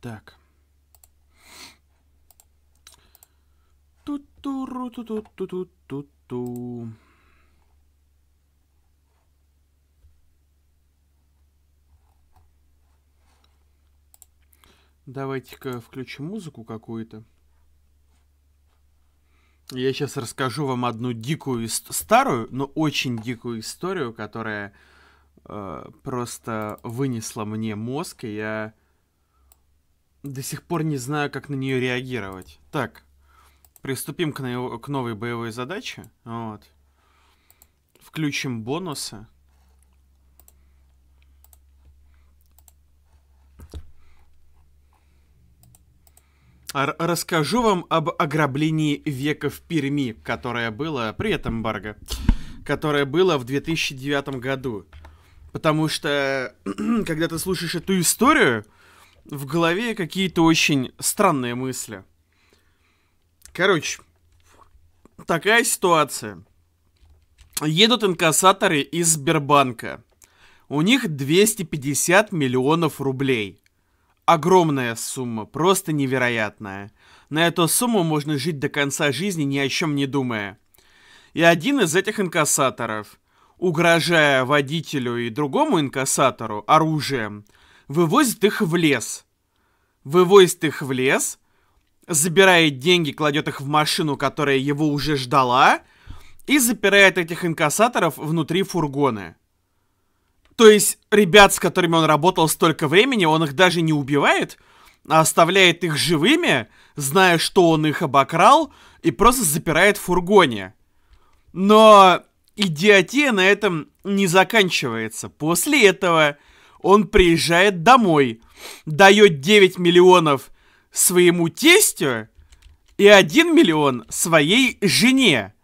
Так. Ту-ту-ру-ту-ту-ту-ту-ту-ту. Давайте-ка включим музыку какую-то. Я сейчас расскажу вам одну дикую, старую, но очень дикую историю, которая э, просто вынесла мне мозг, и я до сих пор не знаю, как на нее реагировать. Так, приступим к, на... к новой боевой задаче. Вот. Включим бонусы. Р расскажу вам об ограблении века в Перми, которое было... привет, этом Которое было в 2009 году. Потому что, когда ты слушаешь эту историю, в голове какие-то очень странные мысли. Короче, такая ситуация. Едут инкассаторы из Сбербанка. У них 250 миллионов рублей. Огромная сумма, просто невероятная. На эту сумму можно жить до конца жизни, ни о чем не думая. И один из этих инкассаторов, угрожая водителю и другому инкассатору оружием, вывозит их в лес. Вывозит их в лес, забирает деньги, кладет их в машину, которая его уже ждала, и запирает этих инкассаторов внутри фургона. То есть ребят, с которыми он работал столько времени, он их даже не убивает, а оставляет их живыми, зная, что он их обокрал, и просто запирает в фургоне. Но идиотия на этом не заканчивается. После этого он приезжает домой, дает 9 миллионов своему тестю и 1 миллион своей жене.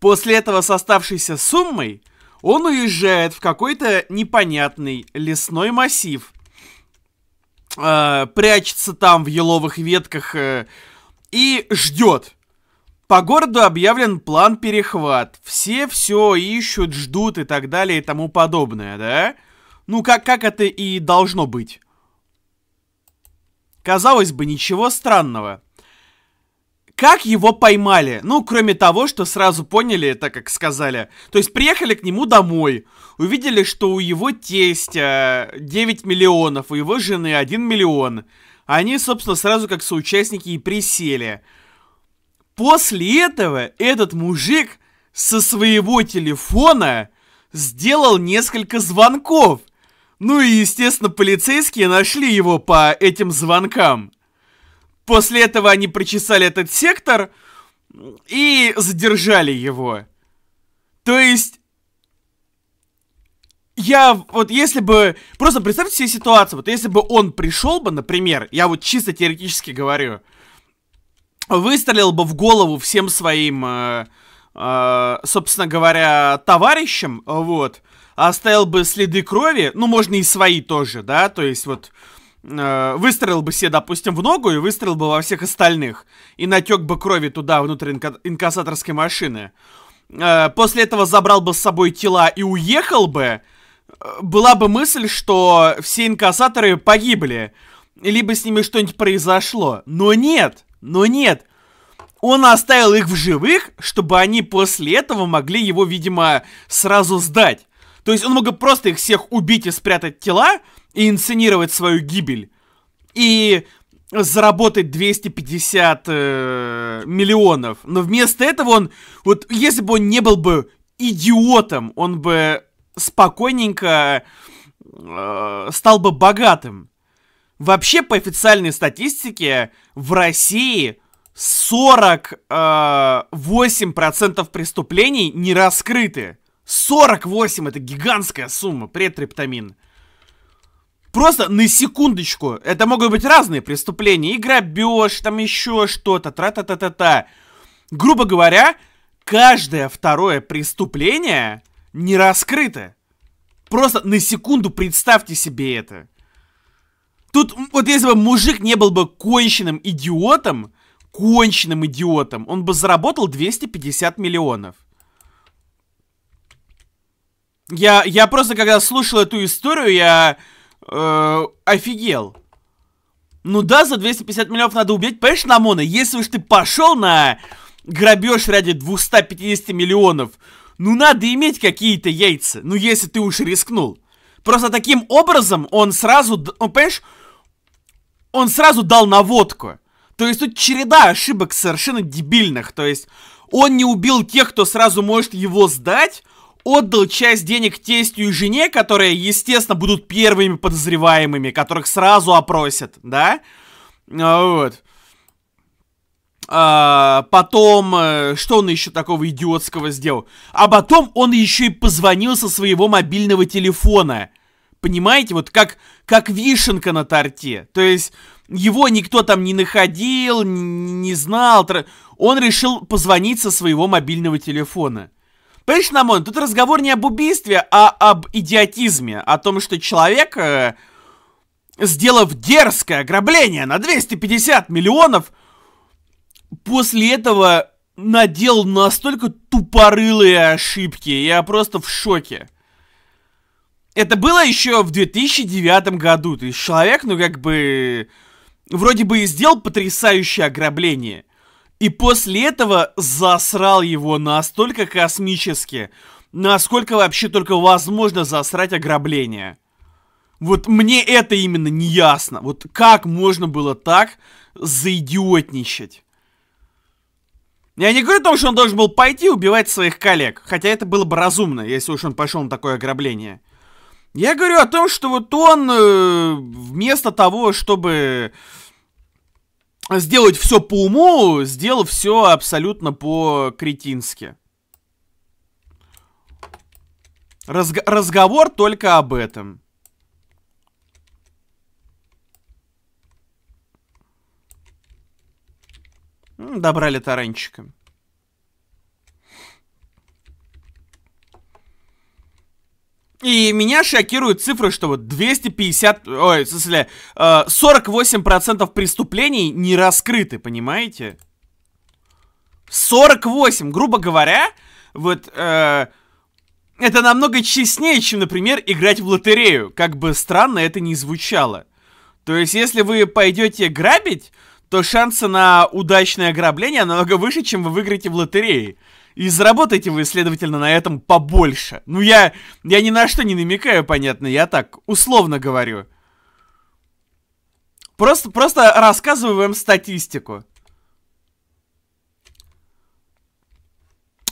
После этого с оставшейся суммой он уезжает в какой-то непонятный лесной массив. Э, прячется там в еловых ветках э, и ждет. По городу объявлен план перехват. Все все ищут, ждут и так далее и тому подобное, да? Ну, как, как это и должно быть. Казалось бы, ничего странного. Как его поймали? Ну, кроме того, что сразу поняли, так как сказали. То есть приехали к нему домой, увидели, что у его тестя 9 миллионов, у его жены 1 миллион. Они, собственно, сразу как соучастники и присели. После этого этот мужик со своего телефона сделал несколько звонков – ну и, естественно, полицейские нашли его по этим звонкам. После этого они прочесали этот сектор и задержали его. То есть... Я вот если бы... Просто представьте себе ситуацию. Вот если бы он пришел бы, например, я вот чисто теоретически говорю, выстрелил бы в голову всем своим, э, э, собственно говоря, товарищам, вот, а оставил бы следы крови, ну, можно и свои тоже, да, то есть вот э, выстрелил бы себе, допустим, в ногу и выстрелил бы во всех остальных, и натек бы крови туда, внутрь инка инкассаторской машины. Э, после этого забрал бы с собой тела и уехал бы, э, была бы мысль, что все инкассаторы погибли, либо с ними что-нибудь произошло. Но нет, но нет. Он оставил их в живых, чтобы они после этого могли его, видимо, сразу сдать. То есть он мог бы просто их всех убить и спрятать тела и инсценировать свою гибель. И заработать 250 э, миллионов. Но вместо этого он, вот если бы он не был бы идиотом, он бы спокойненько э, стал бы богатым. Вообще, по официальной статистике, в России 48% э, преступлений не раскрыты. 48, это гигантская сумма, предтриптамин. Просто на секундочку, это могут быть разные преступления, и грабеж, там еще что-то, тра-та-та-та-та. Грубо говоря, каждое второе преступление не раскрыто. Просто на секунду представьте себе это. Тут, вот если бы мужик не был бы конченным идиотом, конченным идиотом, он бы заработал 250 миллионов. Я, я просто, когда слушал эту историю, я э, офигел. Ну да, за 250 миллионов надо убить. Понимаешь, Намона, если уж ты пошел на грабеж ради 250 миллионов, ну надо иметь какие-то яйца. Ну если ты уж рискнул. Просто таким образом он сразу, он, ну, понимаешь, он сразу дал наводку. То есть тут череда ошибок совершенно дебильных. То есть он не убил тех, кто сразу может его сдать, отдал часть денег тестью и жене, которые, естественно, будут первыми подозреваемыми, которых сразу опросят, да? А, вот. А, потом, э, что он еще такого идиотского сделал? А потом он еще и позвонил со своего мобильного телефона. Понимаете, вот как, как вишенка на торте. То есть его никто там не находил, не, не знал. Он решил позвонить со своего мобильного телефона. Понимаешь, Намон, тут разговор не об убийстве, а об идиотизме. О том, что человек, э, сделав дерзкое ограбление на 250 миллионов, после этого надел настолько тупорылые ошибки. Я просто в шоке. Это было еще в 2009 году. То есть человек, ну как бы, вроде бы и сделал потрясающее ограбление. И после этого засрал его настолько космически, насколько вообще только возможно засрать ограбление. Вот мне это именно не ясно. Вот как можно было так заидиотничать? Я не говорю о том, что он должен был пойти убивать своих коллег. Хотя это было бы разумно, если уж он пошел на такое ограбление. Я говорю о том, что вот он э, вместо того, чтобы сделать все по уму, сделал все абсолютно по-кретински. Разг разговор только об этом. Добрали таранчика. И меня шокируют цифры, что вот 250, ой, в смысле, 48% э, преступлений не раскрыты, понимаете? 48, грубо говоря, вот, э, это намного честнее, чем, например, играть в лотерею, как бы странно это ни звучало. То есть, если вы пойдете грабить, то шансы на удачное ограбление намного выше, чем вы выиграете в лотерее. И заработаете вы, следовательно, на этом побольше. Ну я, я ни на что не намекаю, понятно, я так условно говорю. Просто, просто рассказываю вам статистику.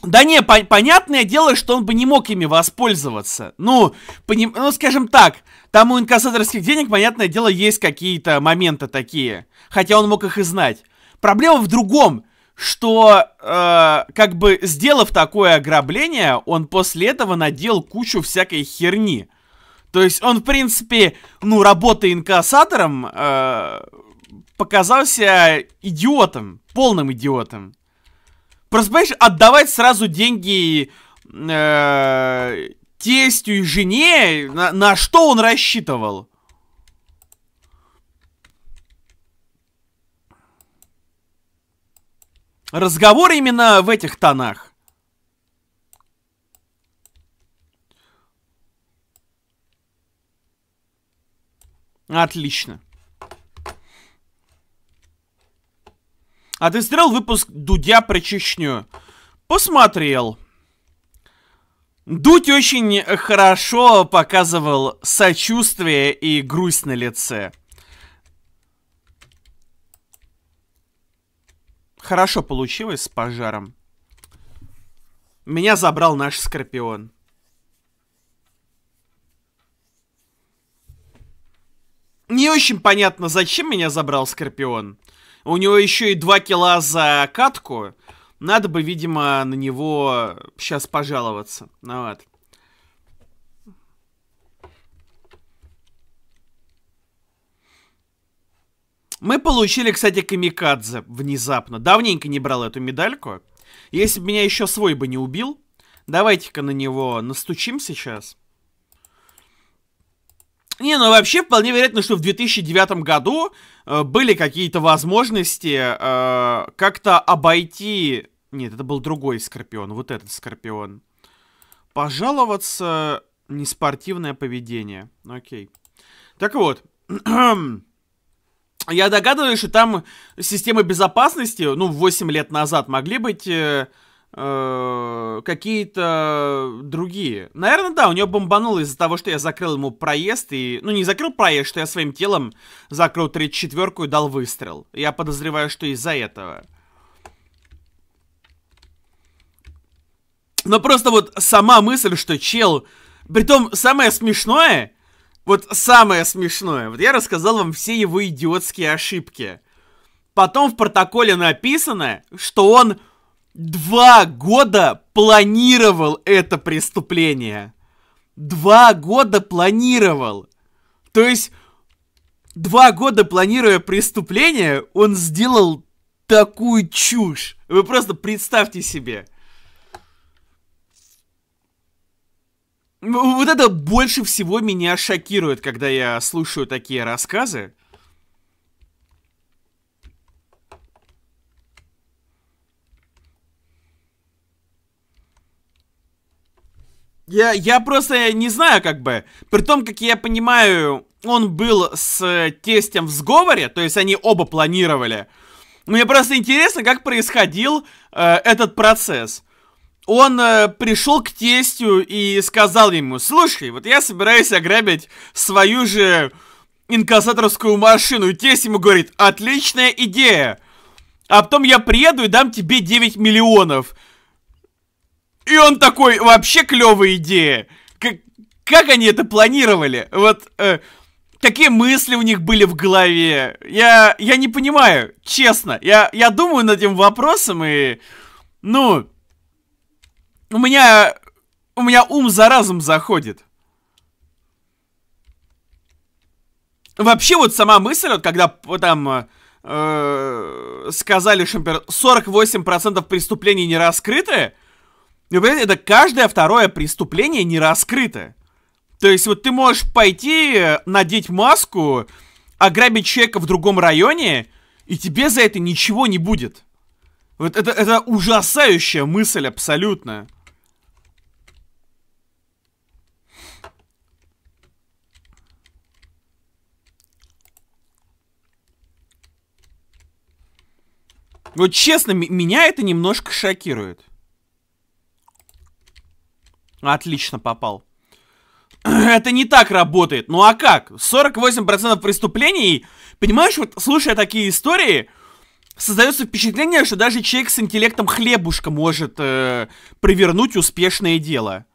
Да не, по понятное дело, что он бы не мог ими воспользоваться. Ну, ну, скажем так, там у инкассаторских денег, понятное дело, есть какие-то моменты такие. Хотя он мог их и знать. Проблема в другом что, э, как бы, сделав такое ограбление, он после этого надел кучу всякой херни. То есть он, в принципе, ну, работая инкассатором, э, показался идиотом, полным идиотом. Просто, понимаешь, отдавать сразу деньги э, тестю и жене, на, на что он рассчитывал? разговор именно в этих тонах. Отлично. А ты смотрел выпуск Дудя про Чечню? Посмотрел. Дудь очень хорошо показывал сочувствие и грусть на лице. Хорошо получилось с пожаром. Меня забрал наш Скорпион. Не очень понятно, зачем меня забрал Скорпион. У него еще и 2 кило за катку. Надо бы, видимо, на него сейчас пожаловаться. Ну вот. Мы получили, кстати, камикадзе внезапно. Давненько не брал эту медальку. Если бы меня еще свой бы не убил. Давайте-ка на него настучим сейчас. Не, ну вообще вполне вероятно, что в 2009 году э, были какие-то возможности э, как-то обойти... Нет, это был другой Скорпион, вот этот Скорпион. Пожаловаться неспортивное поведение. Окей. Так вот. Я догадываюсь, что там системы безопасности, ну, 8 лет назад могли быть э, э, какие-то другие. Наверное, да, у него бомбануло из-за того, что я закрыл ему проезд и... Ну, не закрыл проезд, что я своим телом закрыл 34-ку и дал выстрел. Я подозреваю, что из-за этого. Но просто вот сама мысль, что чел... Притом, самое смешное вот самое смешное. Вот я рассказал вам все его идиотские ошибки. Потом в протоколе написано, что он два года планировал это преступление. Два года планировал. То есть, два года планируя преступление, он сделал такую чушь. Вы просто представьте себе. Вот это больше всего меня шокирует, когда я слушаю такие рассказы. Я, я просто не знаю, как бы. При том, как я понимаю, он был с тестем в сговоре, то есть они оба планировали. Мне просто интересно, как происходил э, этот процесс он э, пришел к тестю и сказал ему, слушай, вот я собираюсь ограбить свою же инкассаторскую машину. И тесть ему говорит, отличная идея. А потом я приеду и дам тебе 9 миллионов. И он такой, вообще клевая идея. Как, как они это планировали? Вот э, какие мысли у них были в голове? Я, я не понимаю, честно. Я, я думаю над этим вопросом и... Ну, у меня... У меня ум за разом заходит. Вообще вот сама мысль, вот когда там э, э, сказали, что, например, 48% преступлений не раскрыты, это каждое второе преступление не раскрыто. То есть вот ты можешь пойти, э, надеть маску, ограбить человека в другом районе, и тебе за это ничего не будет. Вот это, это ужасающая мысль абсолютно. Вот честно, меня это немножко шокирует. Отлично попал. Это не так работает. Ну а как? 48% преступлений, понимаешь, вот слушая такие истории, создается впечатление, что даже человек с интеллектом хлебушка может э, провернуть успешное дело.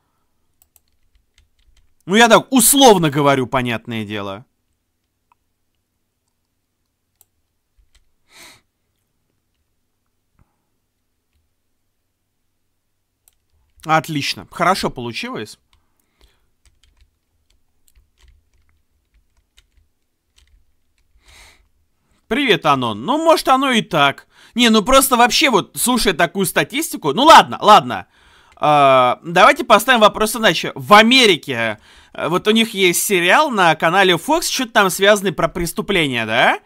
Ну я так условно говорю, понятное дело. Отлично. Хорошо получилось. Привет, Анон. Ну, может, оно и так. Не, ну просто вообще вот, слушая такую статистику... Ну, ладно, ладно. Э, давайте поставим вопрос иначе. В Америке э, вот у них есть сериал на канале Fox, что-то там связанный про преступления, да?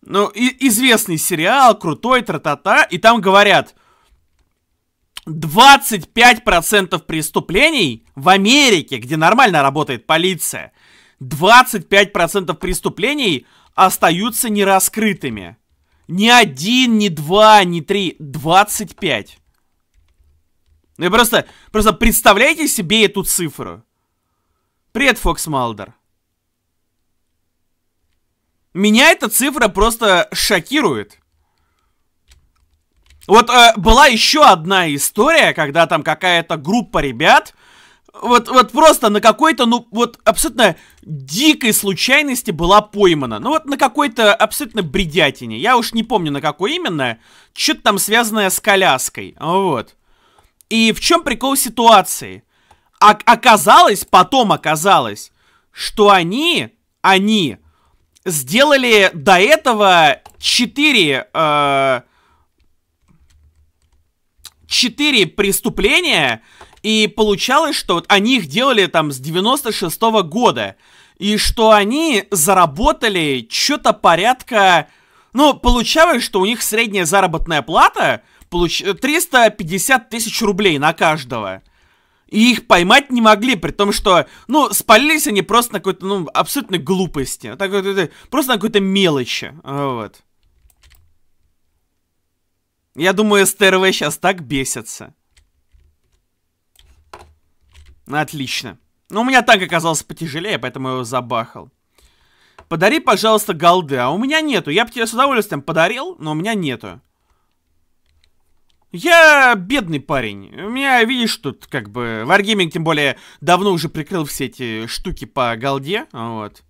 Ну, и, известный сериал, крутой, тра-та-та, и там говорят... 25% преступлений в Америке, где нормально работает полиция, 25% преступлений остаются нераскрытыми. Ни один, ни два, ни три, 25. Ну и просто, просто представляете себе эту цифру? Привет, Фокс Малдер. Меня эта цифра просто шокирует. Вот э, была еще одна история, когда там какая-то группа ребят, вот, вот просто на какой-то, ну, вот абсолютно дикой случайности была поймана. Ну вот на какой-то абсолютно бредятине. Я уж не помню на какой именно. Что-то там связанное с коляской. Вот. И в чем прикол ситуации? А оказалось, потом оказалось, что они, они сделали до этого 4, э, четыре преступления, и получалось, что вот они их делали там с 96 -го года, и что они заработали что-то порядка... Ну, получалось, что у них средняя заработная плата получ... 350 тысяч рублей на каждого. И их поймать не могли, при том, что, ну, спалились они просто на какой-то, ну, абсолютной глупости. просто на какой-то мелочи. Вот. Я думаю, СТРВ сейчас так бесится. Отлично. Но у меня танк оказался потяжелее, поэтому я его забахал. Подари, пожалуйста, голды. А у меня нету. Я бы тебе с удовольствием подарил, но у меня нету. Я бедный парень. У меня, видишь, тут как бы... Wargaming, тем более, давно уже прикрыл все эти штуки по голде. Вот.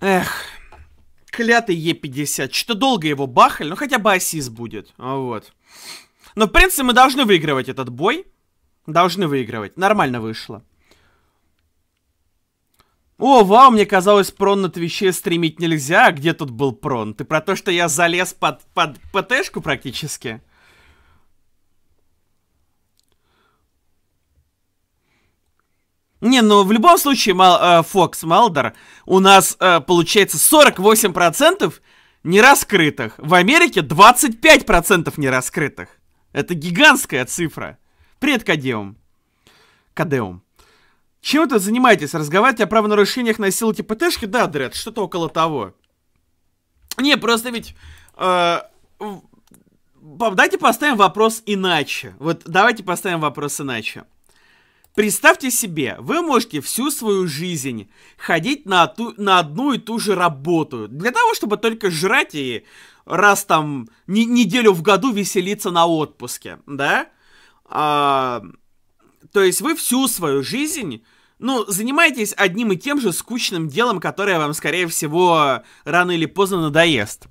Эх, клятый Е50. что долго его бахали, но хотя бы ассиз будет. А вот. Но, в принципе, мы должны выигрывать этот бой. Должны выигрывать. Нормально вышло. О, вау, мне казалось, прон на Твиче стремить нельзя. А где тут был прон? Ты про то, что я залез под, под ПТшку практически? Не, ну в любом случае, э, Фокс Малдер, у нас э, получается 48% нераскрытых. В Америке 25% нераскрытых. Это гигантская цифра. Привет, Кадеум. Кадеум. Чем это занимаетесь? Разговаривать о правонарушениях на силке ПТшки? Да, Дред, что-то около того. Не, просто ведь... Э, Давайте поставим вопрос иначе. Вот давайте поставим вопрос иначе. Представьте себе, вы можете всю свою жизнь ходить на, ту, на одну и ту же работу, для того, чтобы только жрать и раз там не, неделю в году веселиться на отпуске, да? А, то есть вы всю свою жизнь, ну, занимаетесь одним и тем же скучным делом, которое вам, скорее всего, рано или поздно надоест.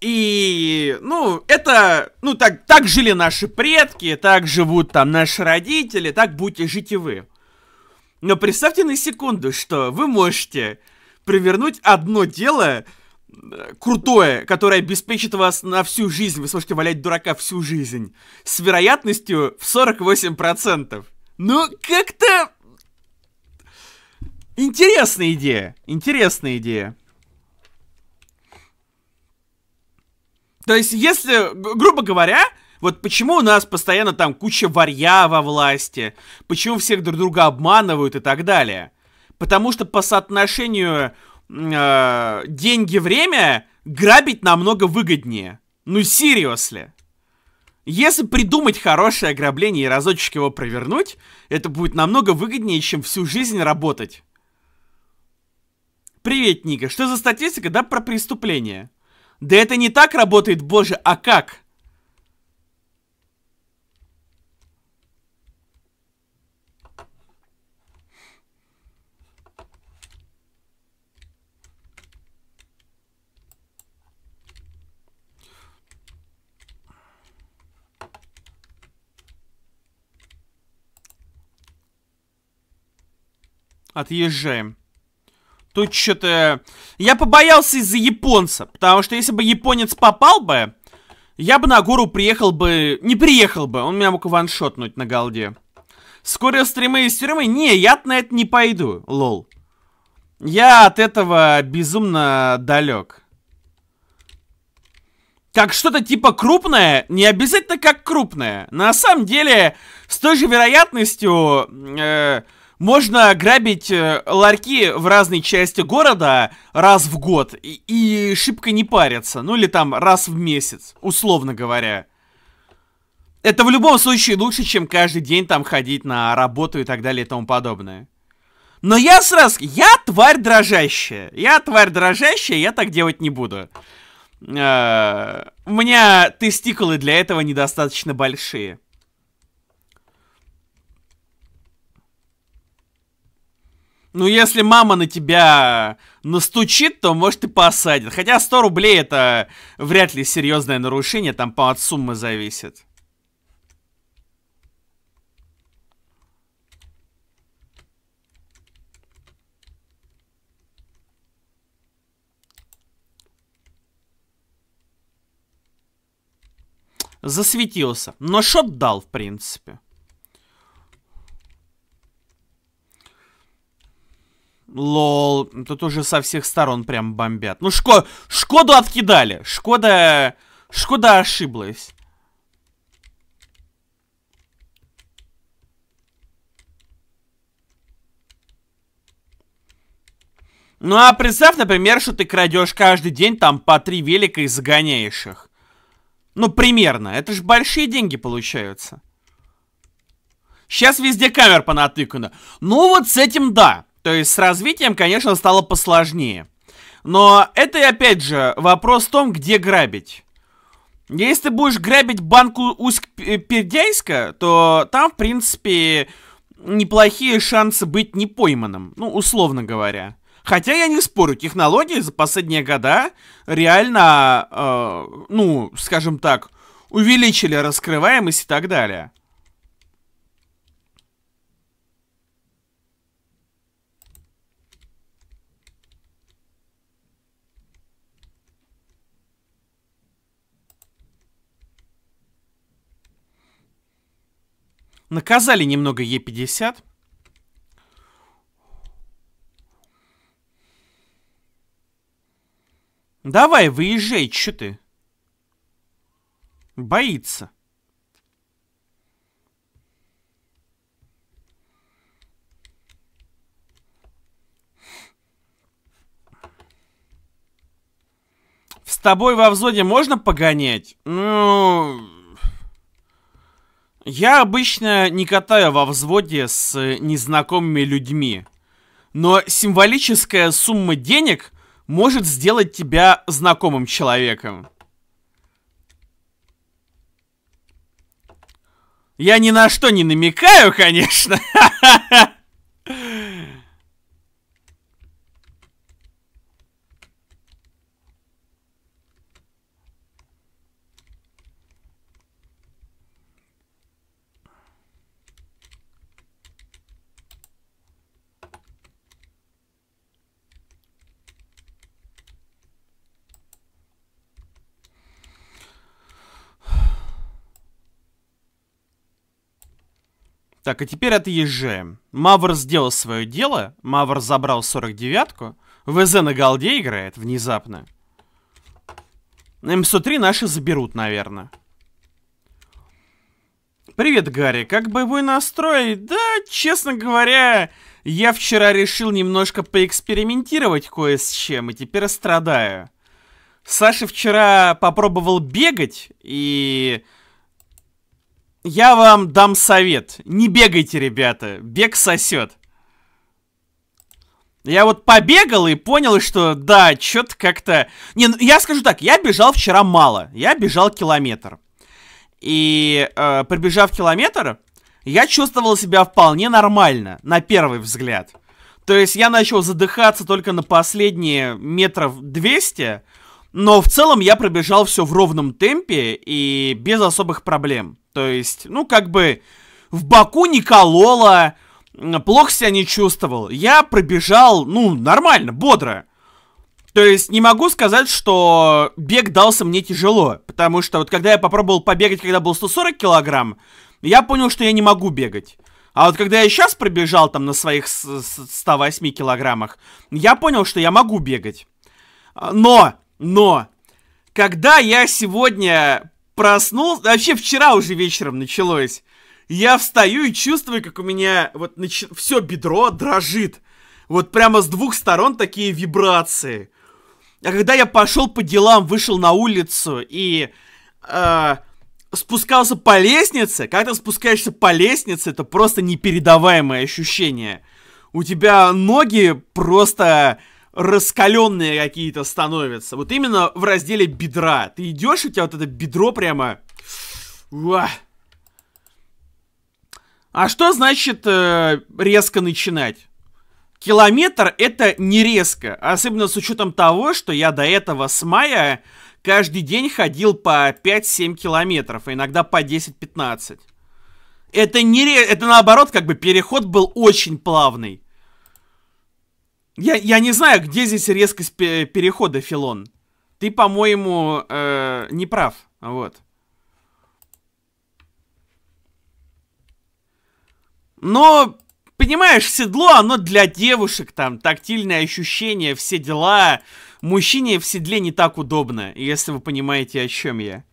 И, ну, это, ну, так, так жили наши предки, так живут там наши родители, так будете жить и вы. Но представьте на секунду, что вы можете провернуть одно дело э, крутое, которое обеспечит вас на всю жизнь, вы сможете валять дурака всю жизнь, с вероятностью в 48%. Ну, как-то... Интересная идея, интересная идея. То есть, если, грубо говоря, вот почему у нас постоянно там куча варья во власти, почему всех друг друга обманывают и так далее. Потому что по соотношению э, деньги-время грабить намного выгоднее. Ну, серьезно. Если придумать хорошее ограбление и разочек его провернуть, это будет намного выгоднее, чем всю жизнь работать. Привет, Ника. Что за статистика, да, про преступления? Да это не так работает, боже, а как? Отъезжаем. Тут что-то... Я побоялся из-за японца, потому что если бы японец попал бы, я бы на гору приехал бы... Не приехал бы, он меня мог ваншотнуть на голде. Скоро стримы из тюрьмы? Не, я на это не пойду, лол. Я от этого безумно далек. Как что-то типа крупное, не обязательно как крупное. На самом деле, с той же вероятностью... Э можно грабить э, ларьки в разной части города раз в год и, и шибко не париться. Ну или там раз в месяц, условно говоря. Это в любом случае лучше, чем каждый день там ходить на работу и так далее и тому подобное. Но я сразу... Я тварь дрожащая. Я тварь дрожащая, я так делать не буду. Э, у меня тестикулы для этого недостаточно большие. Ну, если мама на тебя настучит, то, может, и посадит. Хотя 100 рублей это вряд ли серьезное нарушение, там по от суммы зависит. Засветился. Но шот дал, в принципе. Лол, тут уже со всех сторон прям бомбят. Ну, Шко... Шкоду откидали. Шкода... Шкода ошиблась. Ну, а представь, например, что ты крадешь каждый день там по три велика и загоняешь их. Ну, примерно. Это же большие деньги получаются. Сейчас везде камер понатыкано. Ну, вот с этим да. То есть с развитием, конечно, стало посложнее. Но это, опять же, вопрос в том, где грабить. Если ты будешь грабить банку Усть-Пердяйска, то там, в принципе, неплохие шансы быть не пойманным. Ну, условно говоря. Хотя я не спорю, технологии за последние года реально, э, ну, скажем так, увеличили раскрываемость и так далее. Наказали немного Е50. Давай, выезжай, что ты? Боится. С тобой в Авзоне можно погонять? Ну... Я обычно не катаю во взводе с э, незнакомыми людьми. Но символическая сумма денег может сделать тебя знакомым человеком. Я ни на что не намекаю, конечно. Так, а теперь отъезжаем. Мавр сделал свое дело. Мавр забрал 49-ку. ВЗ на голде играет внезапно. М103 наши заберут, наверное. Привет, Гарри. Как боевой настрой? Да, честно говоря, я вчера решил немножко поэкспериментировать кое с чем, и теперь страдаю. Саша вчера попробовал бегать, и... Я вам дам совет. Не бегайте, ребята. Бег сосет. Я вот побегал и понял, что да, что-то как-то... Не, ну, я скажу так, я бежал вчера мало. Я бежал километр. И э, пробежав километр, я чувствовал себя вполне нормально, на первый взгляд. То есть я начал задыхаться только на последние метров 200, но в целом я пробежал все в ровном темпе и без особых проблем. То есть, ну, как бы в боку не кололо, плохо себя не чувствовал. Я пробежал, ну, нормально, бодро. То есть не могу сказать, что бег дался мне тяжело, потому что вот когда я попробовал побегать, когда был 140 килограмм, я понял, что я не могу бегать. А вот когда я сейчас пробежал там на своих 108 килограммах, я понял, что я могу бегать. А, но но когда я сегодня проснулся, вообще вчера уже вечером началось, я встаю и чувствую, как у меня вот нач... все бедро дрожит. Вот прямо с двух сторон такие вибрации. А когда я пошел по делам, вышел на улицу и э, спускался по лестнице, когда спускаешься по лестнице, это просто непередаваемое ощущение. У тебя ноги просто раскаленные какие-то становятся. Вот именно в разделе бедра. Ты идешь, у тебя вот это бедро прямо... Уа. А что значит э, резко начинать? Километр это не резко, особенно с учетом того, что я до этого с мая каждый день ходил по 5-7 километров, а иногда по 10-15. Это не это наоборот, как бы переход был очень плавный. Я, я не знаю, где здесь резкость перехода, Филон. Ты, по-моему, э, не прав. Вот. Но, понимаешь, седло, оно для девушек, там, тактильные ощущения, все дела. Мужчине в седле не так удобно, если вы понимаете, о чем я.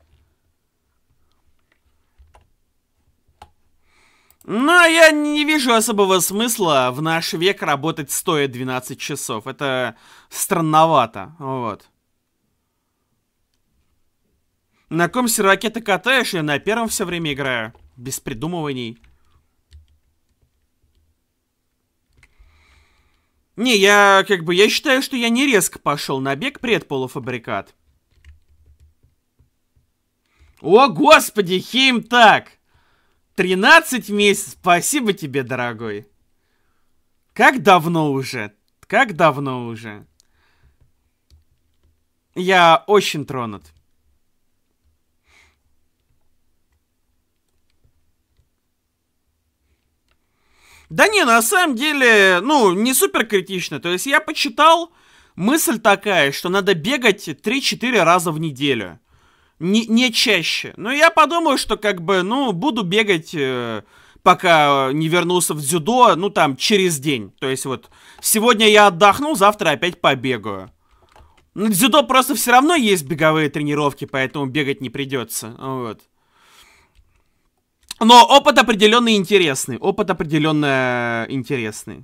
Но я не вижу особого смысла в наш век работать стоя 12 часов. Это странновато, вот. На ком серваке ты катаешь? Я на первом все время играю. Без придумываний. Не, я как бы, я считаю, что я не резко пошел на бег предполуфабрикат. О, господи, хим так! 13 месяцев. Спасибо тебе, дорогой. Как давно уже? Как давно уже? Я очень тронут. Да не, на самом деле, ну, не супер критично. То есть я почитал, мысль такая, что надо бегать 3-4 раза в неделю не, не чаще. Но я подумаю, что как бы, ну, буду бегать, э, пока э, не вернулся в дзюдо, ну, там, через день. То есть вот, сегодня я отдохну, завтра опять побегаю. Ну, дзюдо просто все равно есть беговые тренировки, поэтому бегать не придется. Вот. Но опыт определенно интересный. Опыт определенно э, интересный.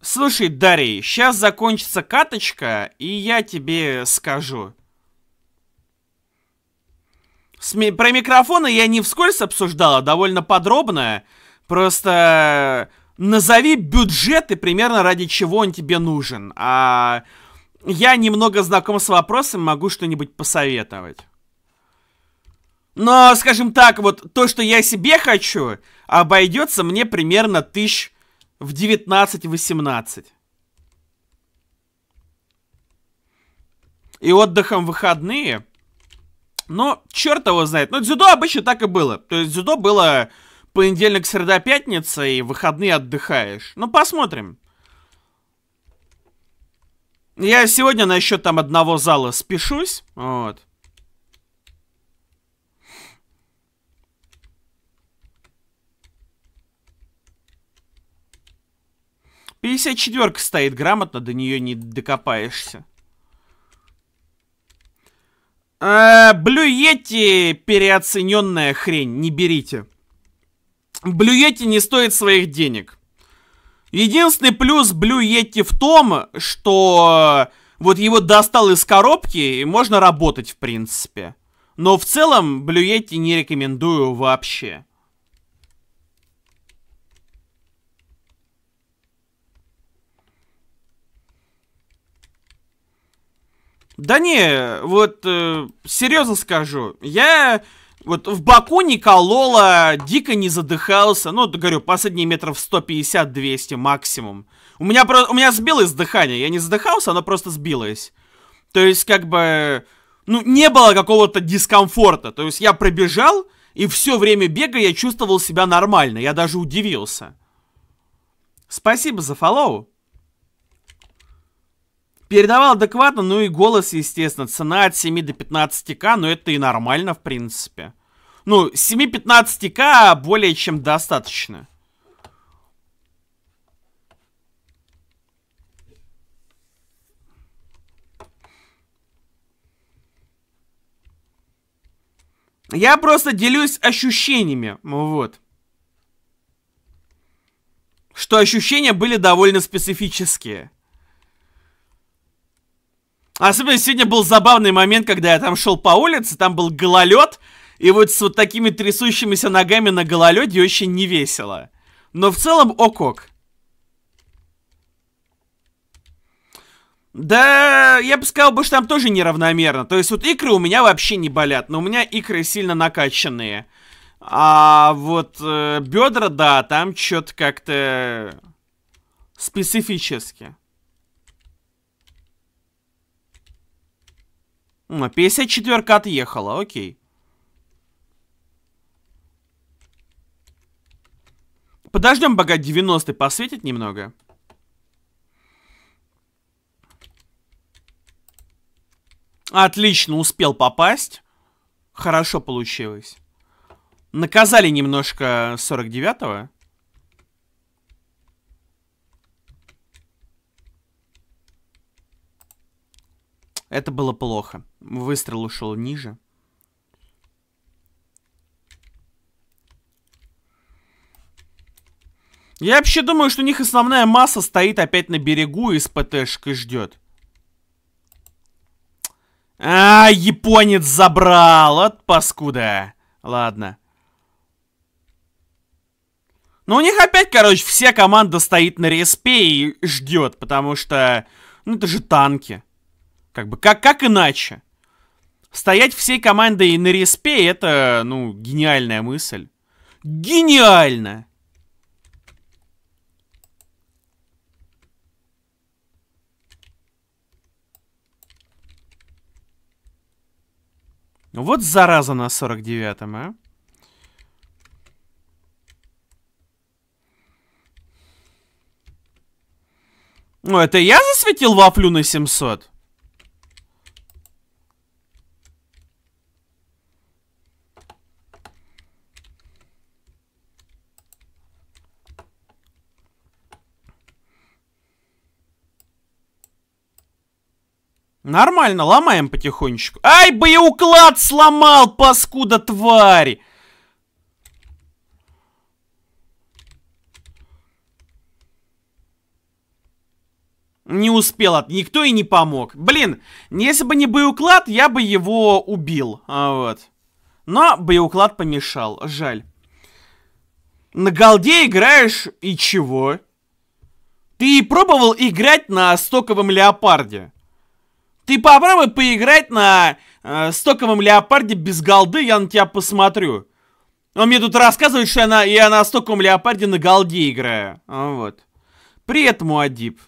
Слушай, Дарий, сейчас закончится каточка, и я тебе скажу. Сме... Про микрофоны я не вскользь обсуждала, довольно подробно. Просто назови бюджет и примерно ради чего он тебе нужен. А я немного знаком с вопросом, могу что-нибудь посоветовать. Но, скажем так, вот то, что я себе хочу, обойдется мне примерно тысяч в 19-18. И отдыхом выходные. Но черт его знает. Но ну, дзюдо обычно так и было. То есть дзюдо было понедельник, среда, пятница, и выходные отдыхаешь. Ну, посмотрим. Я сегодня насчет там одного зала спешусь. Вот. 54 стоит грамотно, до нее не докопаешься. А, э, блюете переоцененная хрень, не берите. Блюете не стоит своих денег. Единственный плюс блюете в том, что вот его достал из коробки и можно работать в принципе. Но в целом блюете не рекомендую вообще. Да не, вот э, серьезно скажу, я вот в Баку не колола, дико не задыхался, ну, говорю, последние метров 150-200 максимум. У меня, про... у меня сбилось дыхание, я не задыхался, оно просто сбилось. То есть, как бы, ну, не было какого-то дискомфорта, то есть я пробежал, и все время бега я чувствовал себя нормально, я даже удивился. Спасибо за фоллоу. Передавал адекватно, ну и голос, естественно. Цена от 7 до 15к, но ну, это и нормально, в принципе. Ну, 7-15к более чем достаточно. Я просто делюсь ощущениями, вот. Что ощущения были довольно специфические. Особенно сегодня был забавный момент, когда я там шел по улице, там был гололед, и вот с вот такими трясущимися ногами на гололеде очень не весело. Но в целом окок. Да, я бы сказал что там тоже неравномерно. То есть вот икры у меня вообще не болят, но у меня икры сильно накачанные. А вот э, бедра, да, там что-то как-то специфически. 54-ка а отъехала, окей. Подождем, пока 90-й посветит немного. Отлично, успел попасть. Хорошо получилось. Наказали немножко 49-го. Это было плохо. Выстрел ушел ниже. Я вообще думаю, что у них основная масса стоит опять на берегу и с ПТшкой ждет. А, японец забрал, от паскуда. Ладно. Ну у них опять, короче, вся команда стоит на респе и ждет, потому что... Ну, это же танки. Как бы, как, как иначе? Стоять всей командой на респе это, ну, гениальная мысль. Гениально! Ну вот зараза на 49-м, а. Ну, это я засветил вафлю на 700? Нормально, ломаем потихонечку. Ай, боеуклад сломал, паскуда тварь! Не успел, от никто и не помог. Блин, если бы не боеуклад, я бы его убил. А, вот. Но боеуклад помешал, жаль. На голде играешь и чего? Ты пробовал играть на стоковом леопарде? Ты попробуй поиграть на э, стоковом леопарде без голды, я на тебя посмотрю. Он мне тут рассказывает, что я на, я на стоковом леопарде на голде играю. А, вот. При этом Адип.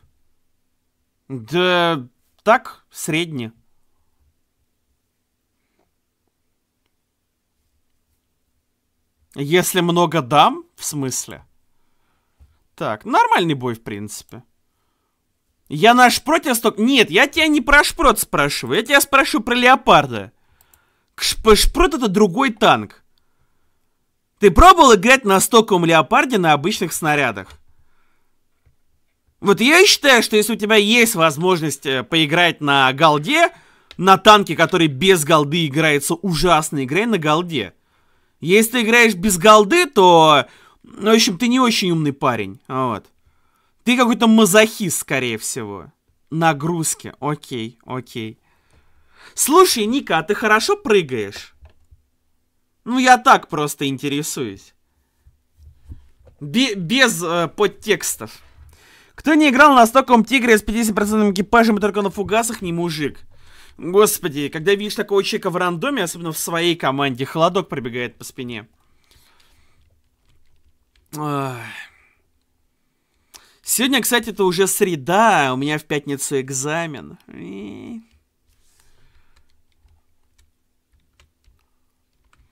Да, так, средне. Если много дам, в смысле? Так, нормальный бой, в принципе. Я наш шпроте настолько... Нет, я тебя не про шпрот спрашиваю, я тебя спрашиваю про леопарда. Шп шпрот это другой танк. Ты пробовал играть на стоковом леопарде на обычных снарядах? Вот я считаю, что если у тебя есть возможность э, поиграть на голде, на танке, который без голды играется ужасно, играй на голде. Если ты играешь без голды, то... В общем, ты не очень умный парень. Вот. Ты какой-то мазохист, скорее всего. Нагрузки. Окей, окей. Слушай, Ника, а ты хорошо прыгаешь? Ну, я так просто интересуюсь. Бе без э, подтекстов. Кто не играл на стоком тигре с 50% экипажем и только на фугасах, не мужик. Господи, когда видишь такого человека в рандоме, особенно в своей команде, холодок пробегает по спине. Ах. Сегодня, кстати, это уже среда, а у меня в пятницу экзамен. Ну,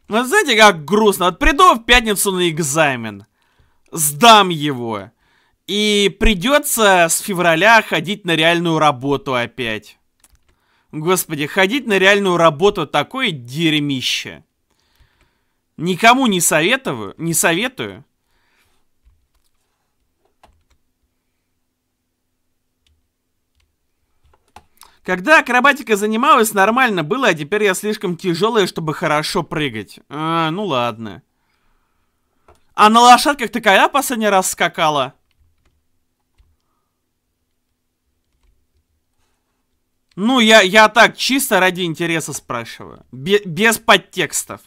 вот знаете, как грустно. Вот приду в пятницу на экзамен, сдам его, и придется с февраля ходить на реальную работу опять. Господи, ходить на реальную работу такое дерьмище. Никому не советую, не советую. Когда акробатика занималась, нормально было, а теперь я слишком тяжелая, чтобы хорошо прыгать. А, ну ладно. А на лошадках ты когда последний раз скакала? Ну, я, я так чисто ради интереса спрашиваю. Бе без подтекстов.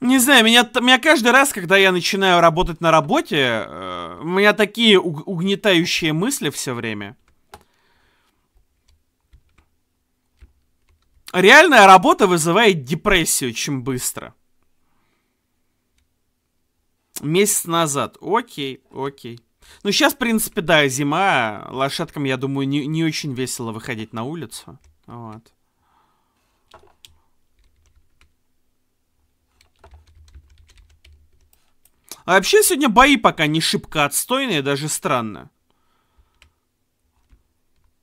Не знаю, меня, меня каждый раз, когда я начинаю работать на работе, э, у меня такие угнетающие мысли все время. Реальная работа вызывает депрессию чем быстро. Месяц назад. Окей, окей. Ну, сейчас, в принципе, да, зима. Лошадкам, я думаю, не, не очень весело выходить на улицу. Вот. А вообще сегодня бои пока не шибко отстойные, даже странно.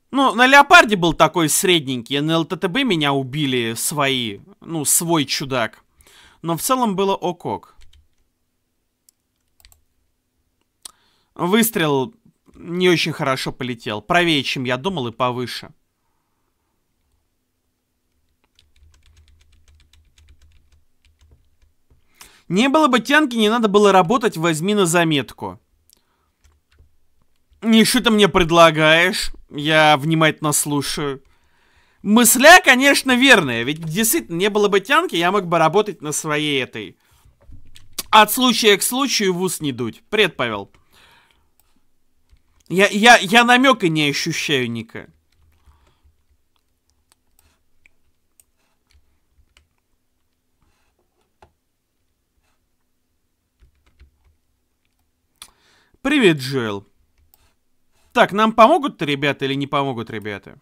Ну, на Леопарде был такой средненький, на ЛТТБ меня убили свои, ну, свой чудак. Но в целом было окок. Выстрел не очень хорошо полетел, правее, чем я думал, и повыше. Не было бы тянки, не надо было работать, возьми на заметку. И что ты мне предлагаешь? Я внимательно слушаю. Мысля, конечно, верная, ведь действительно не было бы тянки, я мог бы работать на своей этой. От случая к случаю в ус не дуть. Привет, Павел. Я, я, я намека не ощущаю, Ника. Привет, Джоэл. Так, нам помогут ребята или не помогут ребята?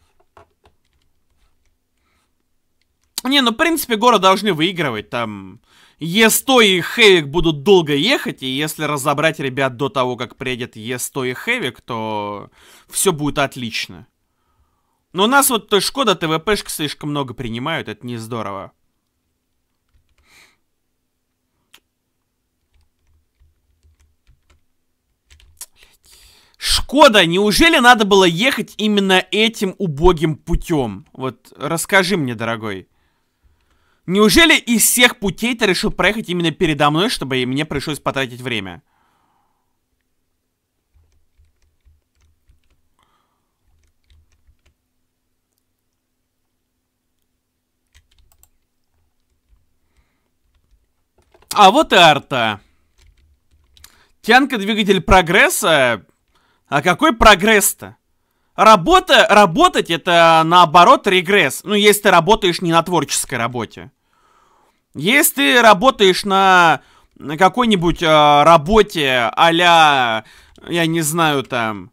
Не, ну, в принципе, город должны выигрывать. Там Е100 и Хевик будут долго ехать, и если разобрать ребят до того, как приедет Е100 и Хевик, то все будет отлично. Но у нас вот Шкода ТВПшка слишком много принимают, это не здорово. Шкода, неужели надо было ехать именно этим убогим путем? Вот расскажи мне, дорогой. Неужели из всех путей ты решил проехать именно передо мной, чтобы мне пришлось потратить время? А вот и арта. Тянка двигатель прогресса а какой прогресс-то? Работа, работать это наоборот регресс. Ну, если ты работаешь не на творческой работе. Если ты работаешь на, на какой-нибудь э, работе а я не знаю, там,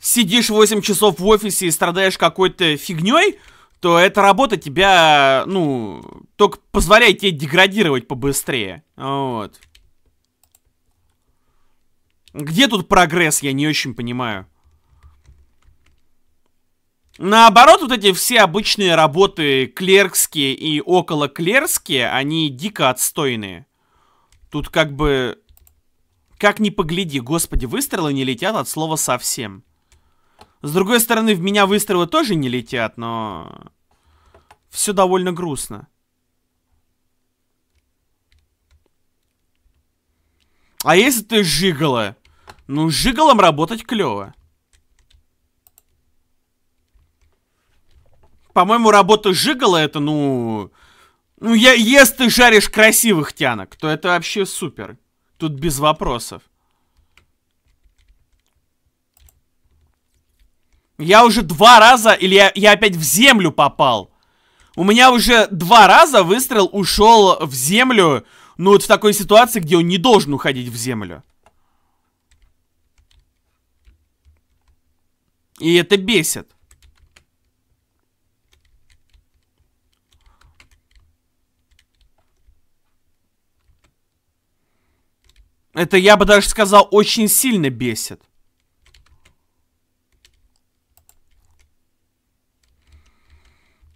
сидишь 8 часов в офисе и страдаешь какой-то фигней, то эта работа тебя, ну, только позволяет тебе деградировать побыстрее. Вот. Где тут прогресс, я не очень понимаю. Наоборот, вот эти все обычные работы клерские и около клерские, они дико отстойные. Тут как бы... Как ни погляди, господи, выстрелы не летят от слова совсем. С другой стороны, в меня выстрелы тоже не летят, но... Все довольно грустно. А если ты жигала? Ну, с жиголом работать клево. По-моему, работа жигала это, ну... Ну, я, если ты жаришь красивых тянок, то это вообще супер. Тут без вопросов. Я уже два раза, или я, я опять в землю попал. У меня уже два раза выстрел ушел в землю, ну вот в такой ситуации, где он не должен уходить в землю. И это бесит. Это, я бы даже сказал, очень сильно бесит.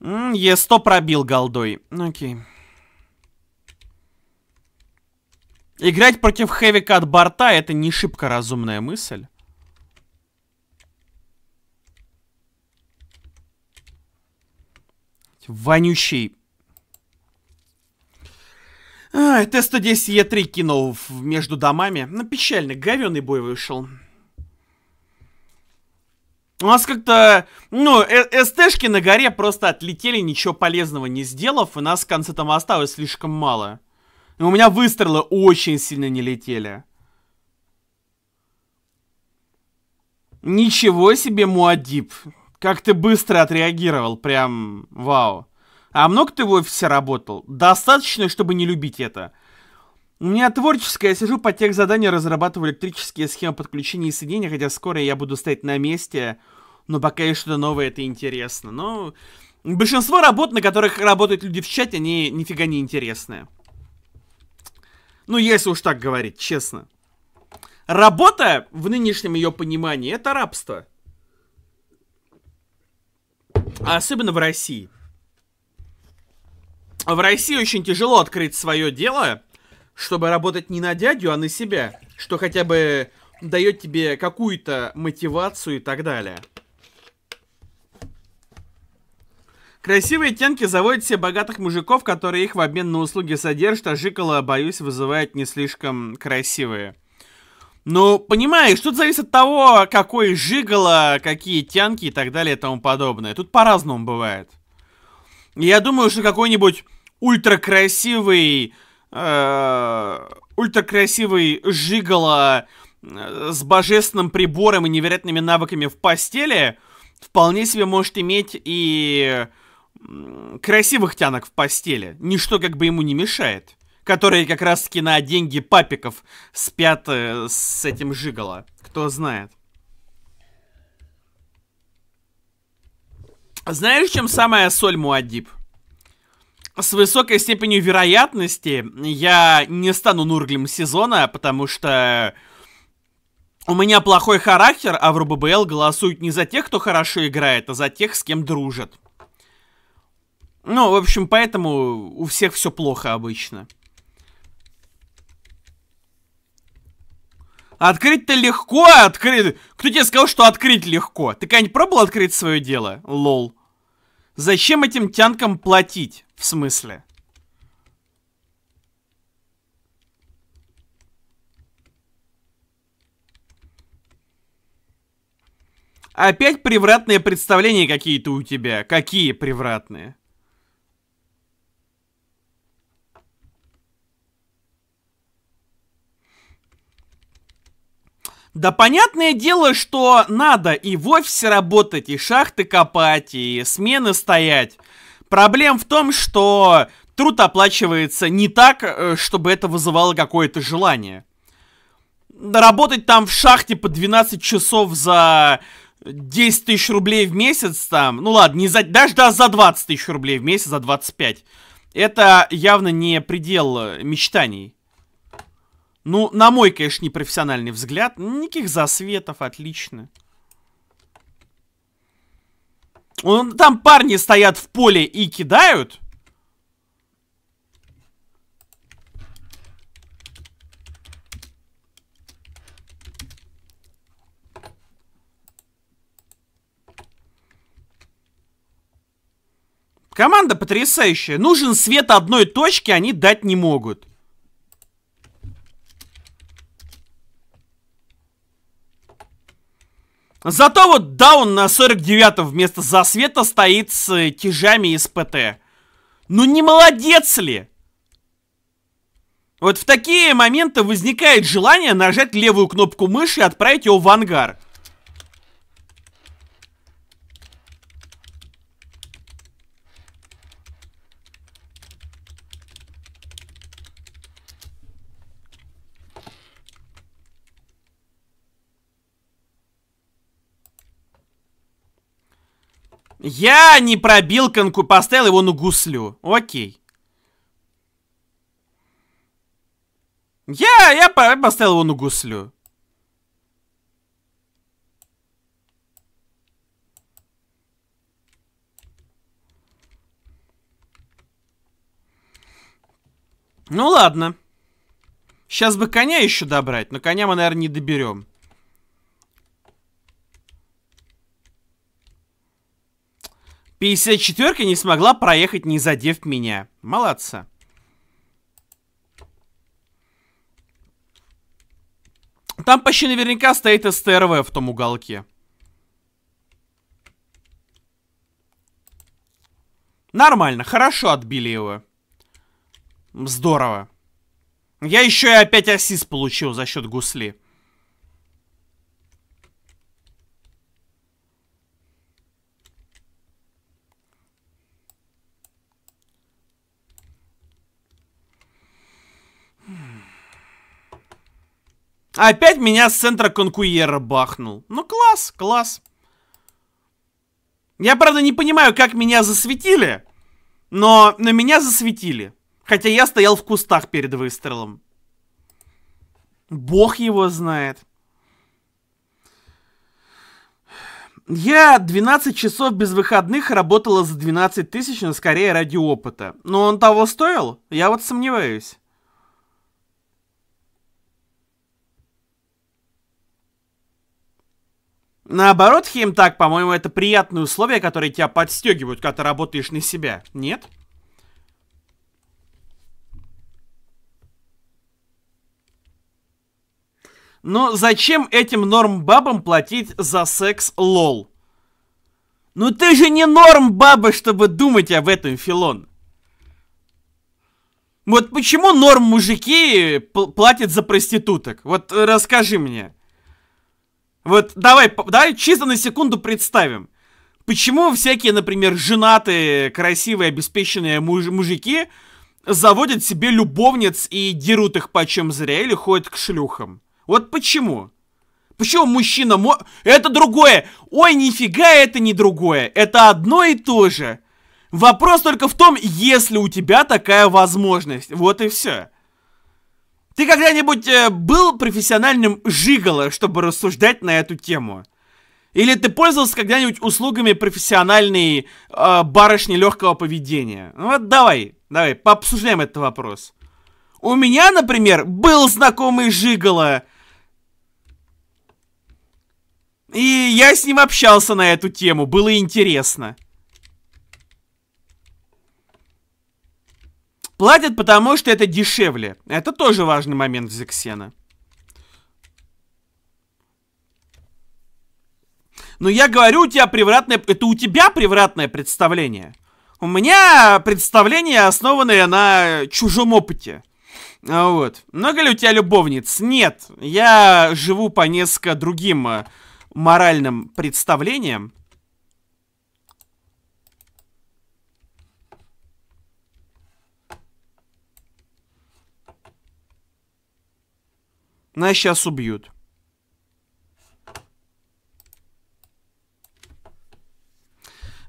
Е100 пробил голдой. Ну, окей. Играть против хэвика от борта это не шибко разумная мысль. Вонючий. А, Т-110Е3 кинул между домами. Ну, печально, говёный бой вышел. У нас как-то, ну, э СТшки на горе просто отлетели, ничего полезного не сделав, и нас в конце там осталось слишком мало. И у меня выстрелы очень сильно не летели. Ничего себе, Муадиб. Как ты быстро отреагировал, прям вау. А много ты в офисе работал? Достаточно, чтобы не любить это. У меня творческое, я сижу по тех заданиям, разрабатываю электрические схемы подключения и соединения, хотя скоро я буду стоять на месте, но пока есть что-то новое, это интересно. Но ну, большинство работ, на которых работают люди в чате, они нифига не интересные. Ну, если уж так говорить, честно. Работа, в нынешнем ее понимании, это рабство. А особенно в России. В России очень тяжело открыть свое дело, чтобы работать не на дядю, а на себя. Что хотя бы дает тебе какую-то мотивацию и так далее. Красивые тенки заводят все богатых мужиков, которые их в обмен на услуги содержат, а Жикола, боюсь, вызывает не слишком красивые. Ну, понимаешь, тут зависит от того, какой жигало, какие тянки и так далее и тому подобное. Тут по-разному бывает. Я думаю, что какой-нибудь ультракрасивый... Э, ультракрасивый жигало э, с божественным прибором и невероятными навыками в постели вполне себе может иметь и красивых тянок в постели. Ничто как бы ему не мешает которые как раз-таки на деньги папиков спят э, с этим Жигало. Кто знает. Знаешь, чем самая соль Муадиб? С высокой степенью вероятности я не стану Нурглем сезона, потому что у меня плохой характер, а в Руббл голосуют не за тех, кто хорошо играет, а за тех, с кем дружат. Ну, в общем, поэтому у всех все плохо обычно. Открыть-то легко, открыть... Кто тебе сказал, что открыть легко? Ты когда-нибудь пробовал открыть свое дело? Лол. Зачем этим тянкам платить? В смысле? Опять превратные представления какие-то у тебя. Какие превратные? Да понятное дело, что надо и в офисе работать, и шахты копать, и смены стоять. Проблема в том, что труд оплачивается не так, э, чтобы это вызывало какое-то желание. Работать там в шахте по 12 часов за 10 тысяч рублей в месяц там, ну ладно, не за, даже, даже за 20 тысяч рублей в месяц, за 25. Это явно не предел э, мечтаний. Ну, на мой, конечно, непрофессиональный взгляд, никаких засветов, отлично. Он, там парни стоят в поле и кидают. Команда потрясающая. Нужен свет одной точки, они дать не могут. Зато вот даун на 49 вместо засвета стоит с э, тяжами из ПТ. Ну не молодец ли? Вот в такие моменты возникает желание нажать левую кнопку мыши и отправить его в ангар. Я не пробил конку, поставил его на гуслю. Окей. Я, я поставил его на гуслю. Ну ладно. Сейчас бы коня еще добрать, но коня мы, наверное, не доберем. 54 не смогла проехать, не задев меня. Молодца. Там почти наверняка стоит СТРВ в том уголке. Нормально, хорошо отбили его. Здорово. Я еще и опять ассист получил за счет гусли. Опять меня с центра конкуера бахнул. Ну класс, класс. Я, правда, не понимаю, как меня засветили, но на меня засветили. Хотя я стоял в кустах перед выстрелом. Бог его знает. Я 12 часов без выходных работала за 12 тысяч, но скорее ради опыта. Но он того стоил? Я вот сомневаюсь. Наоборот, Хим, так, по-моему, это приятные условия, которые тебя подстегивают, когда ты работаешь на себя. Нет? Но зачем этим норм-бабам платить за секс лол? Ну ты же не норм-баба, чтобы думать об этом, Филон. Вот почему норм-мужики платят за проституток? Вот э, расскажи мне. Вот давай, давай чисто на секунду представим. Почему всякие, например, женатые, красивые, обеспеченные муж мужики заводят себе любовниц и дерут их почем зря или ходят к шлюхам? Вот почему? Почему мужчина мо... Это другое! Ой, нифига, это не другое. Это одно и то же. Вопрос только в том, если у тебя такая возможность. Вот и все. Ты когда-нибудь э, был профессиональным жиголо, чтобы рассуждать на эту тему? Или ты пользовался когда-нибудь услугами профессиональной э, барышни легкого поведения? Ну вот давай, давай, пообсуждаем этот вопрос. У меня, например, был знакомый жиголо. И я с ним общался на эту тему, было интересно. Платят потому, что это дешевле. Это тоже важный момент Зексена. Но я говорю, у тебя превратное... Это у тебя превратное представление. У меня представление, основанное на чужом опыте. А вот. Много ли у тебя любовниц? Нет. Я живу по несколько другим э, моральным представлениям. Нас ну, сейчас убьют.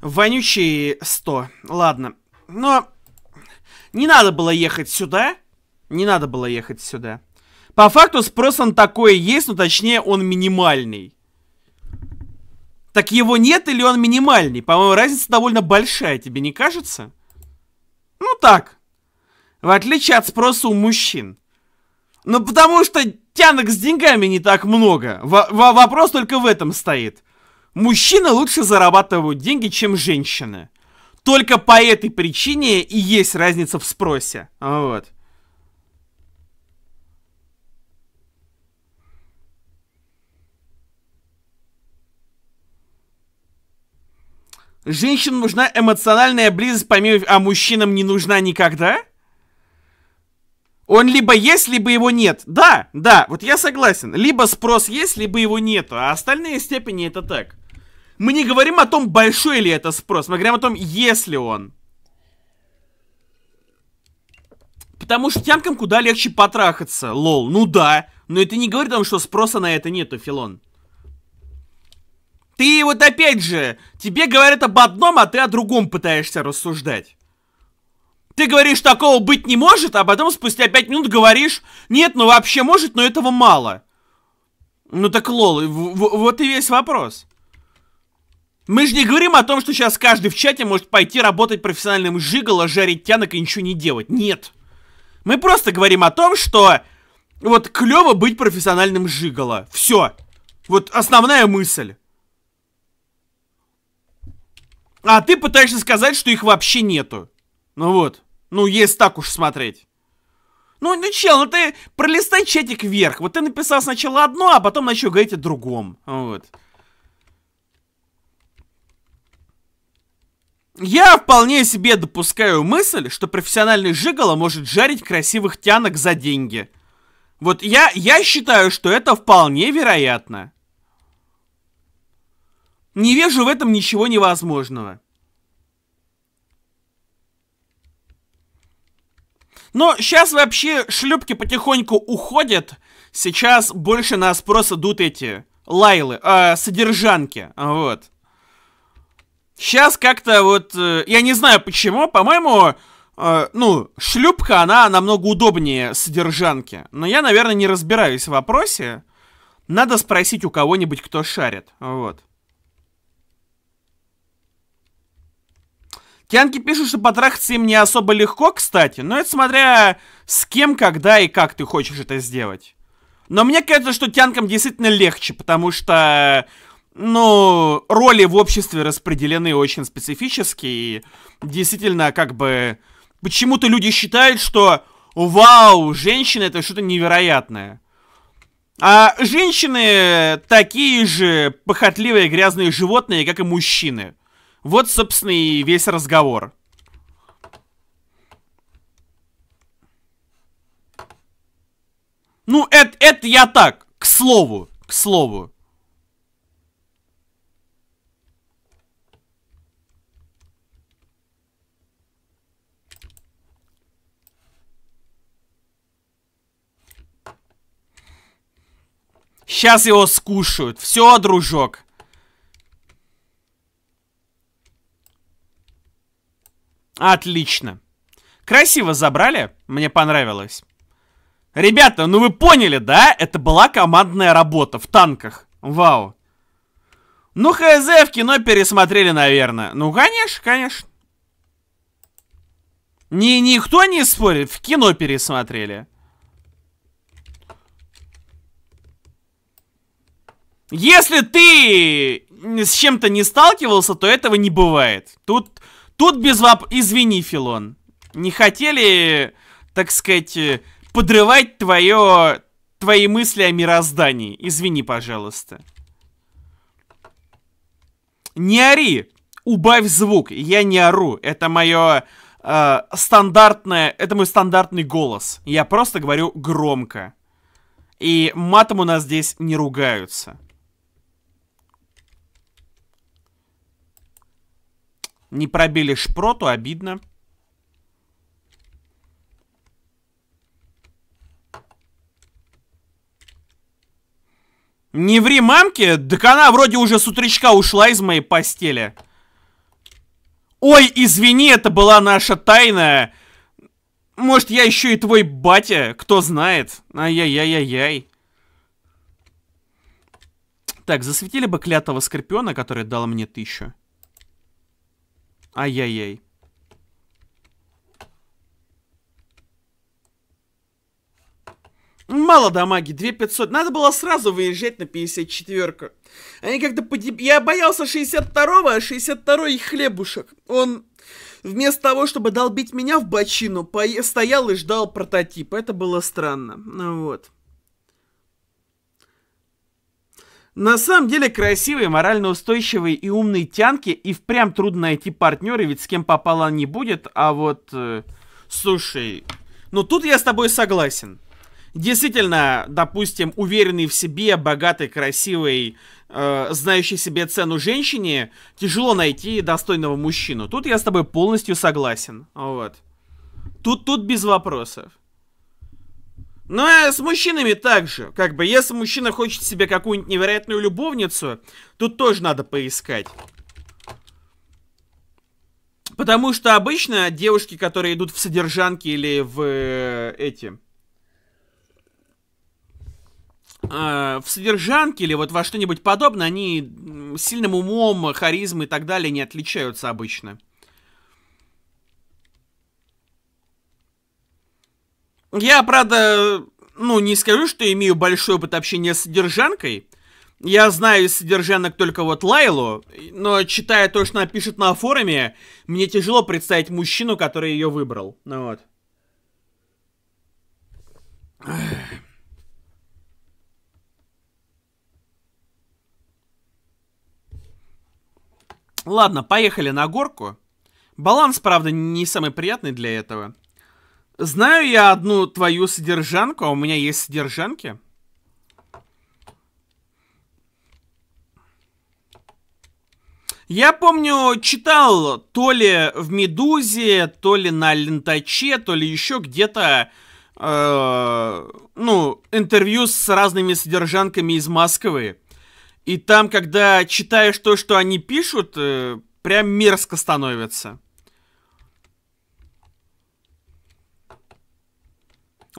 Вонючие 100. Ладно. Но не надо было ехать сюда. Не надо было ехать сюда. По факту спрос он такой есть, но ну, точнее он минимальный. Так его нет или он минимальный? По-моему, разница довольно большая, тебе не кажется? Ну так. В отличие от спроса у мужчин. Ну потому что тянок с деньгами не так много. В вопрос только в этом стоит. Мужчины лучше зарабатывают деньги, чем женщины. Только по этой причине и есть разница в спросе. Вот. Женщинам нужна эмоциональная близость, помимо... А мужчинам не нужна никогда? Он либо есть, либо его нет. Да, да, вот я согласен. Либо спрос есть, либо его нету. А остальные степени это так. Мы не говорим о том, большой ли это спрос. Мы говорим о том, если он. Потому что тянкам куда легче потрахаться. Лол, ну да. Но это не говорит о том, что спроса на это нету, Филон. Ты вот опять же, тебе говорят об одном, а ты о другом пытаешься рассуждать. Ты говоришь, такого быть не может, а потом спустя 5 минут говоришь, нет, ну вообще может, но этого мало. Ну так лол, вот и весь вопрос. Мы же не говорим о том, что сейчас каждый в чате может пойти работать профессиональным жиголо, жарить тянок и ничего не делать. Нет. Мы просто говорим о том, что вот клево быть профессиональным жиголо. Все. Вот основная мысль. А ты пытаешься сказать, что их вообще нету. Ну вот. Ну, есть так уж смотреть. Ну, ну, чел, ну ты пролистай чатик вверх. Вот ты написал сначала одно, а потом начал говорить о другом. Вот. Я вполне себе допускаю мысль, что профессиональный жигало может жарить красивых тянок за деньги. Вот я, я считаю, что это вполне вероятно. Не вижу в этом ничего невозможного. Но сейчас вообще шлюпки потихоньку уходят. Сейчас больше на спрос идут эти лайлы, э, содержанки, вот. Сейчас как-то вот, э, я не знаю почему, по-моему, э, ну, шлюпка, она намного удобнее содержанки. Но я, наверное, не разбираюсь в вопросе. Надо спросить у кого-нибудь, кто шарит, вот. Кианки пишут, что потрахаться им не особо легко, кстати, но это смотря с кем, когда и как ты хочешь это сделать. Но мне кажется, что тянкам действительно легче, потому что, ну, роли в обществе распределены очень специфически, и действительно, как бы, почему-то люди считают, что вау, женщины это что-то невероятное. А женщины такие же похотливые грязные животные, как и мужчины. Вот, собственно, и весь разговор. Ну, это, это я так, к слову, к слову. Сейчас его скушают. Все, дружок. Отлично. Красиво забрали, мне понравилось. Ребята, ну вы поняли, да? Это была командная работа в танках. Вау. Ну, ХЗ в кино пересмотрели, наверное. Ну, конечно, конечно. Ни, никто не спорит, в кино пересмотрели. Если ты с чем-то не сталкивался, то этого не бывает. Тут Тут без воп... Извини, Филон. Не хотели, так сказать, э, подрывать твое... твои мысли о мироздании. Извини, пожалуйста. Не ори! Убавь звук. Я не ору. Это мое... Э, стандартное... Это мой стандартный голос. Я просто говорю громко. И матом у нас здесь не ругаются. Не пробили шпроту, обидно. Не ври мамке, так она вроде уже с утречка ушла из моей постели. Ой, извини, это была наша тайная. Может, я еще и твой батя, кто знает. Ай-яй-яй-яй-яй. Так, засветили бы клятого скорпиона, который дал мне тысячу. Ай-яй-яй. Мало дамаги, 2500. Надо было сразу выезжать на 54-ку. Они как-то погиб... Я боялся 62-го, а 62-й хлебушек. Он вместо того, чтобы долбить меня в бочину, по... стоял и ждал прототип. Это было странно. Ну вот. На самом деле красивые, морально устойчивые и умные тянки и впрямь трудно найти партнеры, ведь с кем попало не будет, а вот... Э, слушай, ну тут я с тобой согласен. Действительно, допустим, уверенный в себе, богатый, красивый, э, знающей себе цену женщине, тяжело найти достойного мужчину. Тут я с тобой полностью согласен. Вот. Тут, тут без вопросов. Ну а с мужчинами также. Как бы, если мужчина хочет себе какую-нибудь невероятную любовницу, тут тоже надо поискать. Потому что обычно девушки, которые идут в содержанки или в э, эти... Э, в содержанки или вот во что-нибудь подобное, они сильным умом, харизмой и так далее не отличаются обычно. Я, правда, ну, не скажу, что имею большой опыт общения с содержанкой. Я знаю из содержанок только вот Лайлу, но читая то, что она пишет на форуме, мне тяжело представить мужчину, который ее выбрал. Ну вот. Ладно, поехали на горку. Баланс, правда, не самый приятный для этого. Знаю я одну твою содержанку, а у меня есть содержанки. Я помню, читал то ли в «Медузе», то ли на «Лентаче», то ли еще где-то, э, ну, интервью с разными содержанками из Москвы. И там, когда читаешь то, что они пишут, э, прям мерзко становится.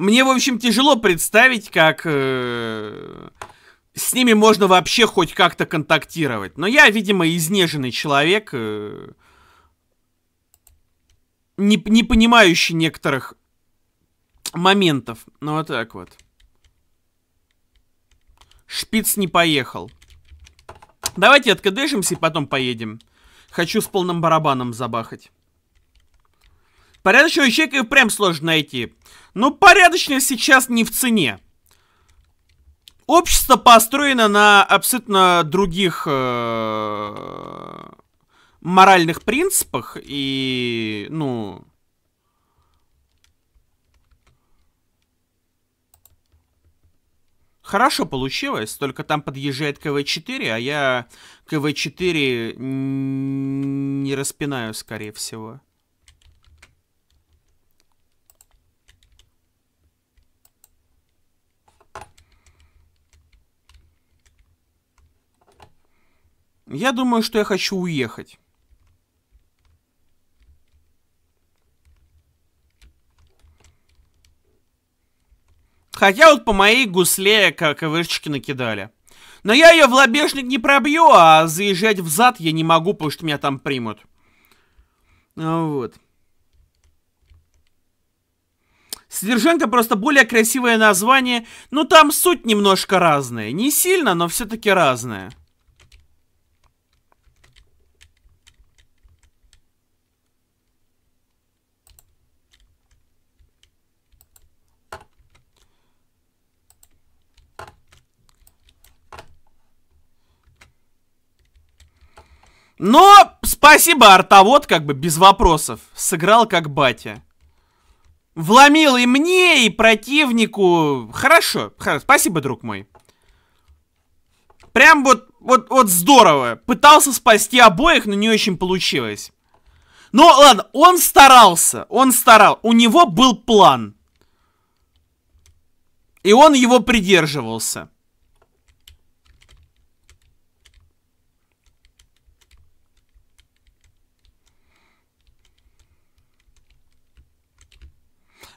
Мне, в общем, тяжело представить, как э, с ними можно вообще хоть как-то контактировать. Но я, видимо, изнеженный человек, э, не, не понимающий некоторых моментов. Ну, вот так вот. Шпиц не поехал. Давайте откадешимся и потом поедем. Хочу с полным барабаном забахать. Порядочного человека и прям сложно найти. Но порядочность сейчас не в цене. Общество построено на абсолютно других -э моральных принципах и, ну... Хорошо получилось, только там подъезжает КВ-4, а я КВ-4 не распинаю, скорее всего. Я думаю, что я хочу уехать. Хотя вот по моей гусле ковырчики накидали. Но я ее в лобешник не пробью, а заезжать в зад я не могу, потому что меня там примут. А вот. Содержанка просто более красивое название, но ну, там суть немножко разная. Не сильно, но все-таки разная. Но спасибо, Артовод, как бы без вопросов, сыграл как батя. Вломил и мне, и противнику. Хорошо, хорошо. спасибо, друг мой. Прям вот, вот, вот здорово. Пытался спасти обоих, но не очень получилось. Но ладно, он старался, он старал. У него был план. И он его придерживался.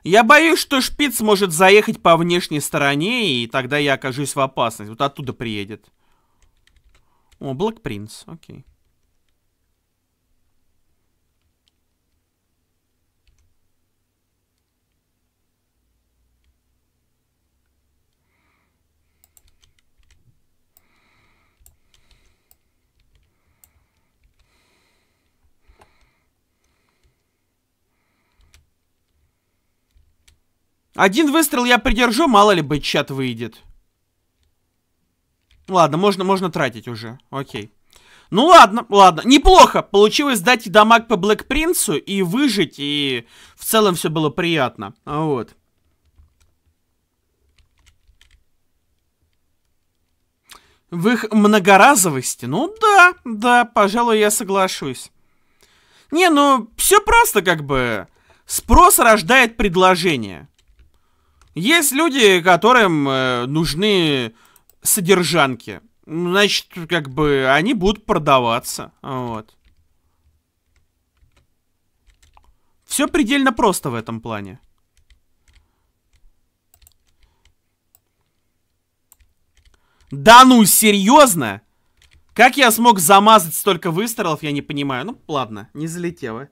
Я боюсь, что шпиц может заехать по внешней стороне, и тогда я окажусь в опасности. Вот оттуда приедет. О, Блэк Принц, окей. Один выстрел я придержу, мало ли бы чат выйдет. Ладно, можно, можно тратить уже. Окей. Ну ладно, ладно. Неплохо. Получилось дать дамаг по Блэк Принцу и выжить, и в целом все было приятно. Вот. В их многоразовости? Ну да, да, пожалуй, я соглашусь. Не, ну, все просто как бы. Спрос рождает предложение. Есть люди, которым э, нужны содержанки. Значит, как бы они будут продаваться. Вот. Все предельно просто в этом плане. Да ну, серьезно? Как я смог замазать столько выстрелов, я не понимаю. Ну, ладно, не залетело.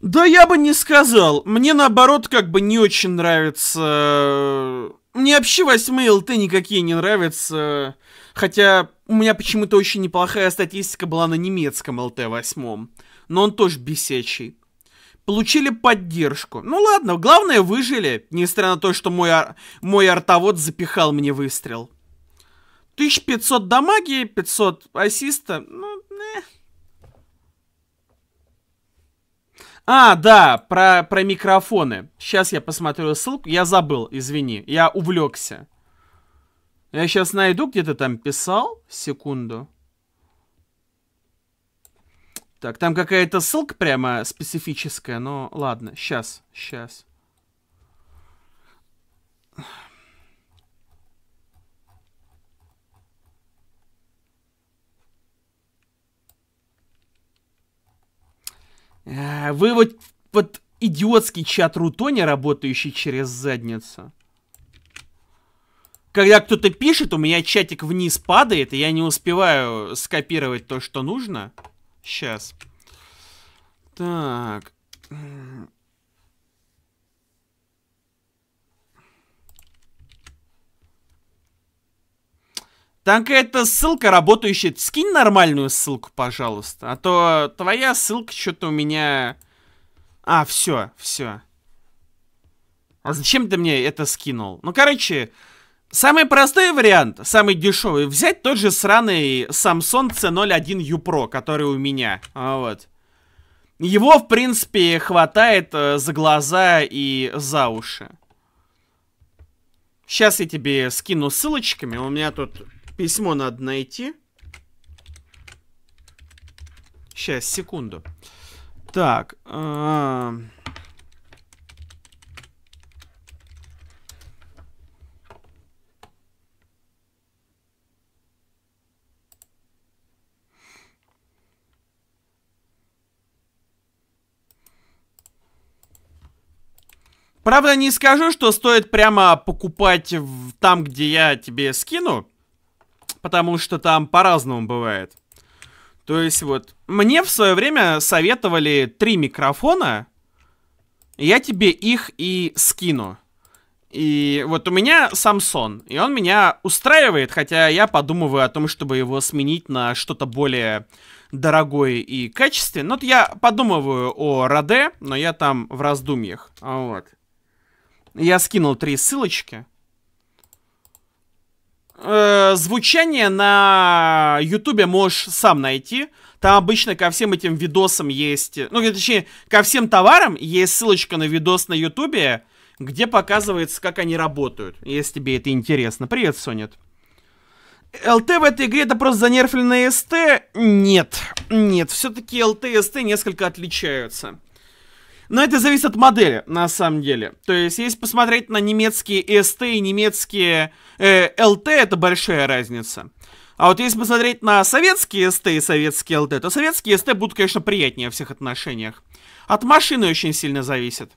Да я бы не сказал. Мне наоборот как бы не очень нравится... Э, мне вообще восьмые ЛТ никакие не нравятся. Хотя у меня почему-то очень неплохая статистика была на немецком ЛТ восьмом. Но он тоже бесячий. Получили поддержку. Ну ладно, главное выжили, несмотря на то, что мой, ар... мой артовод запихал мне выстрел. 1500 дамаги, 500 ассиста. Ну, А, да, про, про микрофоны. Сейчас я посмотрю ссылку. Я забыл, извини. Я увлекся. Я сейчас найду, где ты там писал. Секунду. Так, там какая-то ссылка прямо специфическая, но ладно, сейчас, сейчас. Э, вы вот, под идиотский чат Рутони, работающий через задницу. Когда кто-то пишет, у меня чатик вниз падает, и я не успеваю скопировать то, что нужно. Сейчас. Так. Так это ссылка работающая. Скинь нормальную ссылку, пожалуйста. А то твоя ссылка что-то у меня... А, все, все. А зачем ты мне это скинул? Ну, короче, самый простой вариант, самый дешевый, взять тот же сраный Samsung C01 U Pro, который у меня. А, вот. Его, в принципе, хватает э, за глаза и за уши. Сейчас я тебе скину ссылочками. У меня тут Письмо надо найти. Сейчас, секунду. Так. А, Правда, не скажу, что стоит прямо покупать в, там, где я тебе скину потому что там по-разному бывает. То есть вот, мне в свое время советовали три микрофона, я тебе их и скину. И вот у меня Самсон, и он меня устраивает, хотя я подумываю о том, чтобы его сменить на что-то более дорогое и качественное. Ну Вот я подумываю о Роде, но я там в раздумьях. Вот. Я скинул три ссылочки э, звучание на Ютубе можешь сам найти. Там обычно ко всем этим видосам есть... Ну, точнее, ко всем товарам есть ссылочка на видос на Ютубе, где показывается, как они работают, если тебе это интересно. Привет, Сонет. ЛТ в этой игре это просто занерфленные СТ? Нет, нет, все-таки ЛТ и СТ несколько отличаются. Но это зависит от модели, на самом деле. То есть, если посмотреть на немецкие ST и немецкие э, LT, это большая разница. А вот если посмотреть на советские ST и советские ЛТ, то советские ST будут, конечно, приятнее во всех отношениях. От машины очень сильно зависит.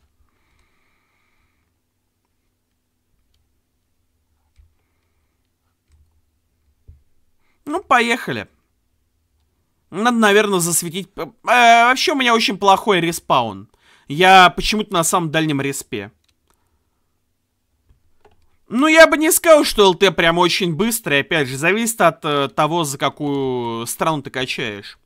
Ну, поехали. Надо, наверное, засветить... Э, вообще у меня очень плохой респаун. Я почему-то на самом дальнем респе. Ну, я бы не сказал, что ЛТ прям очень быстрый. Опять же, зависит от э, того, за какую страну ты качаешь.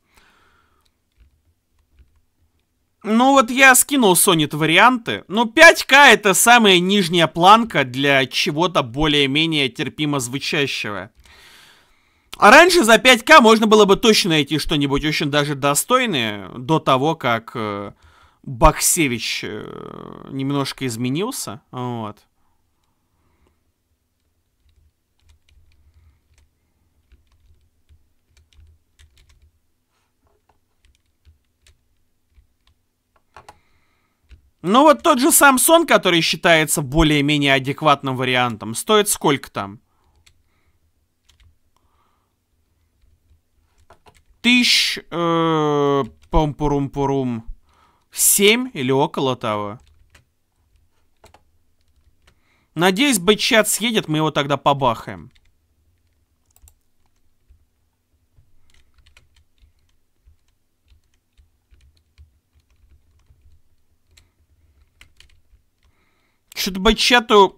Ну, вот я скинул Sonit варианты. Ну, 5К это самая нижняя планка для чего-то более-менее терпимо звучащего. А раньше за 5К можно было бы точно найти что-нибудь очень даже достойное до того, как... Э, Баксевич э, немножко изменился. Вот. Ну вот тот же Самсон, который считается более-менее адекватным вариантом, стоит сколько там? 1000, э, пом-пурум-пурум в 7 или около того. Надеюсь, бэт съедет, мы его тогда побахаем. Что-то бэт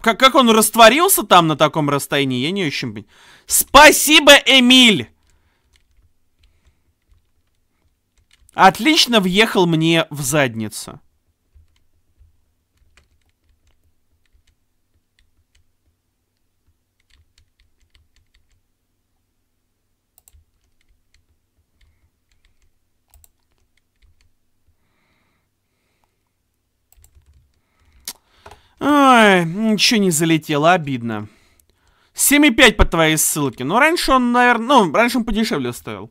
Как, как он растворился там на таком расстоянии, я не очень Спасибо, Эмиль! Отлично въехал мне в задницу. Ой, ничего не залетело, обидно. 7,5 по твоей ссылке. Но ну, раньше он, наверное... Ну, раньше он подешевле стоил.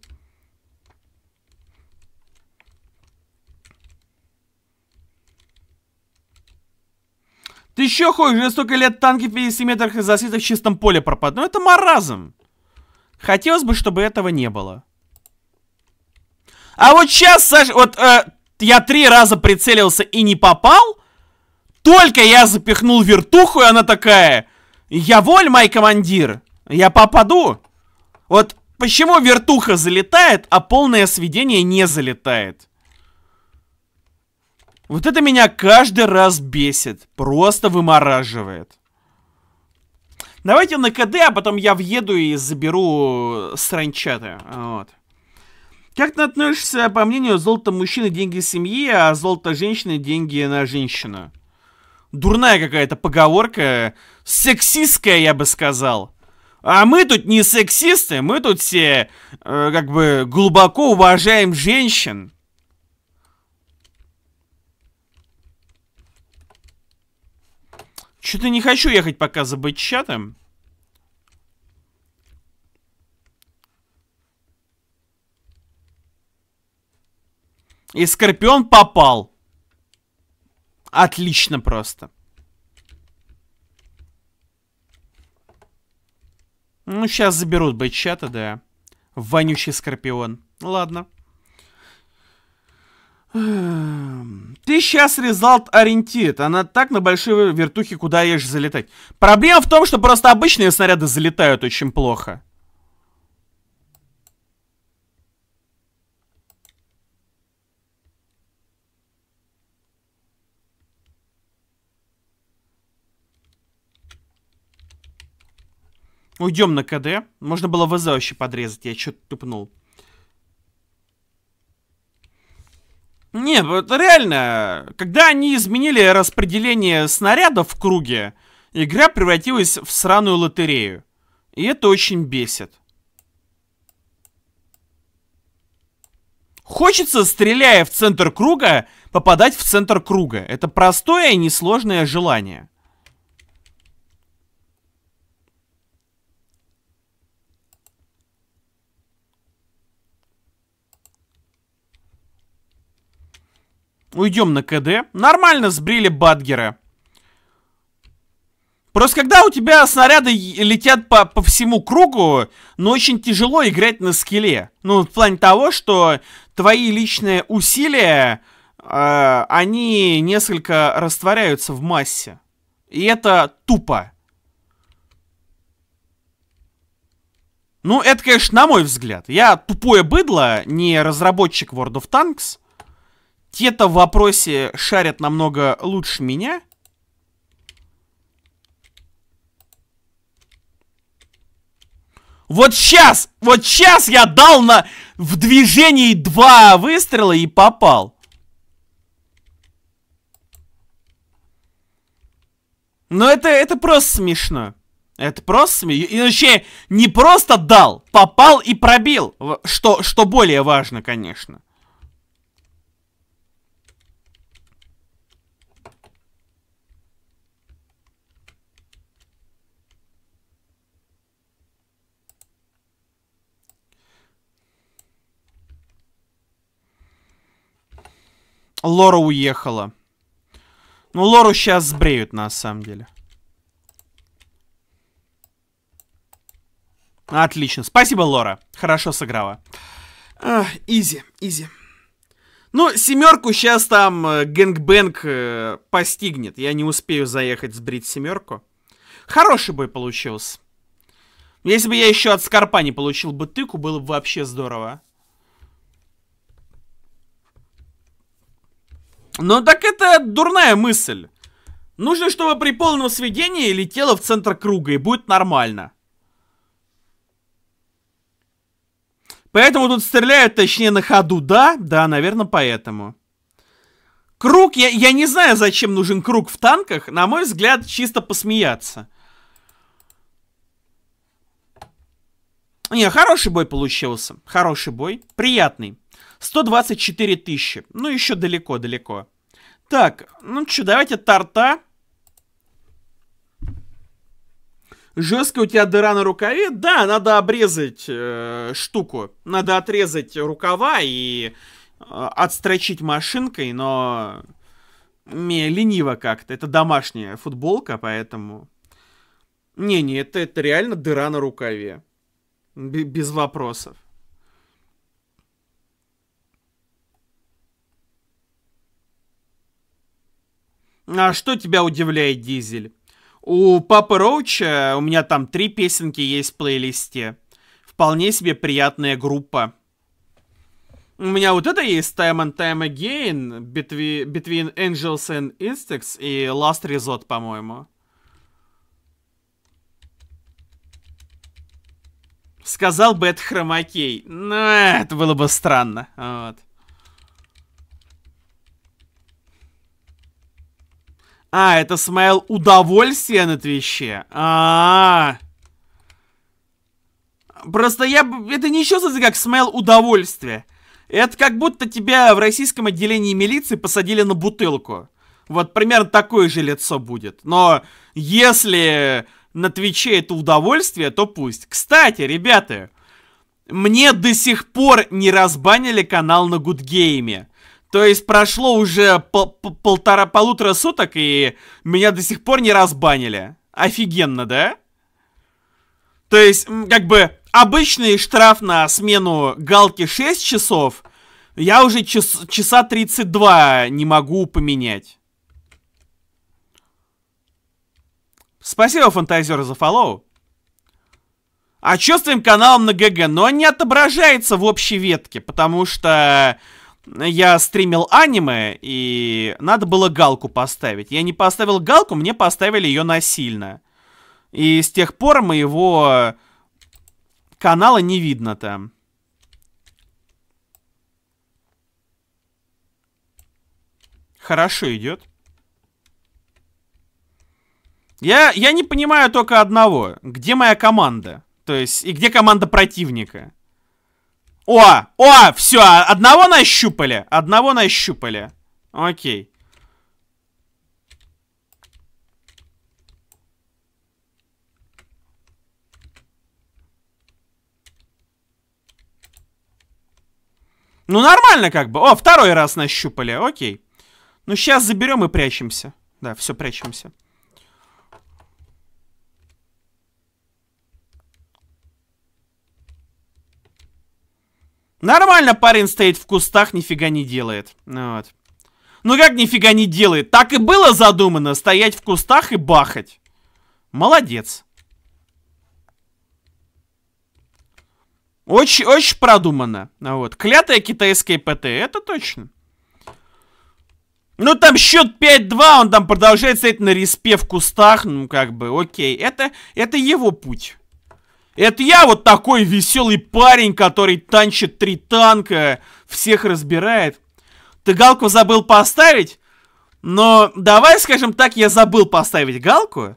Ты еще ходишь, уже столько лет танки в 50 метрах из засветов в чистом поле пропадут. Ну это маразм. Хотелось бы, чтобы этого не было. А вот сейчас, Саша, вот э, я три раза прицелился и не попал. Только я запихнул вертуху, и она такая... Я воль, мой командир. Я попаду. Вот почему вертуха залетает, а полное сведение не залетает? Вот это меня каждый раз бесит. Просто вымораживает. Давайте на КД, а потом я въеду и заберу сранчата. Вот. Как ты относишься, по мнению, золото мужчины деньги семьи, а золото женщины деньги на женщину? Дурная какая-то поговорка, сексистская, я бы сказал. А мы тут не сексисты, мы тут все э, как бы глубоко уважаем женщин. Что-то не хочу ехать пока за бэтчатом. И Скорпион попал. Отлично просто. Ну, сейчас заберут бэтчата, да. Вонючий Скорпион. Ладно. Ты сейчас резалт ориентирует, Она так на большой вертухи куда ешь залетать. Проблема в том, что просто обычные снаряды залетают очень плохо. Уйдем на КД. Можно было ВЗ вообще подрезать, я что-то тупнул. Не, вот реально, когда они изменили распределение снарядов в круге, игра превратилась в сраную лотерею. И это очень бесит. Хочется, стреляя в центр круга, попадать в центр круга. Это простое и несложное желание. Уйдем на КД. Нормально сбрили Бадгера. Просто когда у тебя снаряды летят по, по всему кругу, но ну, очень тяжело играть на скеле. Ну, в плане того, что твои личные усилия, э, они несколько растворяются в массе. И это тупо. Ну, это, конечно, на мой взгляд. Я тупое быдло, не разработчик World of Tanks. Те-то в вопросе шарят намного лучше меня. Вот сейчас, вот сейчас я дал на в движении два выстрела и попал. Но ну, это, это просто смешно. Это просто смешно. И вообще, не просто дал, попал и пробил. Что, что более важно, конечно. Лора уехала. Ну, Лору сейчас сбреют, на самом деле. Отлично. Спасибо, Лора. Хорошо сыграла. А, изи, изи. Ну, семерку сейчас там э, гэнгбэнг э, постигнет. Я не успею заехать сбрить семерку. Хороший бой получился. Если бы я еще от Скорпа не получил бы тыку, было бы вообще здорово. А. Ну так это дурная мысль. Нужно, чтобы при полном сведении летело в центр круга, и будет нормально. Поэтому тут стреляют, точнее, на ходу, да? Да, наверное, поэтому. Круг, я, я не знаю, зачем нужен круг в танках. На мой взгляд, чисто посмеяться. Не, хороший бой получился. Хороший бой. Приятный. 124 тысячи. Ну, еще далеко-далеко. Так, ну что, давайте торта. Жесткая у тебя дыра на рукаве? Да, надо обрезать э, штуку. Надо отрезать рукава и э, отстрочить машинкой, но... Не, лениво как-то. Это домашняя футболка, поэтому... Не-не, это, это реально дыра на рукаве. Б без вопросов. А что тебя удивляет, Дизель? У Папы Роуча у меня там три песенки есть в плейлисте. Вполне себе приятная группа. У меня вот это есть Time and Time Again, Between, between Angels and Instincts и Last Resort, по-моему. Сказал бы это хромакей. Но ну, это было бы странно. Вот. А, это смайл удовольствие на Твиче? А, -а, а Просто я... Это не еще как смайл удовольствия. Это как будто тебя в российском отделении милиции посадили на бутылку. Вот примерно такое же лицо будет. Но если на Твиче это удовольствие, то пусть. Кстати, ребята, мне до сих пор не разбанили канал на Гудгейме. То есть прошло уже пол полтора полутора суток, и меня до сих пор не разбанили. Офигенно, да? То есть, как бы, обычный штраф на смену галки 6 часов, я уже час часа 32 не могу поменять. Спасибо, фантазер, за фоллоу. А чувствуем каналом на ГГ, но он не отображается в общей ветке, потому что я стримил аниме, и надо было галку поставить. Я не поставил галку, мне поставили ее насильно. И с тех пор моего канала не видно там. Хорошо идет. Я, я не понимаю только одного. Где моя команда? То есть, и где команда противника? О, о, все, одного нащупали. Одного нащупали. Окей. Ну, нормально как бы. О, второй раз нащупали. Окей. Ну, сейчас заберем и прячемся. Да, все, прячемся. Нормально парень стоит в кустах, нифига не делает. Ну вот. Ну как нифига не делает? Так и было задумано стоять в кустах и бахать. Молодец. Очень, очень продумано. Ну вот. Клятая китайская ПТ, это точно. Ну там счет 5-2, он там продолжает стоять на респе в кустах, ну как бы, окей. Это, это его путь. Это я вот такой веселый парень, который танчит три танка, всех разбирает. Ты галку забыл поставить? Но давай, скажем так, я забыл поставить галку.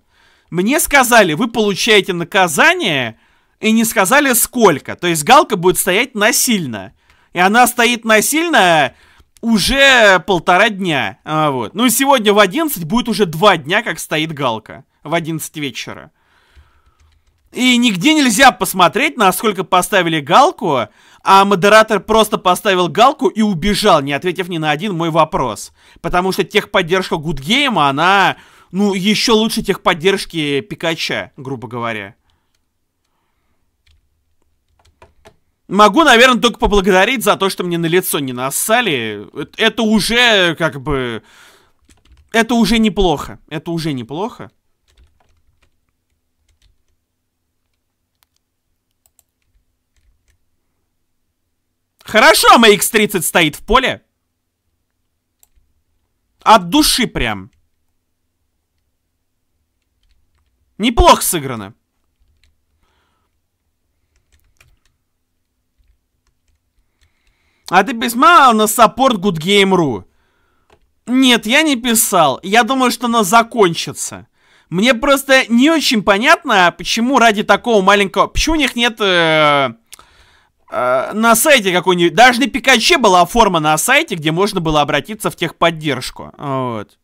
Мне сказали, вы получаете наказание, и не сказали сколько. То есть галка будет стоять насильно. И она стоит насильно уже полтора дня. А, вот. Ну и сегодня в 11 будет уже два дня, как стоит галка. В 11 вечера. И нигде нельзя посмотреть, насколько поставили галку, а модератор просто поставил галку и убежал, не ответив ни на один мой вопрос. Потому что техподдержка Гудгейма, она, ну, еще лучше техподдержки Пикача, грубо говоря. Могу, наверное, только поблагодарить за то, что мне на лицо не нассали. Это уже, как бы... Это уже неплохо. Это уже неплохо. Хорошо, мой x 30 стоит в поле. От души прям. Неплохо сыграно. А ты письма на саппорт Goodgame.ru? Нет, я не писал. Я думаю, что она закончится. Мне просто не очень понятно, почему ради такого маленького... Почему у них нет... Э, -э э, на сайте какой-нибудь, даже на Пикаче была форма на сайте, где можно было обратиться в техподдержку. Вот.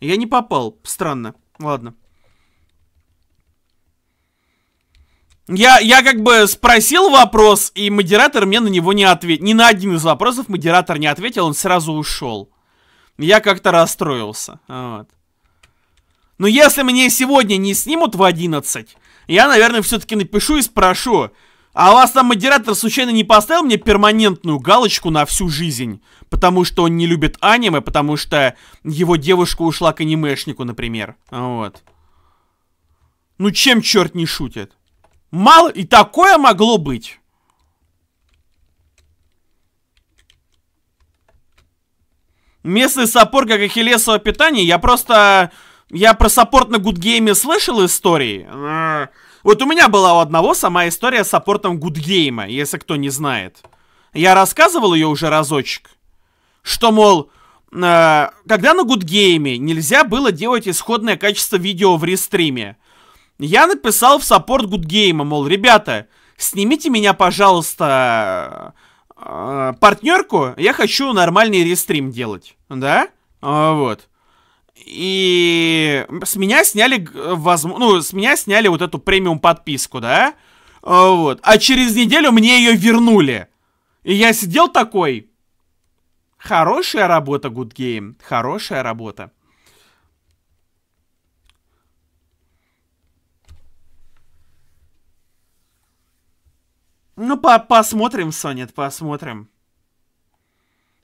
Я не попал, странно. Ладно. Я, я как бы спросил вопрос, и модератор мне на него не ответил. Ни на один из вопросов модератор не ответил, он сразу ушел. Я как-то расстроился. Вот. Но если мне сегодня не снимут в 11, я, наверное, все-таки напишу и спрошу. А у вас там модератор случайно не поставил мне перманентную галочку на всю жизнь? Потому что он не любит аниме, потому что его девушка ушла к анимешнику, например. Вот. Ну чем черт не шутит? Мало и такое могло быть. Местный саппорт, как ахиллесово питание, я просто... Я про саппорт на Гудгейме слышал истории? Э, вот у меня была у одного сама история с саппортом Гудгейма, если кто не знает. Я рассказывал ее уже разочек. Что, мол, э, когда на Гудгейме нельзя было делать исходное качество видео в рестриме, я написал в саппорт Гудгейма, мол, ребята, снимите меня, пожалуйста, э, партнерку, я хочу нормальный рестрим делать. Да? Э, вот. И с меня сняли, э, возможно, ну, с меня сняли вот эту премиум подписку, да? А, вот. А через неделю мне ее вернули. И я сидел такой. Хорошая работа, Good Game. Хорошая работа. Ну, по посмотрим, Сонет, посмотрим.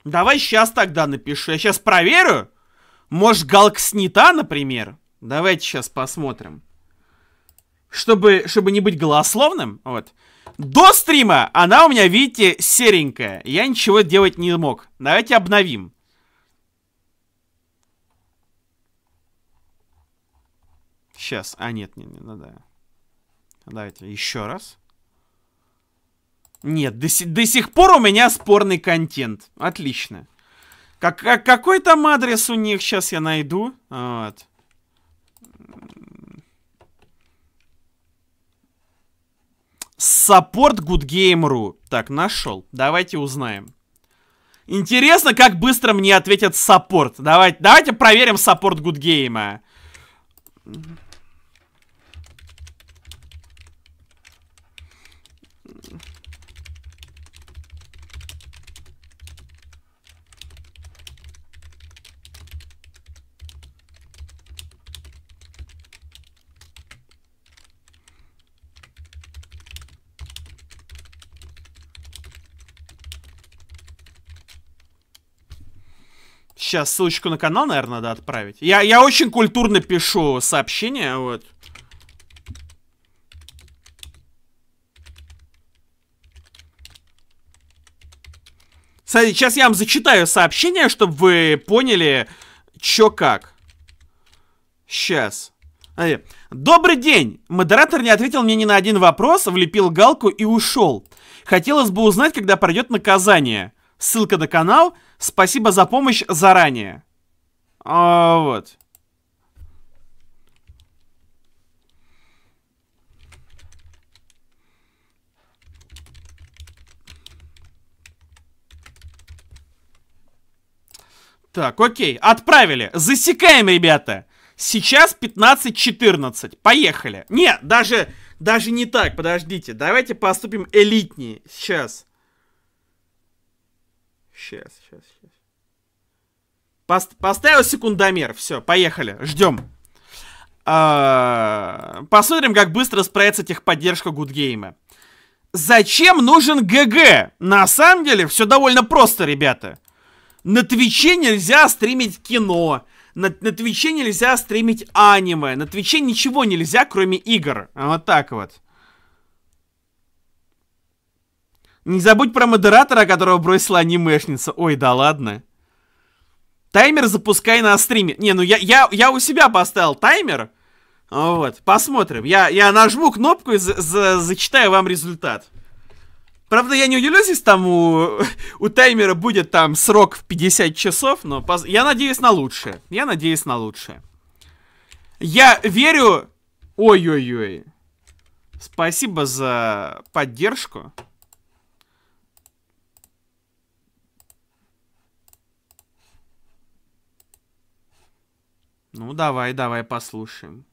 Давай сейчас тогда напишу. Я сейчас проверю. Может, Галкснита, например? Давайте сейчас посмотрим. Чтобы, чтобы не быть голословным, вот. До стрима она у меня, видите, серенькая. Я ничего делать не мог. Давайте обновим. Сейчас. А, нет, не, не надо. Давайте еще раз. Нет, до, до сих пор у меня спорный контент. Отлично. Как, как, какой там адрес у них? Сейчас я найду. Вот. Саппорт Goodgame.ru. Так, нашел. Давайте узнаем. Интересно, как быстро мне ответят саппорт. Давайте, давайте проверим саппорт Goodgame. Сейчас ссылочку на канал, наверное, надо отправить. Я, я очень культурно пишу сообщение, вот. Сейчас я вам зачитаю сообщение, чтобы вы поняли, чё как. Сейчас. Добрый день! Модератор не ответил мне ни на один вопрос, влепил галку и ушел. Хотелось бы узнать, когда пройдет наказание. Ссылка на канал — Спасибо за помощь заранее. А, вот. Так, окей, отправили. Засекаем, ребята. Сейчас 15-14. Поехали. Не, даже, даже не так, подождите. Давайте поступим элитнее. Сейчас. Сейчас, сейчас, сейчас. Пост поставил секундомер. Все, поехали. Ждем. А посмотрим, как быстро справится техподдержка Гудгейма. Зачем нужен ГГ? На самом деле, все довольно просто, ребята. На Твиче нельзя стримить кино. На, на Твиче нельзя стримить аниме. На Твиче ничего нельзя, кроме игр. Вот так вот. Не забудь про модератора, которого бросила анимешница. Ой, да ладно. Таймер запускай на стриме. Не, ну я, я, я у себя поставил таймер. Вот, посмотрим. Я, я нажму кнопку и за, за, зачитаю вам результат. Правда, я не удивлюсь, если там у, у таймера будет там срок в 50 часов, но пос... я надеюсь на лучшее. Я надеюсь на лучшее. Я верю... Ой-ой-ой. Спасибо за поддержку. Ну, давай, давай послушаем.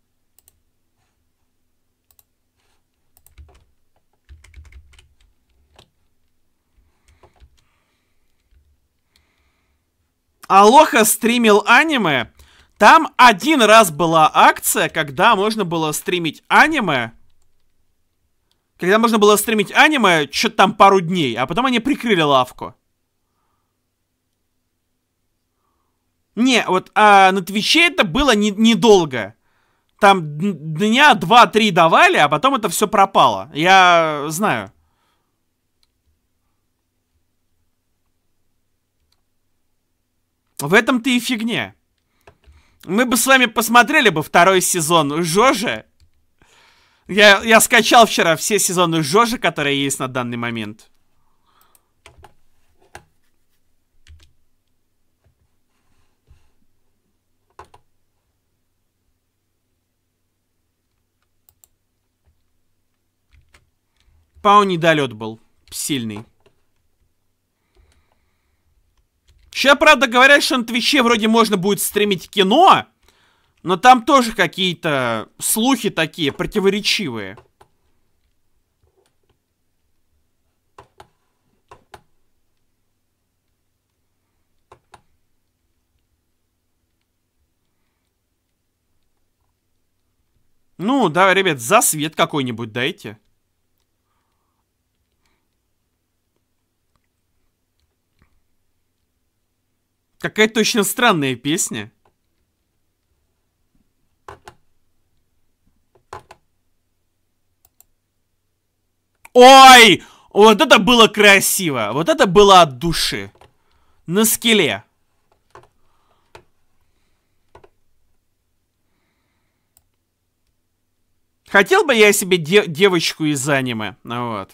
Алоха стримил аниме. Там один раз была акция, когда можно было стримить аниме. Когда можно было стримить аниме, что-то там пару дней, а потом они прикрыли лавку. Не, вот а, на Твиче это было недолго. Не, не долго. Там дня два-три давали, а потом это все пропало. Я знаю. В этом-то и фигня. Мы бы с вами посмотрели бы второй сезон Жожи. Я, я скачал вчера все сезоны Жожи, которые есть на данный момент. Пау недолет был. Сильный. Сейчас, правда, говорят, что на Твиче вроде можно будет стримить кино, но там тоже какие-то слухи такие противоречивые. Ну, да, ребят, засвет какой-нибудь дайте. Какая-то очень странная песня. Ой! Вот это было красиво. Вот это было от души. На скеле. Хотел бы я себе де девочку из аниме. Вот.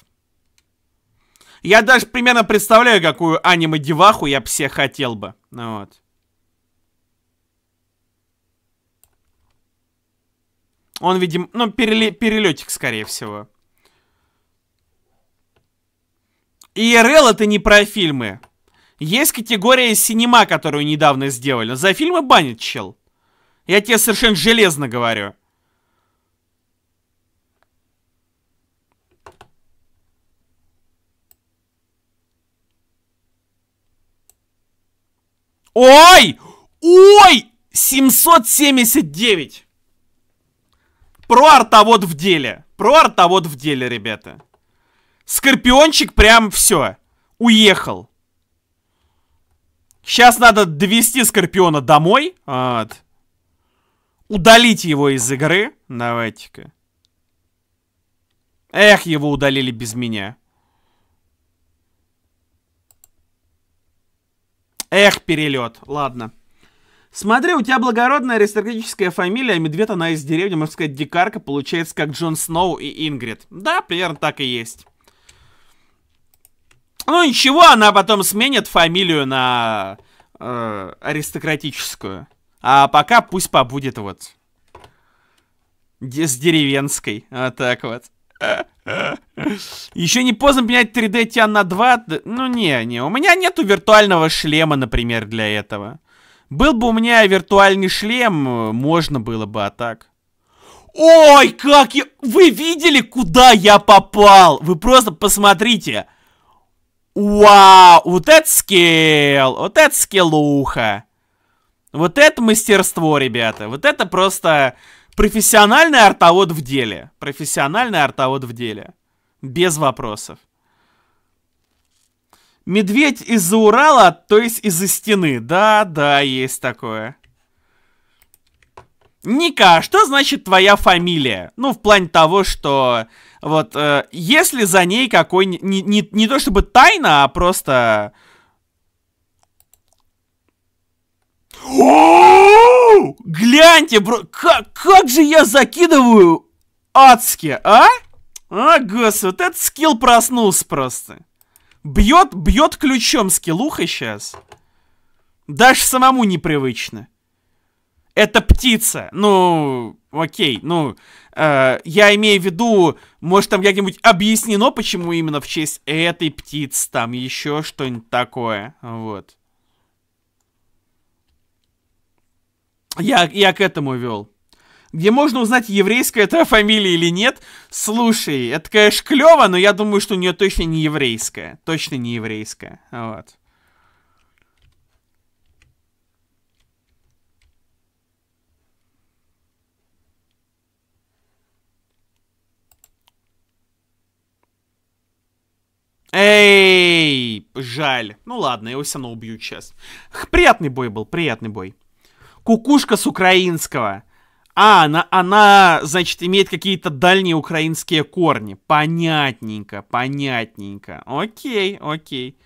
Я даже примерно представляю, какую аниме-деваху я все хотел бы. Ну вот. Он, видимо, ну, переле перелетик, скорее всего. ИРЛ это не про фильмы. Есть категория синема, которую недавно сделали. За фильмы банит чел. Я тебе совершенно железно говорю. Ой! Ой! 779! Про вот в деле. Про вот в деле, ребята. Скорпиончик прям все. Уехал. Сейчас надо довести Скорпиона домой. Вот. Удалить его из игры. Давайте-ка. Эх, его удалили без меня. Эх, перелет. Ладно. Смотри, у тебя благородная аристократическая фамилия, а медведь она из деревни, можно сказать, дикарка, получается как Джон Сноу и Ингрид. Да, примерно так и есть. Ну ничего, она потом сменит фамилию на э, аристократическую. А пока пусть побудет вот с деревенской. Вот так вот. Еще не поздно менять 3D тебя на 2. Ну не, не. У меня нету виртуального шлема, например, для этого. Был бы у меня виртуальный шлем, э, можно было бы, а так. Ой, как я... Вы видели, куда я попал? Вы просто посмотрите. Вау, вот это скилл, вот это скиллуха. Вот это мастерство, ребята. Вот это просто Профессиональный артовод в деле. Профессиональный артовод в деле. Без вопросов. Медведь из-за Урала, то есть из-за стены. Да, да, есть такое. Ника, а что значит твоя фамилия? Ну, в плане того, что вот э, если за ней какой-нибудь... Не, не, не то чтобы тайна, а просто О, гляньте, бро, как, как же я закидываю адски, а? А, гос, вот этот скилл проснулся просто. Бьет, бьет ключом скиллуха сейчас. Даже самому непривычно. Это птица. Ну, окей, ну, э, я имею в виду, может там как-нибудь объяснено, почему именно в честь этой птицы там еще что-нибудь такое. Вот. Я, я к этому вел. Где можно узнать, еврейская твоя фамилия или нет. Слушай, это, конечно, клево, но я думаю, что у нее точно не еврейская. Точно не еврейская. Вот. Эй, жаль. Ну ладно, я его все равно убью сейчас. Приятный бой был, приятный бой кукушка с украинского. А, она, она, значит, имеет какие-то дальние украинские корни. Понятненько, понятненько. Окей, окей.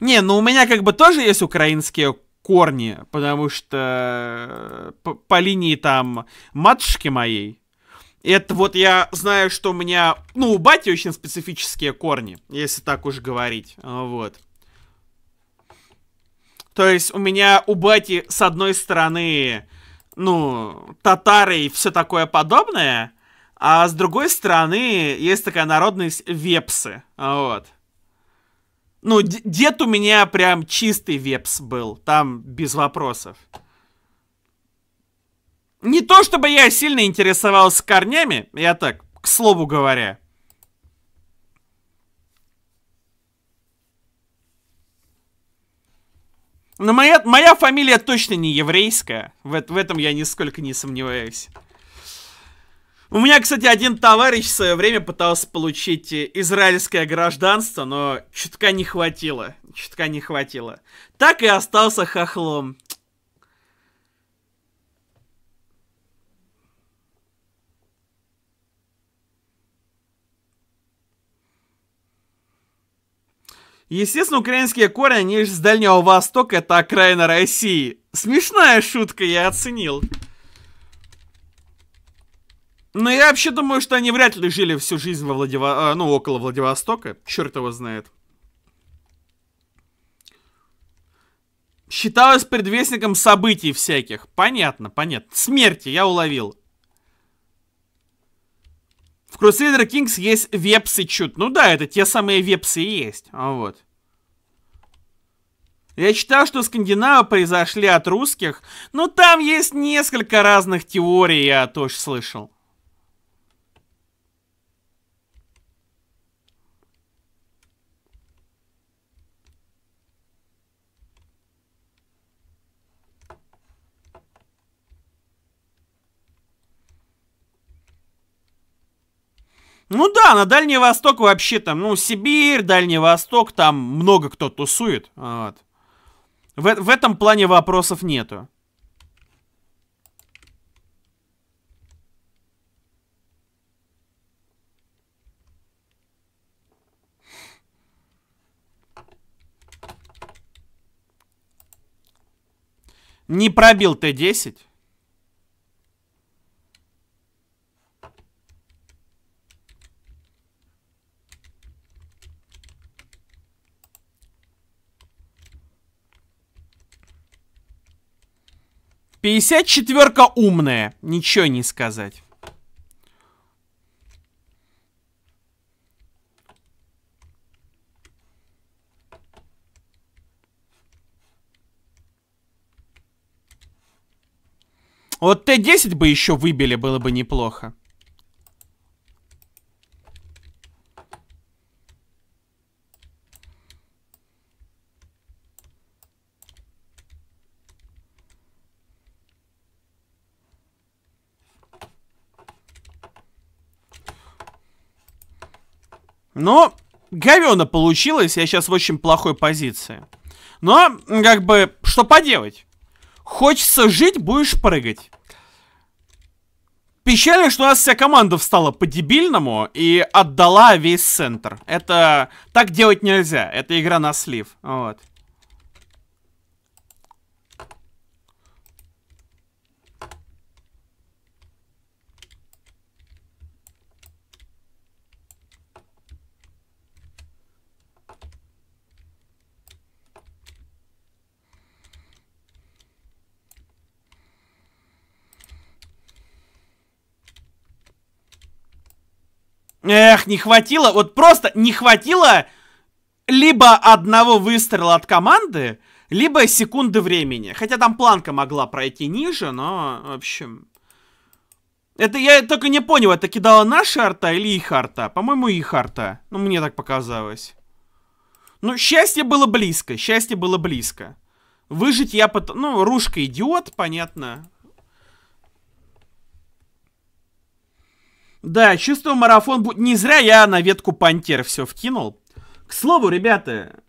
Не, ну у меня как бы тоже есть украинские корни, потому что э, по, по линии там матушки моей. Это вот я знаю, что у меня, ну, у бати очень специфические корни, если так уж говорить, вот. То есть у меня у Бати с одной стороны, ну, татары и все такое подобное, а с другой стороны есть такая народность вепсы, вот. Ну, дед у меня прям чистый вепс был, там без вопросов. Не то чтобы я сильно интересовался корнями, я так, к слову говоря. Но моя, моя фамилия точно не еврейская. В, в этом я нисколько не сомневаюсь. У меня, кстати, один товарищ в свое время пытался получить израильское гражданство, но чутка не хватило. Чутка не хватило. Так и остался хохлом. Естественно, украинские корни, они же с Дальнего Востока, это окраина России. Смешная шутка, я оценил. Но я вообще думаю, что они вряд ли жили всю жизнь во Владиво... А, ну, около Владивостока. Черт его знает. Считалось предвестником событий всяких. Понятно, понятно. Смерти я уловил. В Crusader Kings есть вепсы чуть. Ну да, это те самые вепсы и есть. А вот. Я читал, что скандинавы произошли от русских, но там есть несколько разных теорий, я тоже слышал. Ну да, на Дальний Восток вообще там, ну, Сибирь, Дальний Восток, там много кто тусует. Вот. В, в этом плане вопросов нету. Не пробил Т-10. 54 умная. Ничего не сказать. Вот Т-10 бы еще выбили, было бы неплохо. Но говено получилось, я сейчас в очень плохой позиции. Но, как бы, что поделать? Хочется жить, будешь прыгать. Печально, что у нас вся команда встала по-дебильному и отдала весь центр. Это... Так делать нельзя. Это игра на слив. Вот. Эх, не хватило, вот просто не хватило либо одного выстрела от команды, либо секунды времени. Хотя там планка могла пройти ниже, но, в общем... Это я только не понял, это кидала наша арта или их арта? По-моему, их арта. Ну, мне так показалось. Ну, счастье было близко, счастье было близко. Выжить я потом... Ну, Рушка идиот, понятно. Да, чувствую, марафон будет... Не зря я на ветку пантер все вкинул. К слову, ребята,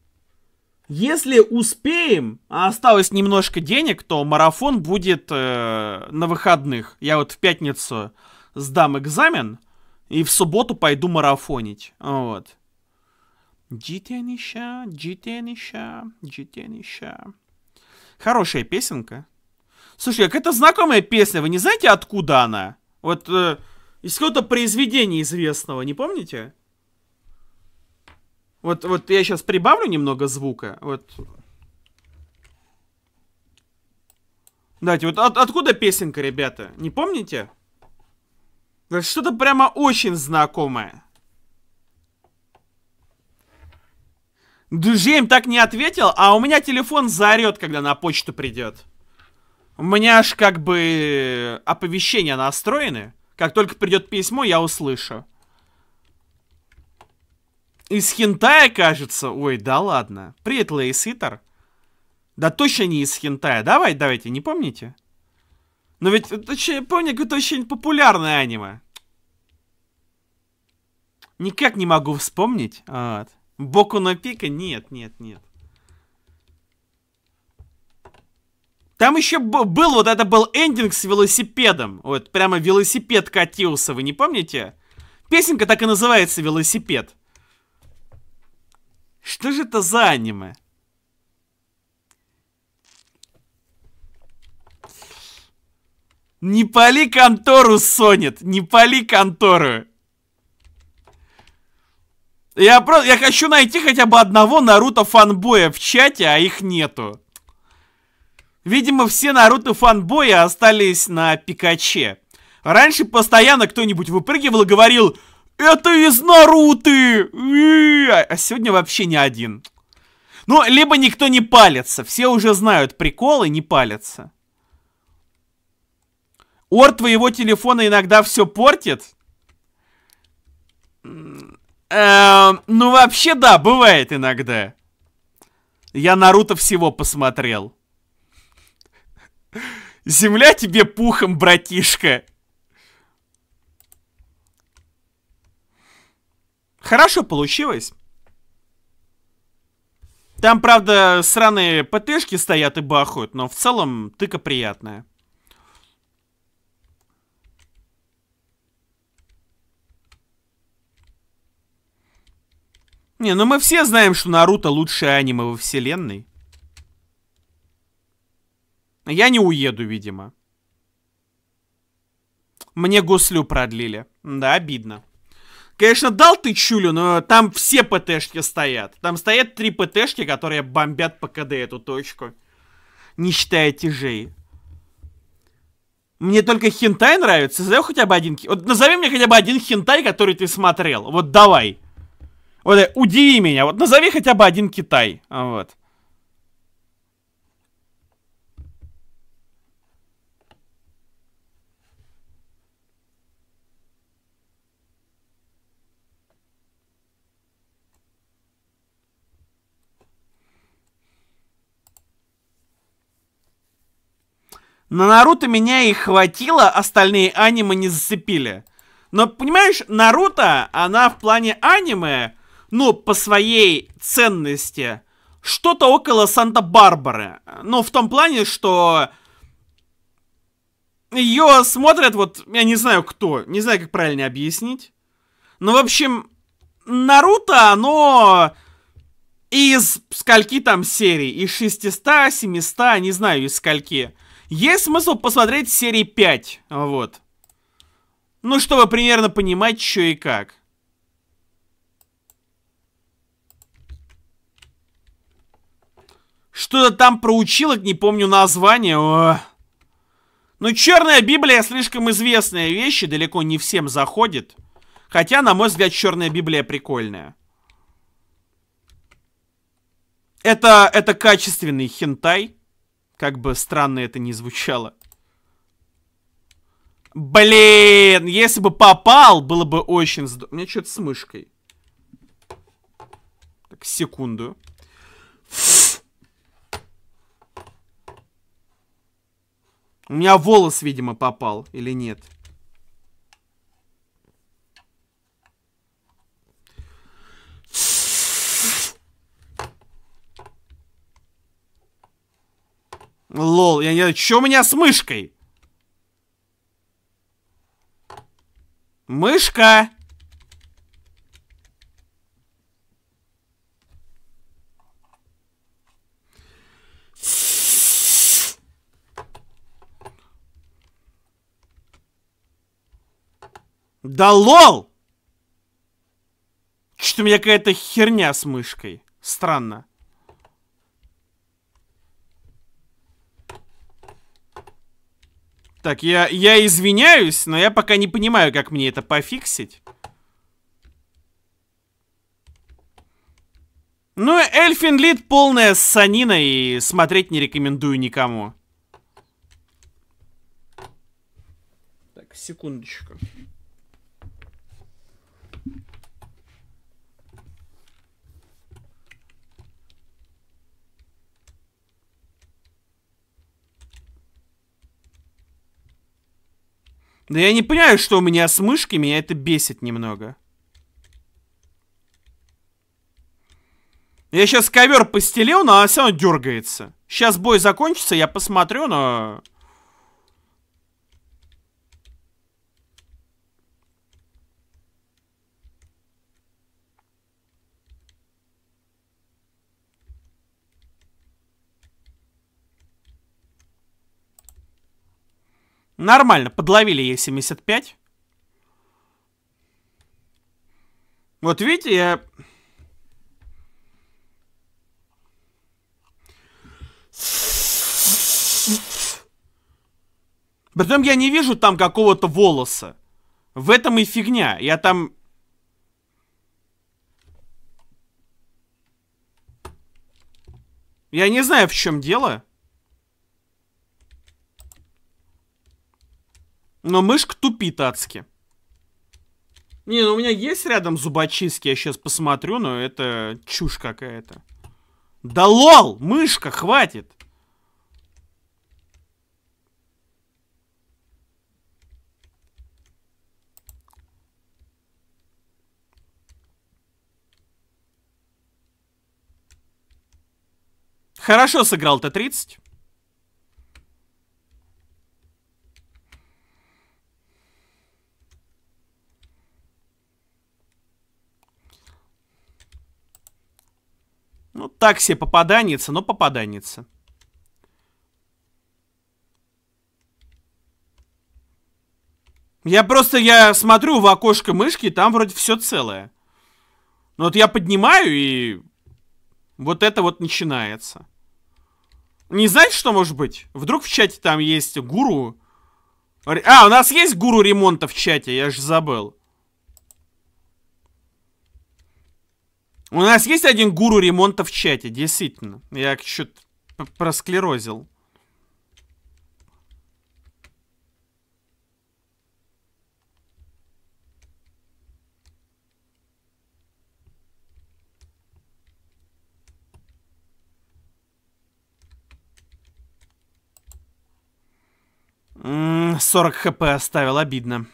если успеем, а осталось немножко денег, то марафон будет э, на выходных. Я вот в пятницу сдам экзамен и в субботу пойду марафонить. Вот. Джитенища, джитенища, джитенища. Хорошая песенка. Слушай, а как то знакомая песня. Вы не знаете, откуда она? Вот... Э, из какого-то произведения известного, не помните? Вот, вот я сейчас прибавлю немного звука. Вот. Давайте, вот от, откуда песенка, ребята? Не помните? Что-то прямо очень знакомое. Джейм так не ответил, а у меня телефон заорет, когда на почту придет. У меня аж как бы оповещения настроены. Как только придет письмо, я услышу. Из хентая, кажется. Ой, да ладно. Привет, Лейситер. Да точно не из хентая. Давай, давайте, не помните? Но ведь, очень, помню, какое-то очень популярное аниме. Никак не могу вспомнить. А, вот. Боку на пика? Нет, нет, нет. Там еще был вот это был эндинг с велосипедом. Вот прямо велосипед катился, вы не помните? Песенка так и называется «Велосипед». Что же это за аниме? Не пали контору, Сонет! Не пали контору! Я, про, я хочу найти хотя бы одного Наруто фанбоя в чате, а их нету. Видимо, все Наруто-фанбои остались на Пикаче. Раньше постоянно кто-нибудь выпрыгивал и говорил «Это из Наруты!» а, а сегодня вообще ни один. Ну, либо никто не палится. Все уже знают приколы, не палятся. Ор твоего телефона иногда все портит? Эм, ну, вообще да, бывает иногда. Я Наруто всего посмотрел. Земля тебе пухом, братишка. Хорошо получилось. Там, правда, сраные ПТшки стоят и бахают, но в целом тыка приятная. Не, ну мы все знаем, что Наруто лучшее аниме во вселенной. Я не уеду, видимо. Мне гуслю продлили. Да, обидно. Конечно, дал ты чулю, но там все ПТшки стоят. Там стоят три ПТшки, которые бомбят по КД эту точку. Не считая тяжей. Мне только хентай нравится. Назови хотя бы один... Вот назови мне хотя бы один хентай, который ты смотрел. Вот давай. Вот э, удиви меня. Вот назови хотя бы один Китай. Вот. На Наруто меня и хватило, остальные аниме не зацепили. Но, понимаешь, Наруто, она в плане аниме, ну, по своей ценности, что-то около Санта-Барбары. Ну, в том плане, что ее смотрят, вот, я не знаю кто, не знаю, как правильно объяснить. Но, ну, в общем, Наруто, оно из скольки там серий? Из 600, 700, не знаю, из скольки. Есть смысл посмотреть серии 5, вот. Ну, чтобы примерно понимать, что и как. Что-то там про училок, не помню название. О. Ну, черная Библия слишком известная вещь и далеко не всем заходит. Хотя, на мой взгляд, черная Библия прикольная. Это, это качественный хентай. Как бы странно это ни звучало. Блин, если бы попал, было бы очень здорово. У меня что-то с мышкой. Так, секунду. У меня волос, видимо, попал. Или нет? Лол, я не... что у меня с мышкой? Мышка! Да лол! Что-то у меня какая-то херня с мышкой. Странно. Так, я, я извиняюсь, но я пока не понимаю, как мне это пофиксить. Ну, Эльфин Лид полная санина и смотреть не рекомендую никому. Так, секундочку. Да я не понимаю, что у меня с мышкой, меня это бесит немного. Я сейчас ковер постелил, но она все равно дергается. Сейчас бой закончится, я посмотрю, но... Нормально, подловили Е75. Вот видите, я... Притом я не вижу там какого-то волоса. В этом и фигня. Я там... Я не знаю, в чем дело. Но мышка тупит адски. Не, ну у меня есть рядом зубочистки, я сейчас посмотрю, но это чушь какая-то. Да лол! Мышка, хватит! Хорошо сыграл Т-30. Ну, так себе попаданница, но попаданница. Я просто, я смотрю в окошко мышки, там вроде все целое. Ну вот я поднимаю, и вот это вот начинается. Не знаете, что может быть? Вдруг в чате там есть гуру? А, у нас есть гуру ремонта в чате, я же забыл. У нас есть один гуру ремонта в чате, действительно. Я что-то просклерозил. Сорок хп оставил, обидно.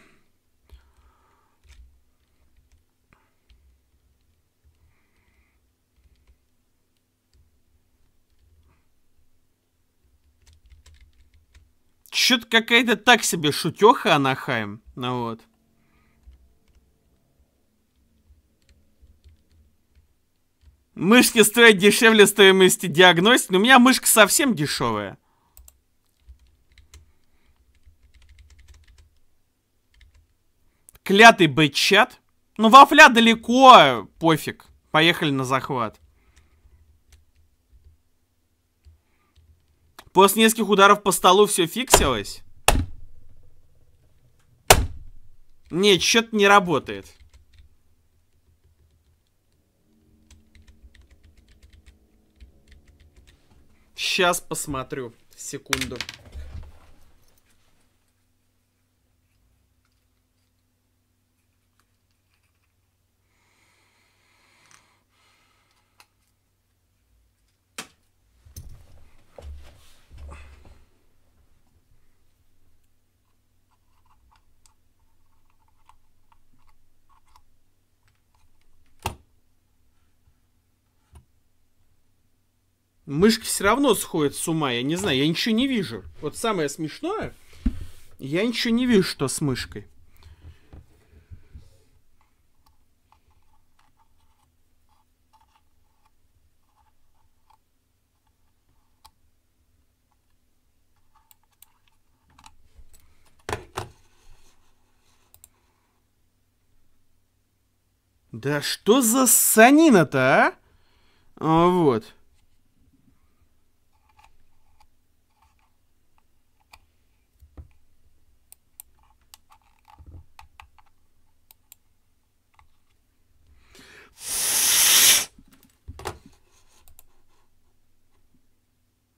что-то какая-то так себе шутеха Анахайм. Ну вот. Мышки стоят дешевле стоимости диагностики. Ну, у меня мышка совсем дешевая. Клятый бэт Ну, вафля далеко, э, пофиг. Поехали на захват. После нескольких ударов по столу все фиксилось? Нет, что-то не работает. Сейчас посмотрю. Секунду. Мышки все равно сходит с ума, я не знаю, я ничего не вижу. Вот самое смешное, я ничего не вижу, что с мышкой. Да что за санина-то, а? Вот.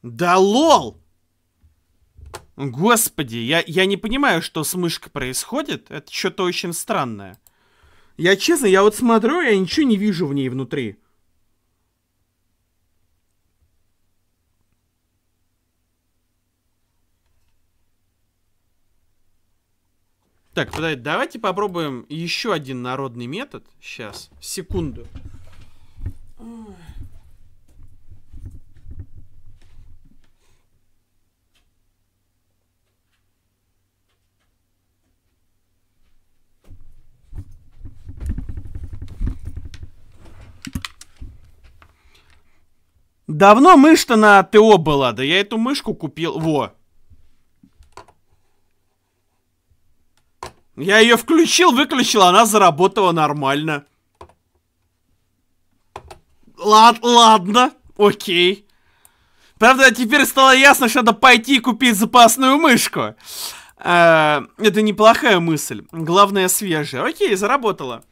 Да лол! Господи, я, я не понимаю, что с мышкой происходит. Это что-то очень странное. Я честно, я вот смотрю, я ничего не вижу в ней внутри. Так, подожди, давайте попробуем еще один народный метод. Сейчас, секунду. Давно мышь-то на ТО была, да я эту мышку купил. Во, Я ее включил, выключил, она заработала нормально. Лад, ладно, окей. Правда, теперь стало ясно, что надо пойти и купить запасную мышку. А, это неплохая мысль. Главное, свежая. Окей, заработала.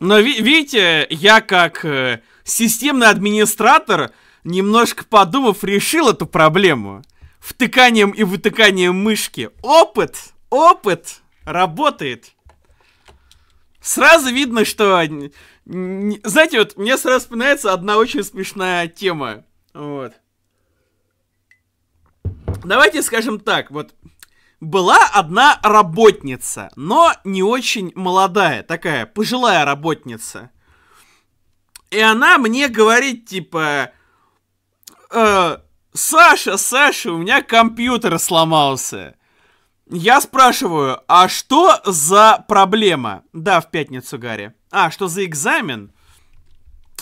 Но ви видите, я как э, системный администратор, немножко подумав, решил эту проблему втыканием и вытыканием мышки. Опыт, опыт работает. Сразу видно, что... Знаете, вот мне сразу вспоминается одна очень смешная тема. Вот. Давайте скажем так, вот... Была одна работница, но не очень молодая, такая пожилая работница. И она мне говорит, типа, э, Саша, Саша, у меня компьютер сломался. Я спрашиваю, а что за проблема? Да, в пятницу, Гарри. А, что за экзамен?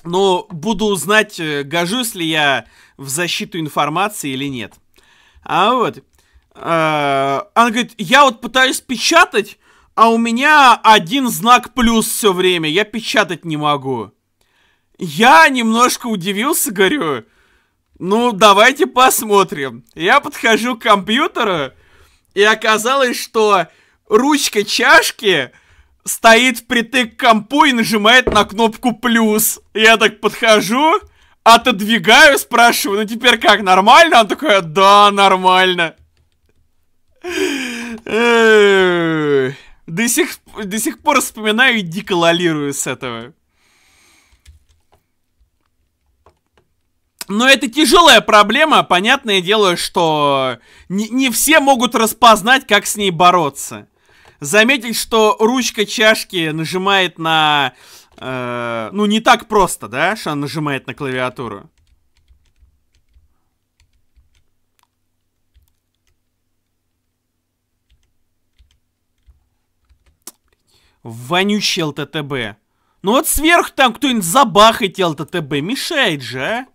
Ну, буду узнать, э, гожусь ли я в защиту информации или нет. А вот. Э, она говорит, я вот пытаюсь печатать, а у меня один знак плюс все время, я печатать не могу. Я немножко удивился, говорю, ну, давайте посмотрим. Я подхожу к компьютеру, и оказалось, что ручка чашки стоит впритык к компу и нажимает на кнопку «плюс». Я так подхожу, отодвигаю, спрашиваю, ну теперь как, нормально? Он такой, да, нормально. До сих, до сих пор вспоминаю и дико с этого. Но это тяжелая проблема, понятное дело, что не, не все могут распознать, как с ней бороться. Заметить, что ручка чашки нажимает на... Э, ну, не так просто, да, что она нажимает на клавиатуру. Вонючий ЛТТБ. Ну вот сверху там кто-нибудь забахает ЛТТБ, мешает же, а?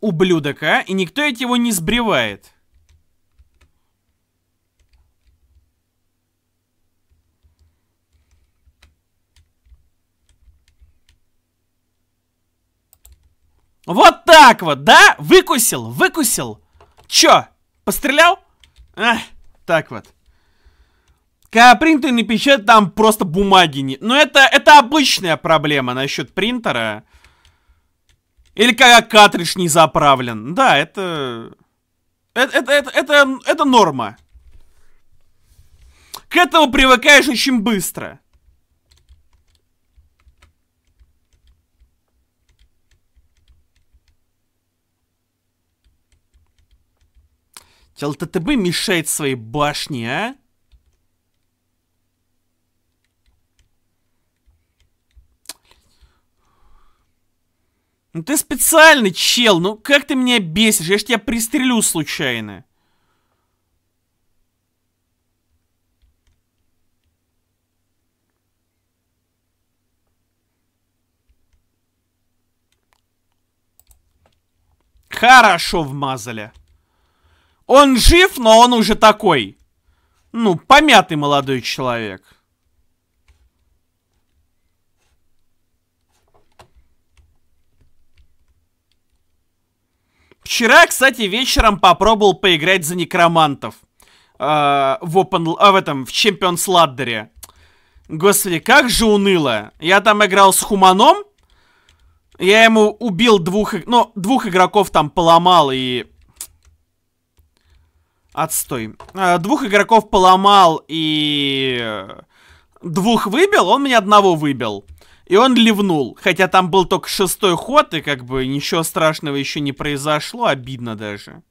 Ублюдок, а? И никто ведь его не сбривает. Вот так вот, да? Выкусил, выкусил. Чё, пострелял? Ах, так вот. Когда принтер не печатает, там просто бумаги не... Но ну, это, это обычная проблема насчет принтера. Или когда картридж не заправлен. Да, это... Это, это, это, это, это норма. К этому привыкаешь очень быстро. ТЛТТБ мешает своей башне, а? Ну ты специально чел, ну как ты меня бесишь? Я ж тебя пристрелю случайно. Хорошо вмазали. Он жив, но он уже такой. Ну, помятый молодой человек. Вчера, кстати, вечером попробовал поиграть за некромантов. Э, в, open, а, в этом, в Champions Ladder. Господи, как же уныло. Я там играл с Хуманом. Я ему убил двух... Ну, двух игроков там поломал и... Отстой. Э, двух игроков поломал и... Двух выбил, он меня одного выбил. И он ливнул, хотя там был только шестой ход, и как бы ничего страшного еще не произошло, обидно даже.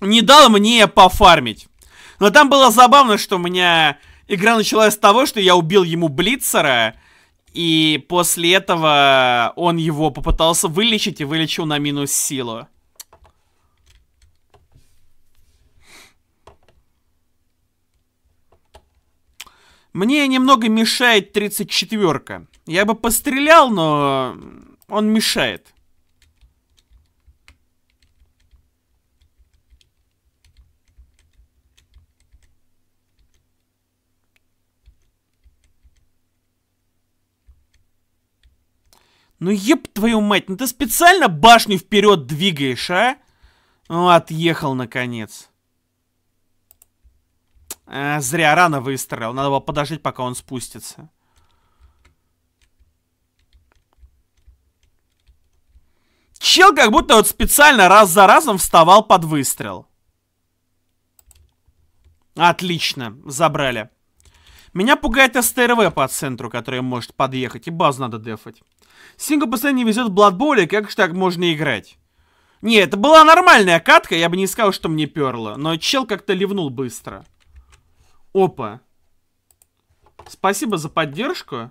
Не дал мне пофармить. Но там было забавно, что у меня игра началась с того, что я убил ему Блицера, и после этого он его попытался вылечить и вылечил на минус силу. Мне немного мешает 34-ка. Я бы пострелял, но он мешает. Ну еб твою мать, ну ты специально башню вперед двигаешь, а? Ну, отъехал наконец. Э, зря рано выстрелил. Надо было подождать, пока он спустится. Чел как будто вот специально раз за разом вставал под выстрел. Отлично, забрали. Меня пугает СТРВ по центру, который может подъехать, и баз надо дефать. Синга постоянно не везет в Бладболе, как же так можно играть? Не, это была нормальная катка, я бы не сказал, что мне перло, но чел как-то ливнул быстро. Опа. Спасибо за поддержку.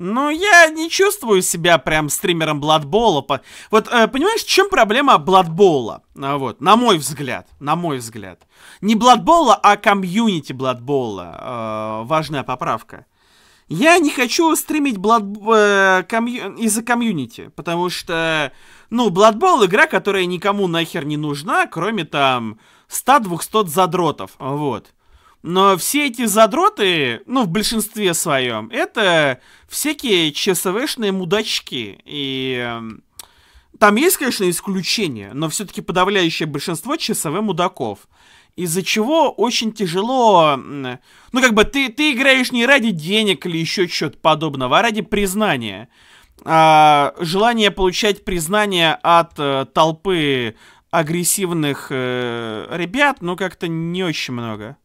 Ну я не чувствую себя прям стримером Бладбола. Вот, э, понимаешь, в чем проблема Бладбола? Вот, на мой взгляд, на мой взгляд. Не Бладбола, а комьюнити Бладбола. Э, важная поправка. Я не хочу стримить Blood... Э, комью... из-за комьюнити, потому что, ну, Blood игра, которая никому нахер не нужна, кроме там 100-200 задротов, вот. Но все эти задроты, ну, в большинстве своем, это всякие ЧСВшные мудачки. И эм, там есть, конечно, исключения, но все-таки подавляющее большинство ЧСВ мудаков. Из-за чего очень тяжело... Ну, как бы ты, ты играешь не ради денег или еще чего-то подобного, а ради признания. А, желание получать признание от э, толпы агрессивных э, ребят, ну, как-то не очень много.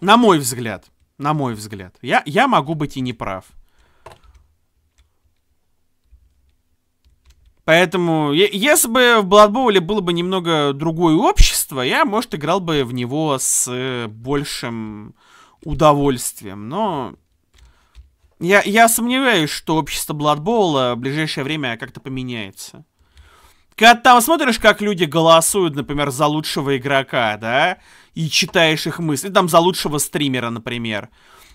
На мой взгляд. На мой взгляд. Я, я могу быть и не прав. Поэтому, если бы в Blood было бы немного другое общество, я, может, играл бы в него с э, большим удовольствием. Но я, я сомневаюсь, что общество Blood Bowl в ближайшее время как-то поменяется. Когда там смотришь, как люди голосуют, например, за лучшего игрока, да? и читаешь их мысли. Там за лучшего стримера, например.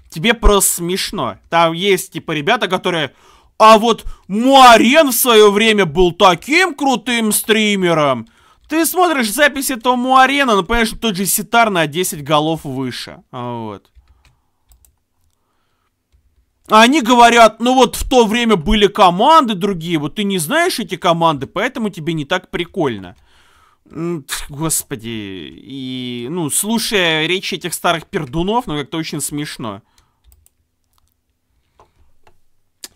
Тебе просто смешно. Там есть, типа, ребята, которые... А вот Муарен в свое время был таким крутым стримером. Ты смотришь записи этого Муарена, но ну, понимаешь, что тот же Ситар на 10 голов выше. А, вот. А они говорят, ну вот в то время были команды другие, вот ты не знаешь эти команды, поэтому тебе не так прикольно. Господи, и, ну, слушая речи этих старых пердунов, ну, как-то очень смешно.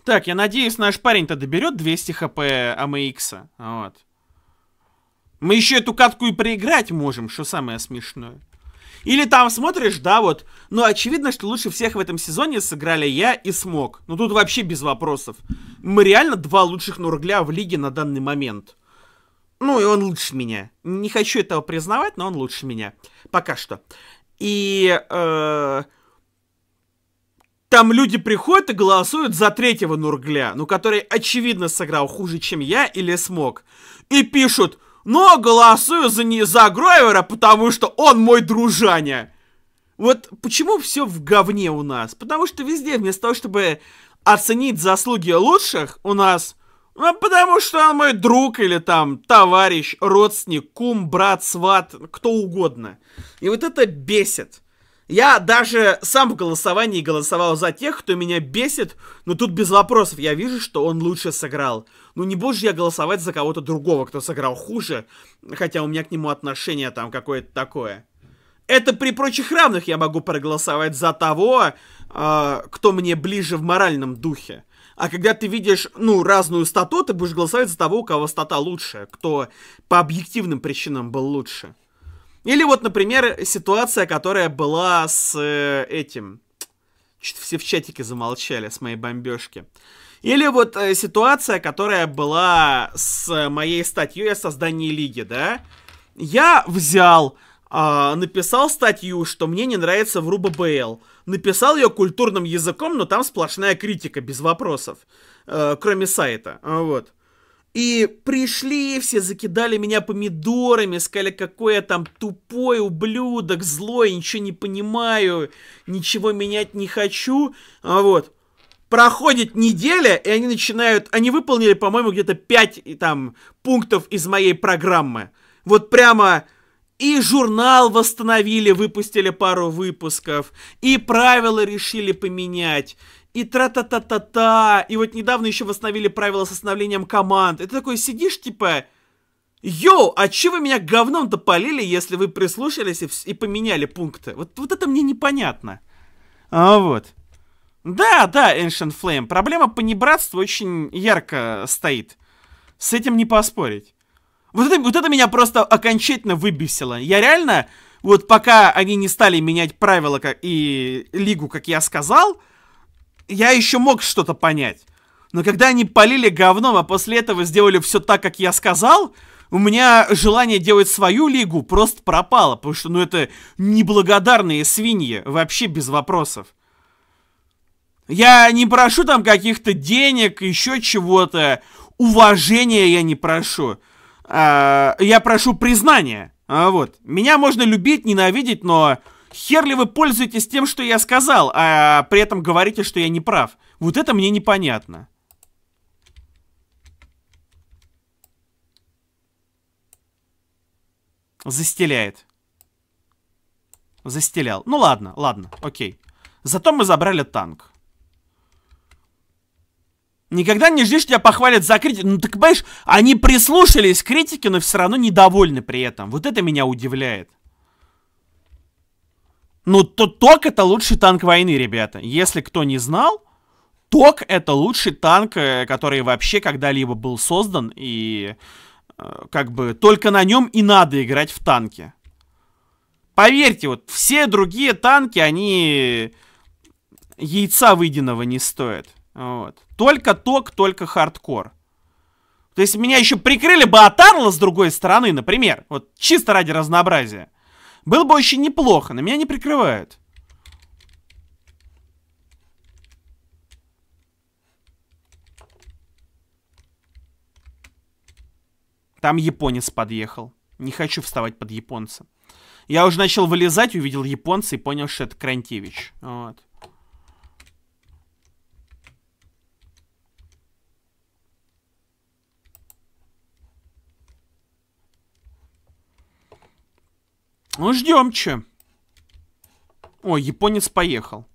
Так, я надеюсь, наш парень-то доберет 200 хп АМХа, вот. Мы еще эту катку и проиграть можем, что самое смешное. Или там смотришь, да, вот. Ну, очевидно, что лучше всех в этом сезоне сыграли я и Смог. Ну, тут вообще без вопросов. Мы реально два лучших Нургля в лиге на данный момент. Ну, и он лучше меня. Не хочу этого признавать, но он лучше меня. Пока что. И э, там люди приходят и голосуют за третьего Нургля, ну, который, очевидно, сыграл хуже, чем я или смог. И пишут, но голосую за не за Гровера, потому что он мой дружаня. Вот почему все в говне у нас? Потому что везде вместо того, чтобы оценить заслуги лучших, у нас ну, потому что он мой друг или там товарищ, родственник, кум, брат, сват, кто угодно. И вот это бесит. Я даже сам в голосовании голосовал за тех, кто меня бесит, но тут без вопросов я вижу, что он лучше сыграл. Ну не буду же я голосовать за кого-то другого, кто сыграл хуже, хотя у меня к нему отношение там какое-то такое. Это при прочих равных я могу проголосовать за того, э, кто мне ближе в моральном духе. А когда ты видишь, ну, разную стату, ты будешь голосовать за того, у кого стата лучше, кто по объективным причинам был лучше. Или вот, например, ситуация, которая была с э, этим. Чуть все в чатике замолчали с моей бомбежки. Или вот э, ситуация, которая была с моей статьей о создании лиги, да? Я взял а, написал статью, что мне не нравится вруба БЛ. Написал ее культурным языком, но там сплошная критика, без вопросов. Э, кроме сайта. А, вот. И пришли, все закидали меня помидорами, сказали, какой я там тупой ублюдок, злой, ничего не понимаю, ничего менять не хочу. А, вот. Проходит неделя, и они начинают... Они выполнили, по-моему, где-то 5 там, пунктов из моей программы. Вот прямо и журнал восстановили, выпустили пару выпусков, и правила решили поменять, и тра-та-та-та-та, и вот недавно еще восстановили правила с восстановлением команд. И ты такой сидишь, типа, йоу, а че вы меня говном-то полили, если вы прислушались и, и поменяли пункты? Вот, вот это мне непонятно. А вот. Да, да, Ancient Flame, проблема понебратства очень ярко стоит. С этим не поспорить. Вот это, вот это меня просто окончательно выбесило. Я реально, вот пока они не стали менять правила как, и лигу, как я сказал, я еще мог что-то понять. Но когда они полили говном, а после этого сделали все так, как я сказал, у меня желание делать свою лигу просто пропало, потому что, ну, это неблагодарные свиньи, вообще без вопросов. Я не прошу там каких-то денег, еще чего-то. Уважения я не прошу. А, я прошу признания. А, вот. Меня можно любить, ненавидеть, но хер ли вы пользуетесь тем, что я сказал, а при этом говорите, что я не прав. Вот это мне непонятно. Застеляет. Застелял. Ну ладно, ладно, окей. Зато мы забрали танк. Никогда не жди, что тебя похвалят за критику. Ну так понимаешь, они прислушались к критике, но все равно недовольны при этом. Вот это меня удивляет. Ну, то ТОК это лучший танк войны, ребята. Если кто не знал, ТОК это лучший танк, э, который вообще когда-либо был создан. И э, как бы только на нем и надо играть в танки. Поверьте, вот все другие танки, они э, яйца выеденного не стоят. Вот. Только ток, только хардкор. То есть меня еще прикрыли бы от Арла с другой стороны, например. Вот чисто ради разнообразия. Было бы очень неплохо, но меня не прикрывают. Там японец подъехал. Не хочу вставать под японца. Я уже начал вылезать, увидел японца и понял, что это Крантевич. Вот. Ну, ждем че. О, японец поехал.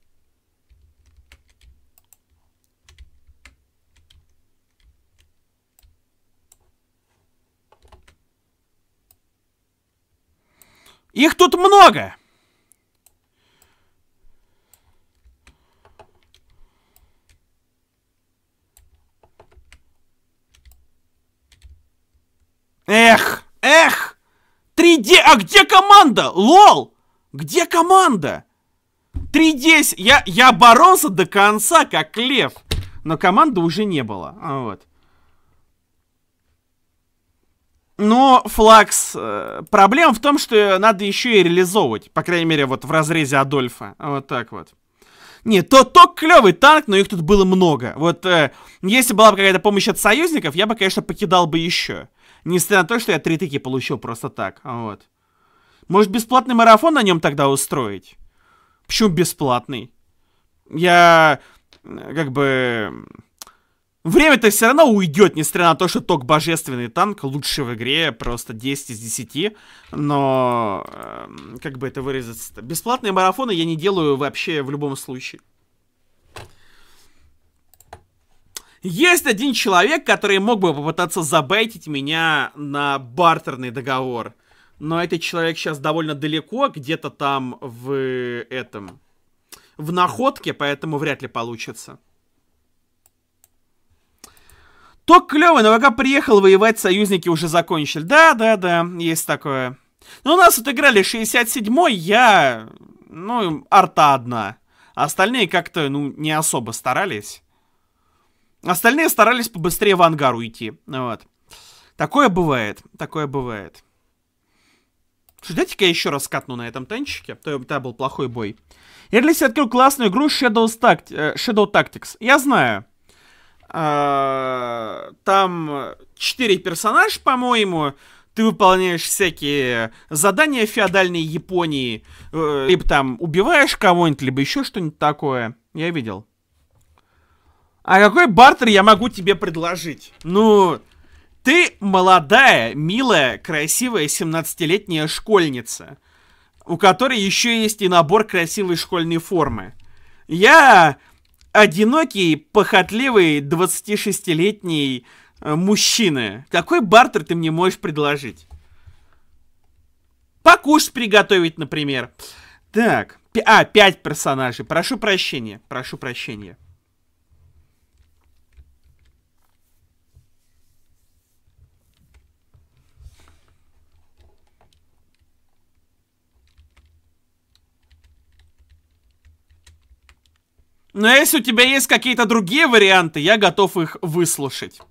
Их тут много! Эх, эх! 3D, а где команда? Лол! Где команда? 3D, я, я боролся до конца, как лев. Но команды уже не было. А, вот. Но флакс... Э, проблема в том, что надо еще и реализовывать. По крайней мере, вот в разрезе Адольфа. А, вот так вот. Нет, то ток клевый танк, но их тут было много. Вот э, если была бы какая-то помощь от союзников, я бы, конечно, покидал бы еще. Несмотря на то, что я три тыки получил просто так. А вот. Может, бесплатный марафон на нем тогда устроить? Почему бесплатный? Я... Э, как бы... Время-то все равно уйдет, несмотря на то, что ток божественный танк, лучший в игре, просто 10 из 10. Но, э, как бы это выразиться -то? Бесплатные марафоны я не делаю вообще в любом случае. Есть один человек, который мог бы попытаться забайтить меня на бартерный договор. Но этот человек сейчас довольно далеко, где-то там в этом... В находке, поэтому вряд ли получится. Ток клевый, но пока приехал воевать, союзники уже закончили. Да, да, да, есть такое. Ну у нас вот играли 67-й, я... Ну, арта одна. А остальные как-то, ну, не особо старались. Остальные старались побыстрее в ангар уйти. Вот. Такое бывает, такое бывает. Дайте-ка я еще раз катну на этом танчике, а то это был плохой бой. Я для себя открыл классную игру Shadow, Tact э, Shadow Tactics. Я знаю. А, там 4 персонажа, по-моему. Ты выполняешь всякие задания феодальной Японии. Э, либо там убиваешь кого-нибудь, либо еще что-нибудь такое. Я видел. А какой бартер я могу тебе предложить? Ну, ты молодая, милая, красивая 17-летняя школьница, у которой еще есть и набор красивой школьной формы. Я одинокий, похотливый 26-летний э, мужчина. Какой бартер ты мне можешь предложить? Покушать приготовить, например. Так, а, пять персонажей. Прошу прощения, прошу прощения. Но если у тебя есть какие-то другие варианты, я готов их выслушать.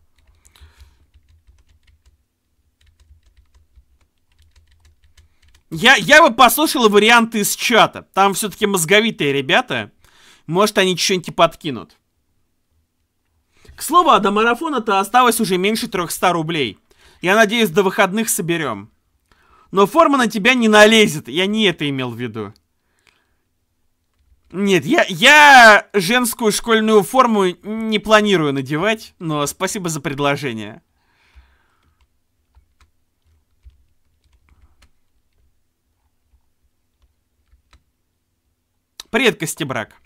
Я, я бы послушал варианты из чата. Там все-таки мозговитые ребята. Может, они что-нибудь подкинут. К слову, а до марафона-то осталось уже меньше 300 рублей. Я надеюсь, до выходных соберем. Но форма на тебя не налезет, я не это имел в виду. Нет, я, я женскую школьную форму не планирую надевать, но спасибо за предложение. Привет, Костебрак.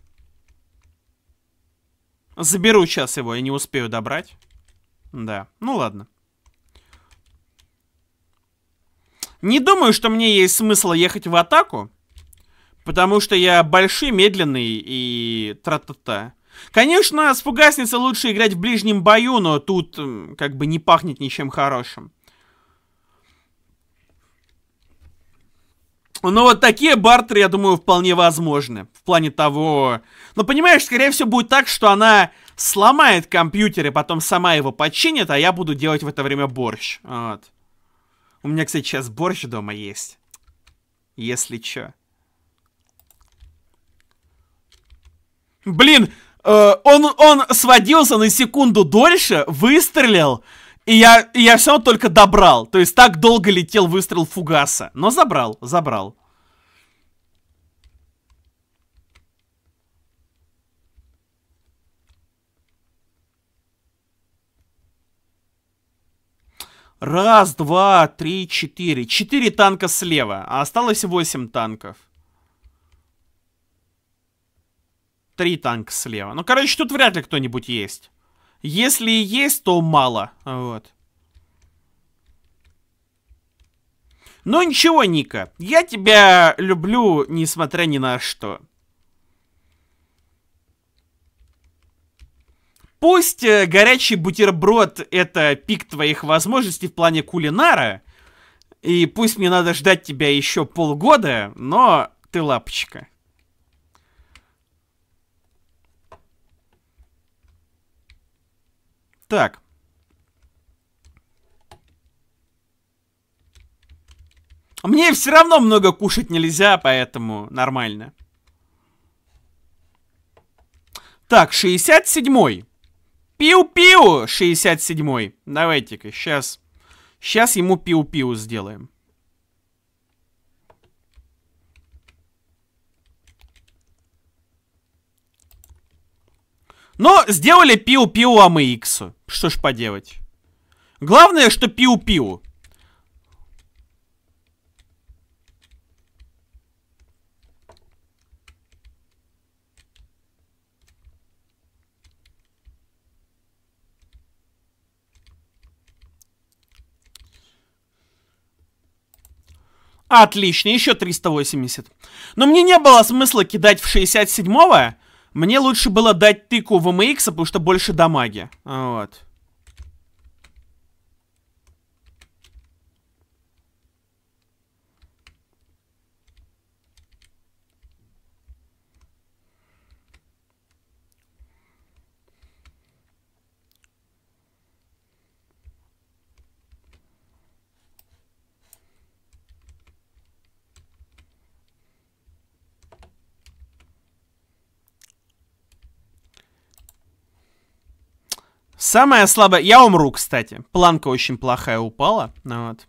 Заберу сейчас его, я не успею добрать. Да, ну ладно. Не думаю, что мне есть смысл ехать в атаку. Потому что я большой, медленный и тра-та-та. Конечно, с фугасницей лучше играть в ближнем бою, но тут как бы не пахнет ничем хорошим. Но ну, вот такие бартеры, я думаю, вполне возможны. В плане того... Но ну, понимаешь, скорее всего, будет так, что она сломает компьютер и потом сама его починит, а я буду делать в это время борщ. Вот. У меня, кстати, сейчас борщ дома есть. Если чё. Блин, э, он, он сводился на секунду дольше, выстрелил, и я, и я все равно только добрал. То есть так долго летел выстрел фугаса. Но забрал, забрал. Раз, два, три, четыре. Четыре танка слева, а осталось восемь танков. Три танка слева. Ну, короче, тут вряд ли кто-нибудь есть. Если и есть, то мало. Вот. Но ну, ничего, Ника. Я тебя люблю, несмотря ни на что. Пусть э, горячий бутерброд — это пик твоих возможностей в плане кулинара, и пусть мне надо ждать тебя еще полгода, но ты лапочка. так. Мне все равно много кушать нельзя, поэтому нормально. Так, 67-й. Пиу-пиу, 67-й. Давайте-ка, сейчас... Сейчас ему пиу-пиу сделаем. Но сделали пиу-пиу АМХ. Что ж поделать. Главное, что пиу-пиу. Отлично, еще 380. Но мне не было смысла кидать в 67-го, мне лучше было дать тыку в МХ, потому что больше дамаги. Вот. Самая слабая... Я умру, кстати. Планка очень плохая упала. Ну, вот.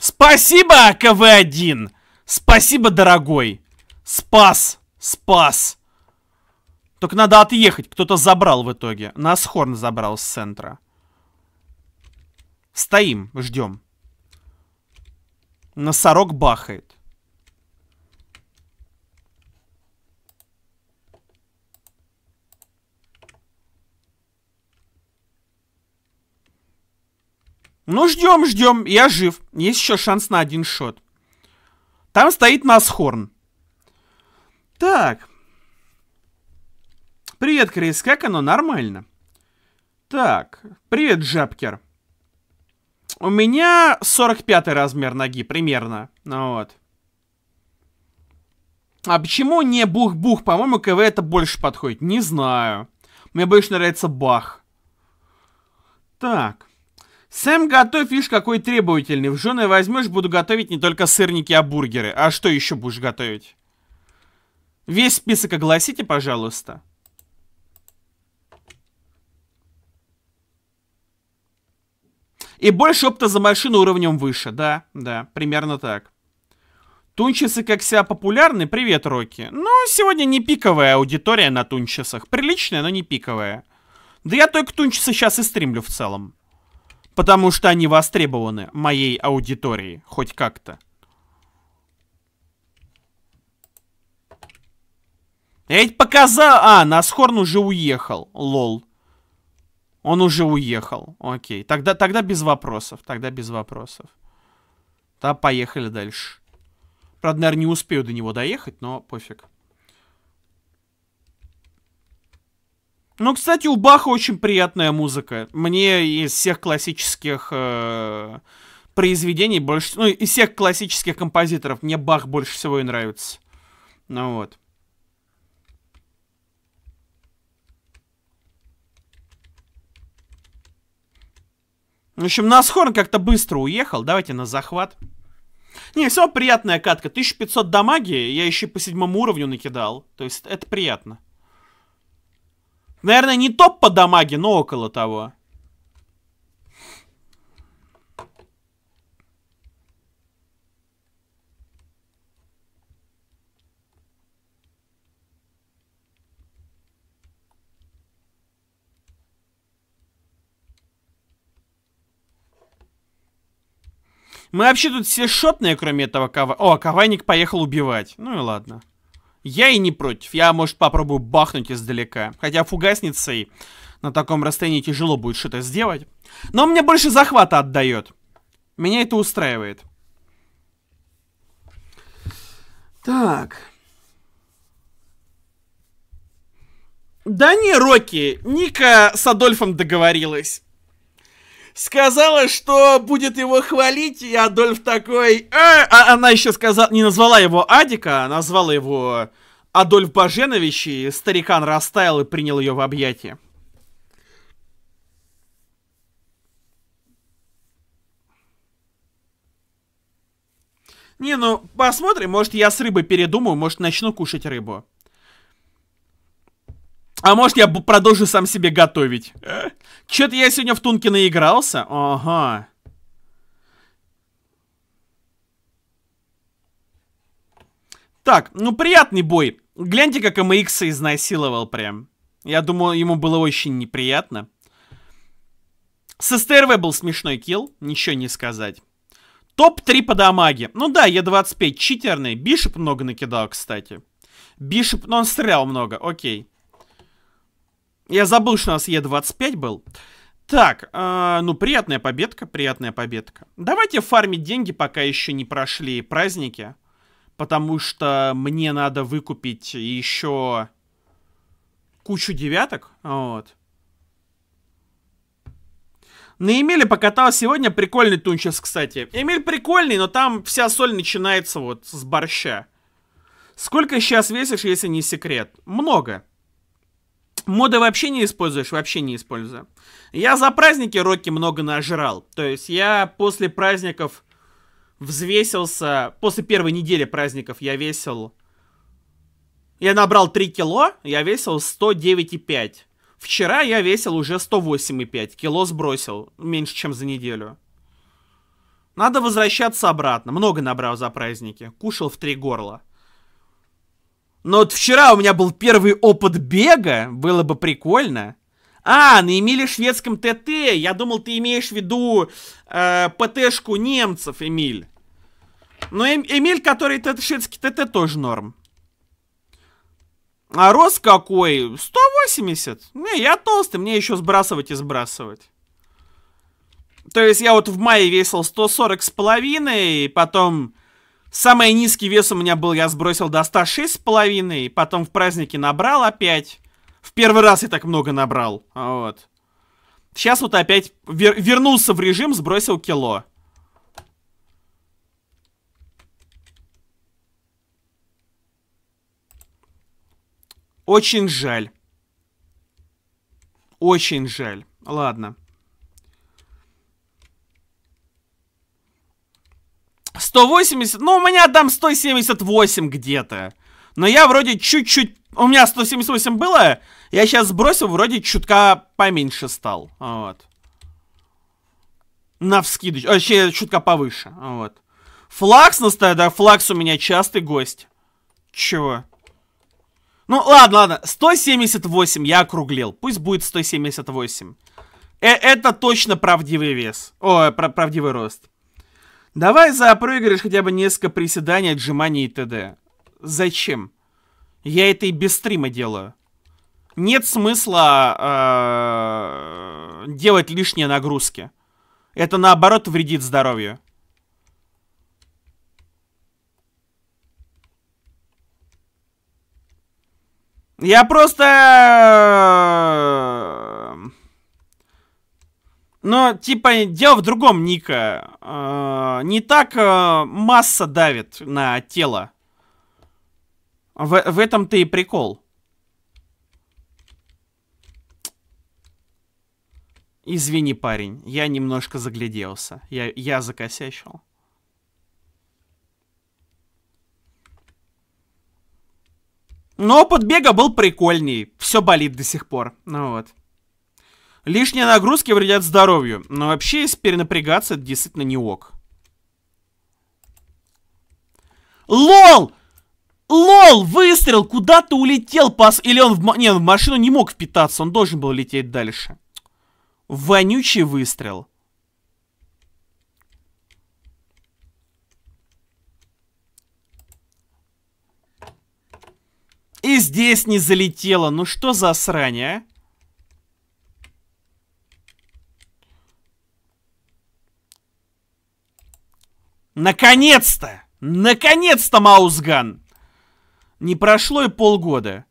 Спасибо, КВ-1! Спасибо, дорогой! Спас! Спас! Только надо отъехать. Кто-то забрал в итоге. Нас Хорн забрал с центра. Стоим, ждем. Носорог бахает. Ну, ждем, ждем. Я жив. Есть еще шанс на один шот. Там стоит Насхорн. Так. Привет, Крис. Как оно? Нормально. Так. Привет, Джапкер. У меня 45 размер ноги примерно. Ну вот. А почему не бух-бух? По-моему, КВ это больше подходит. Не знаю. Мне больше нравится бах. Так. Сэм, готовь, видишь, какой требовательный. В жены возьмешь, буду готовить не только сырники, а бургеры. А что еще будешь готовить? Весь список огласите, пожалуйста. И больше опта за машину уровнем выше. Да, да, примерно так. Тунчесы, как себя, популярны. Привет, Рокки. Ну, сегодня не пиковая аудитория на тунчесах. Приличная, но не пиковая. Да я только тунчесы сейчас и стримлю в целом потому что они востребованы моей аудиторией хоть как-то. Я ведь показал... А, Насхорн уже уехал. Лол. Он уже уехал. Окей. Тогда, тогда без вопросов. Тогда без вопросов. Да, поехали дальше. Правда, наверное, не успею до него доехать, но пофиг. Ну, кстати, у Баха очень приятная музыка. Мне из всех классических э, произведений больше... Ну, из всех классических композиторов мне Бах больше всего и нравится. Ну вот. В общем, Насхорн как-то быстро уехал. Давайте на захват. Не, все приятная катка. 1500 дамаги я еще по седьмому уровню накидал. То есть это приятно. Наверное, не топ по дамаге, но около того. Мы вообще тут все шотные, кроме этого Кава... О, Кавайник поехал убивать. Ну и ладно. Я и не против. Я, может, попробую бахнуть издалека. Хотя фугасницей на таком расстоянии тяжело будет что-то сделать. Но мне больше захвата отдает. Меня это устраивает. Так. Да не, Рокки, Ника с Адольфом договорилась сказала, что будет его хвалить, и Адольф такой... Э! А она еще сказала, не назвала его Адика, а назвала его Адольф Баженович, и старикан растаял и принял ее в объятия. Не, ну, посмотрим, может, я с рыбой передумаю, может, начну кушать рыбу. А может, я продолжу сам себе готовить. А? Чё-то я сегодня в тунке наигрался. Ага. Так, ну приятный бой. Гляньте, как МХ изнасиловал прям. Я думаю, ему было очень неприятно. С СТРВ был смешной килл, ничего не сказать. Топ-3 по дамаге. Ну да, Е25 читерный. Бишоп много накидал, кстати. Бишоп, но ну, он стрелял много, окей. Я забыл, что у нас Е25 был. Так, э, ну приятная победка, приятная победка. Давайте фармить деньги, пока еще не прошли праздники. Потому что мне надо выкупить еще кучу девяток. Вот. На Эмиле покатал сегодня прикольный тунчес, кстати. Эмиль прикольный, но там вся соль начинается вот с борща. Сколько сейчас весишь, если не секрет? Много. Моды вообще не используешь? Вообще не использую. Я за праздники роки много нажрал. То есть я после праздников взвесился... После первой недели праздников я весил... Я набрал 3 кило, я весил 109,5. Вчера я весил уже 108,5. Кило сбросил. Меньше, чем за неделю. Надо возвращаться обратно. Много набрал за праздники. Кушал в три горла. Но вот вчера у меня был первый опыт бега, было бы прикольно. А, на Эмиле шведском ТТ. Я думал, ты имеешь в виду э, ПТшку немцев, Эмиль. Но ну, э, эм-, Эмиль, который ТТ шведский ТТ, тоже норм. А рост какой? 180. Не, я толстый, мне еще сбрасывать и сбрасывать. То есть я вот в мае весил 140 с половиной, потом Самый низкий вес у меня был, я сбросил до 106,5, потом в празднике набрал опять. В первый раз я так много набрал, а вот. Сейчас вот опять вер вернулся в режим, сбросил кило. Очень жаль. Очень жаль. Ладно. 180, ну у меня там 178 где-то. Но я вроде чуть-чуть... У меня 178 было, я сейчас сбросил, вроде чутка поменьше стал. Вот. На вскидыч. Вообще, э, чутка повыше. Вот. Флакс настоя, да, флакс у меня частый гость. Чего? Ну, ладно, ладно. 178 я округлил. Пусть будет 178. Э это точно правдивый вес. О, правдивый рост. Давай запрыгаешь хотя бы несколько приседаний, отжиманий и т.д. Зачем? Я это и без стрима делаю. Нет смысла а, делать лишние нагрузки. Это наоборот вредит здоровью. Я просто а, но, типа, дело в другом, Ника. Э, не так э, масса давит на тело. В, в этом-то и прикол. Извини, парень, я немножко загляделся. Я, я закосячил. Но опыт бега был прикольней. Все болит до сих пор. Ну вот. Лишние нагрузки вредят здоровью. Но вообще, если перенапрягаться, это действительно не ок. ЛОЛ! ЛОЛ! Выстрел! куда ты улетел пас. Или он в, не, в машину не мог впитаться. Он должен был лететь дальше. Вонючий выстрел. И здесь не залетело. Ну что за срань, а? Наконец-то! Наконец-то, Маусган! Не прошло и полгода.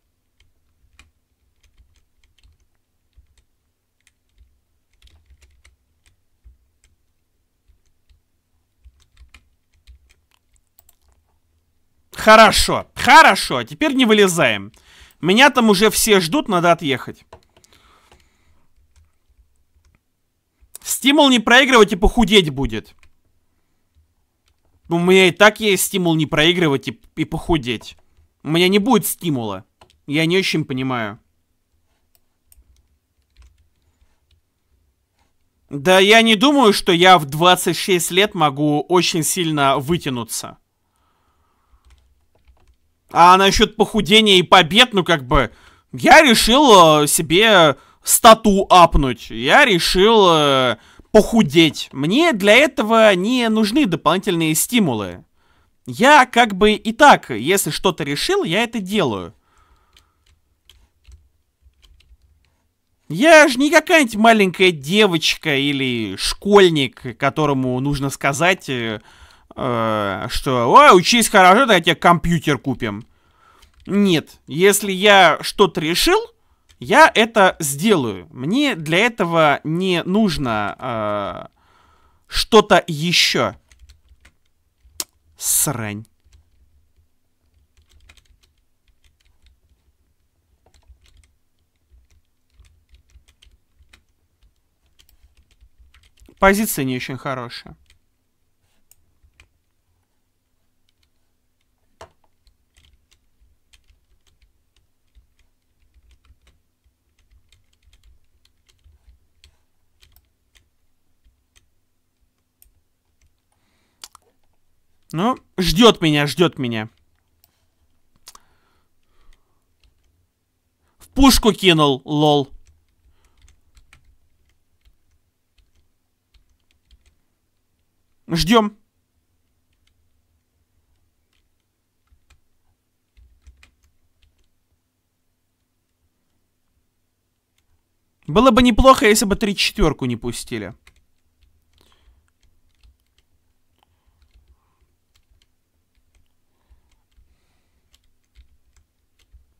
Хорошо, хорошо, теперь не вылезаем. Меня там уже все ждут, надо отъехать. Стимул не проигрывать и похудеть будет. У меня и так есть стимул не проигрывать и, и похудеть. У меня не будет стимула. Я не очень понимаю. Да я не думаю, что я в 26 лет могу очень сильно вытянуться. А насчет похудения и побед, ну как бы... Я решил э, себе стату апнуть. Я решил э, похудеть. Мне для этого не нужны дополнительные стимулы. Я как бы и так, если что-то решил, я это делаю. Я же не какая-нибудь маленькая девочка или школьник, которому нужно сказать, э, э, что «Ой, учись хорошо, давай тебе компьютер купим». Нет, если я что-то решил, я это сделаю. Мне для этого не нужно э, что-то еще. Срань. Позиция не очень хорошая. Ну, ждет меня, ждет меня. В пушку кинул, лол. Ждем. Было бы неплохо, если бы три четверку не пустили.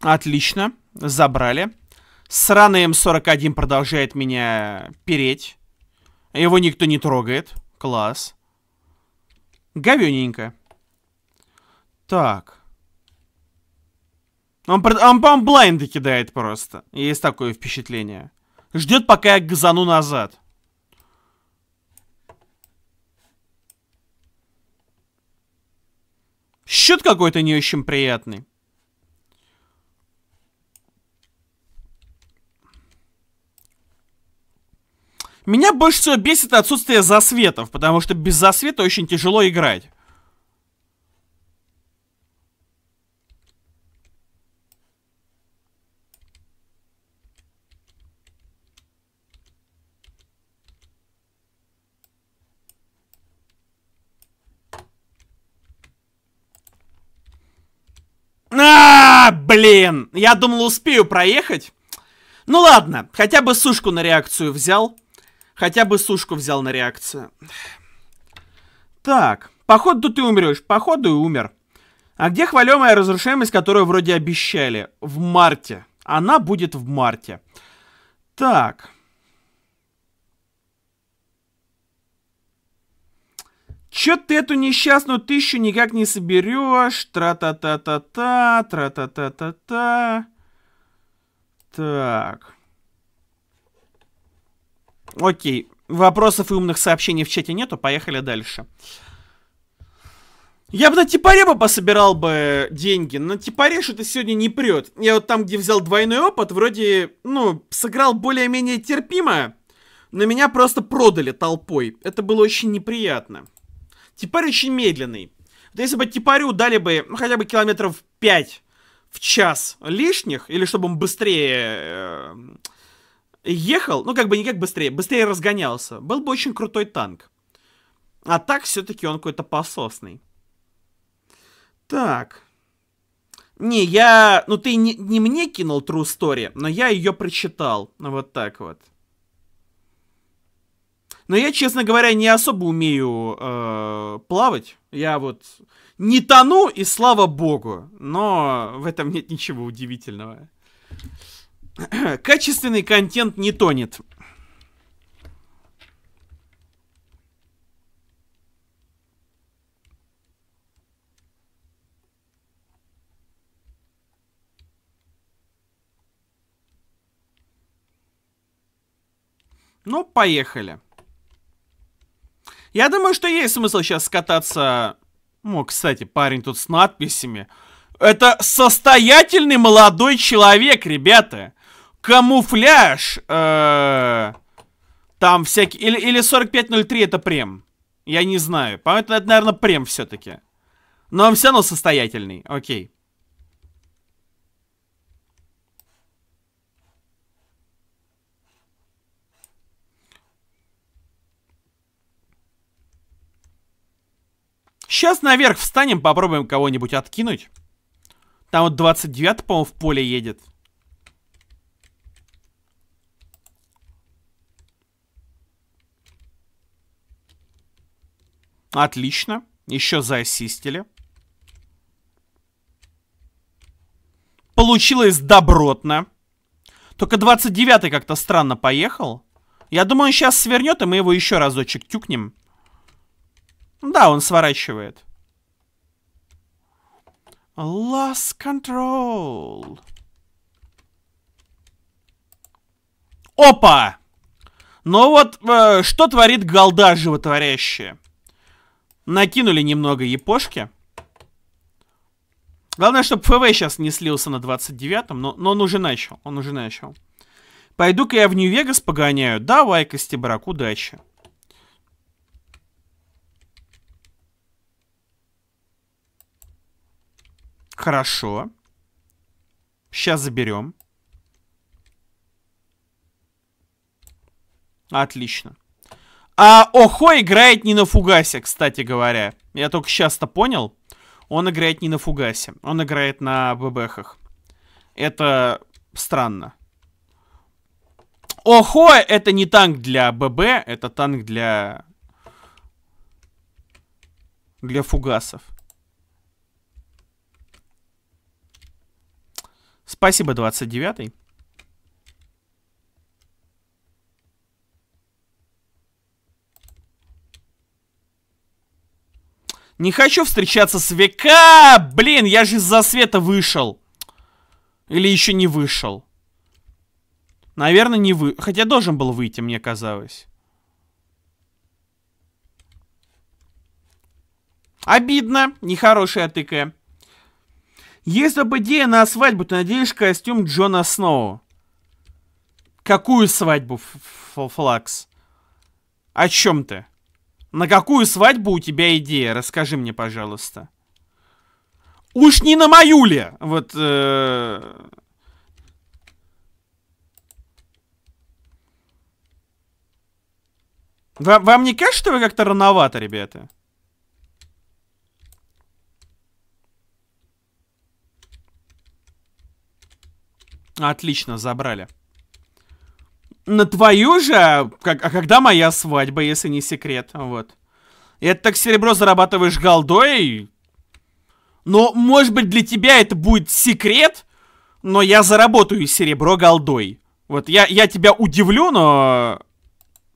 Отлично, забрали. Сраный М41 продолжает меня переть. Его никто не трогает. Класс. Говененько. Так. Он, он, он блайнды кидает просто. Есть такое впечатление. Ждет, пока я газану назад. Счет какой-то не очень приятный. Меня больше всего бесит отсутствие засветов, потому что без засвета очень тяжело играть. А, блин, я думал успею проехать. Ну ладно, хотя бы сушку на реакцию взял. Хотя бы сушку взял на реакцию. Так, походу ты умрешь, походу и умер. А где хваленая разрушаемость, которую вроде обещали? В марте. Она будет в марте. Так. Чё ты эту несчастную тысячу никак не соберешь? Тра-та-та-та-та, тра-та-та-та-та. Так. Окей. Вопросов и умных сообщений в чате нету, поехали дальше. Я бы на типаре бы пособирал бы деньги, но типаре что-то сегодня не прет. Я вот там, где взял двойной опыт, вроде, ну, сыграл более-менее терпимо, но меня просто продали толпой. Это было очень неприятно. Типарь очень медленный. Вот если бы типарю дали бы ну, хотя бы километров 5 в час лишних, или чтобы он быстрее... Э ехал, ну как бы не как быстрее, быстрее разгонялся. Был бы очень крутой танк. А так все-таки он какой-то пососный. Так. Не, я... Ну, ты не, не мне кинул True Story, но я ее прочитал. Ну, вот так вот. Но я, честно говоря, не особо умею э, плавать. Я вот не тону, и слава богу. Но в этом нет ничего удивительного. Качественный контент не тонет. Ну, поехали. Я думаю, что есть смысл сейчас скататься... Ну, кстати, парень тут с надписями. Это состоятельный молодой человек, ребята. Камуфляж! Э там всякие... Или, или 4503 это прем. Я не знаю. поэтому это, это, наверное, прем все-таки. Но он все равно состоятельный. Окей. Сейчас наверх встанем, попробуем кого-нибудь откинуть. Там вот 29, по-моему, в поле едет. Отлично. Еще заассистили. Получилось добротно. Только 29-й как-то странно поехал. Я думаю, он сейчас свернет, и мы его еще разочек тюкнем. Да, он сворачивает. Lost control. Опа! Ну вот э, что творит голда животворящая? Накинули немного епошки. Главное, чтобы ФВ сейчас не слился на 29-м, но, но он уже начал, он уже начал. Пойду-ка я в Нью-Вегас погоняю. Давай-ка, Стебрак, удачи. Хорошо. Сейчас заберем. Отлично. А Охо играет не на фугасе, кстати говоря. Я только сейчас-то понял. Он играет не на фугасе. Он играет на ББХах. Это странно. Охо это не танк для ББ, это танк для... Для фугасов. Спасибо, 29-й. Не хочу встречаться с века! Блин, я же из-за света вышел. Или еще не вышел. Наверное, не вы... Хотя должен был выйти, мне казалось. Обидно. Нехорошая тыка. Если бы идея на свадьбу, ты надеешь костюм Джона Сноу. Какую свадьбу, Флакс? О чем ты? На какую свадьбу у тебя идея? Расскажи мне, пожалуйста. Уж не на мою ли? Вот... Э... Вам, вам не кажется, что вы как-то рановато, ребята? Отлично, забрали на твою же, как, а когда моя свадьба, если не секрет, вот. И это так серебро зарабатываешь голдой. Но, может быть, для тебя это будет секрет, но я заработаю серебро голдой. Вот, я, я тебя удивлю, но...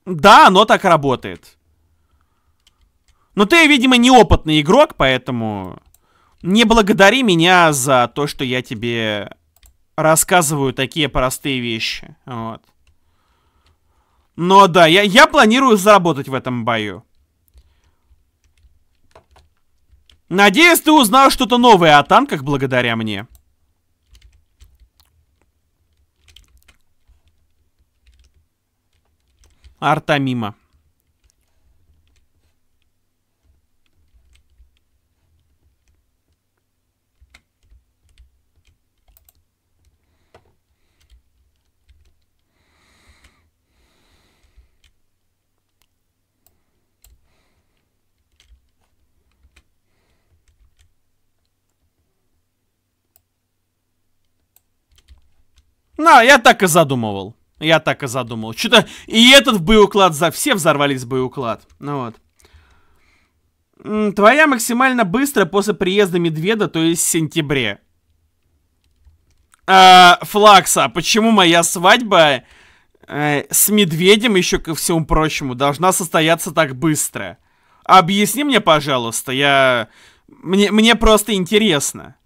Да, оно так работает. Но ты, видимо, неопытный игрок, поэтому... Не благодари меня за то, что я тебе рассказываю такие простые вещи. Вот. Но да, я, я планирую заработать в этом бою. Надеюсь, ты узнал что-то новое о танках благодаря мне. Арта мимо. На, я так и задумывал. Я так и задумывал, Что-то и этот в боеуклад за... Все взорвались в боеуклад. Ну вот. Твоя максимально быстро после приезда медведа, то есть в сентябре. А, Флакса, а почему моя свадьба э, с медведем, еще ко всему прочему, должна состояться так быстро? Объясни мне, пожалуйста, я... Мне, мне просто интересно.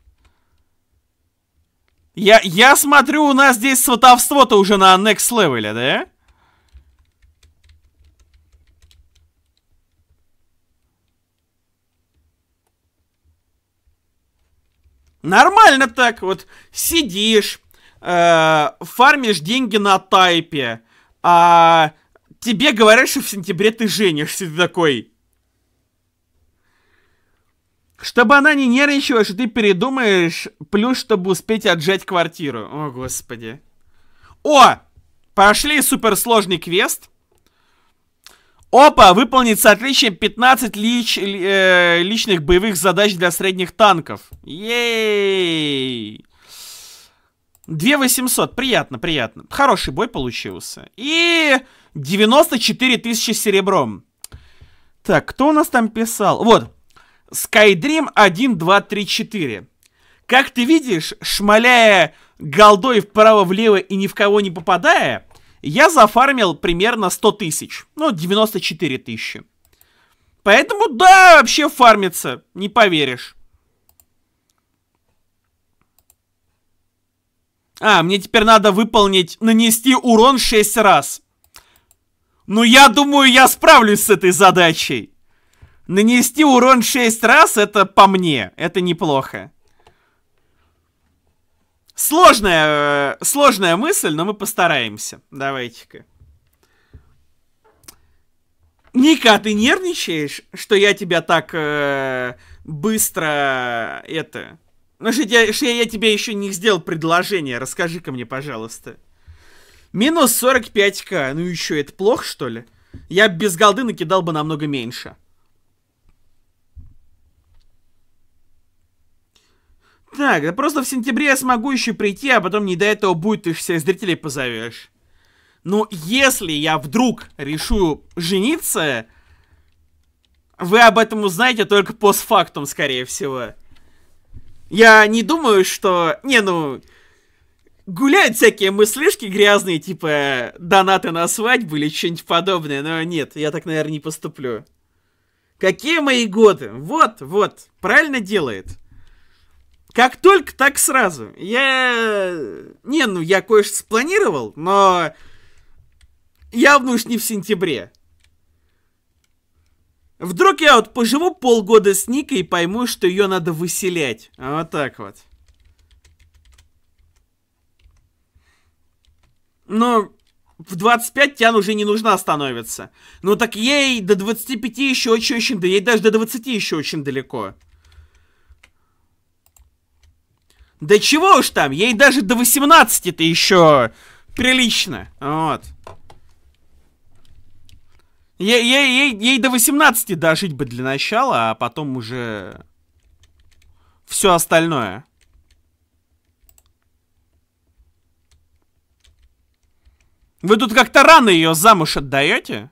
Я, я смотрю, у нас здесь сватовство-то уже на next level, да? Нормально так вот. Сидишь, э, фармишь деньги на тайпе, а тебе говорят, что в сентябре ты женишься. Ты такой, чтобы она не нервничала, что ты передумаешь, плюс чтобы успеть отжать квартиру. О, господи. О! Прошли суперсложный квест. Опа, выполнится с 15 лич, э, личных боевых задач для средних танков. Ей! 2800, приятно, приятно. Хороший бой получился. И 94 тысячи серебром. Так, кто у нас там писал? Вот, Skydream 1234. Как ты видишь, шмаляя голдой вправо-влево и ни в кого не попадая, я зафармил примерно 100 тысяч. Ну, 94 тысячи. Поэтому да, вообще фармится, не поверишь. А, мне теперь надо выполнить, нанести урон 6 раз. Ну, я думаю, я справлюсь с этой задачей. Нанести урон 6 раз, это по мне. Это неплохо. Сложная, э, сложная мысль, но мы постараемся. Давайте-ка. Ника, ты нервничаешь, что я тебя так э, быстро это... Ну, что я, что я тебе еще не сделал предложение, расскажи-ка мне, пожалуйста. Минус 45к, ну еще это плохо, что ли? Я без голды накидал бы намного меньше. Так, да просто в сентябре я смогу еще прийти, а потом не до этого будет, ты всех зрителей позовешь. Но если я вдруг решу жениться, вы об этом узнаете только постфактум, скорее всего. Я не думаю, что... Не, ну... Гуляют всякие мыслишки грязные, типа донаты на свадьбу или что-нибудь подобное, но нет, я так, наверное, не поступлю. Какие мои годы? Вот, вот, правильно делает. Как только, так сразу. Я... Э, не, ну я кое-что спланировал, но... Явно уж не в сентябре. Вдруг я вот поживу полгода с Никой и пойму, что ее надо выселять. А вот так вот. Но в 25 Тян уже не нужна становится. Ну так ей до 25 еще очень-очень... Да ей даже до 20 еще очень далеко. Да чего уж там, ей даже до 18-то еще прилично. Вот. Ей, ей, ей, ей до 18 дожить бы для начала, а потом уже все остальное. Вы тут как-то рано ее замуж отдаете?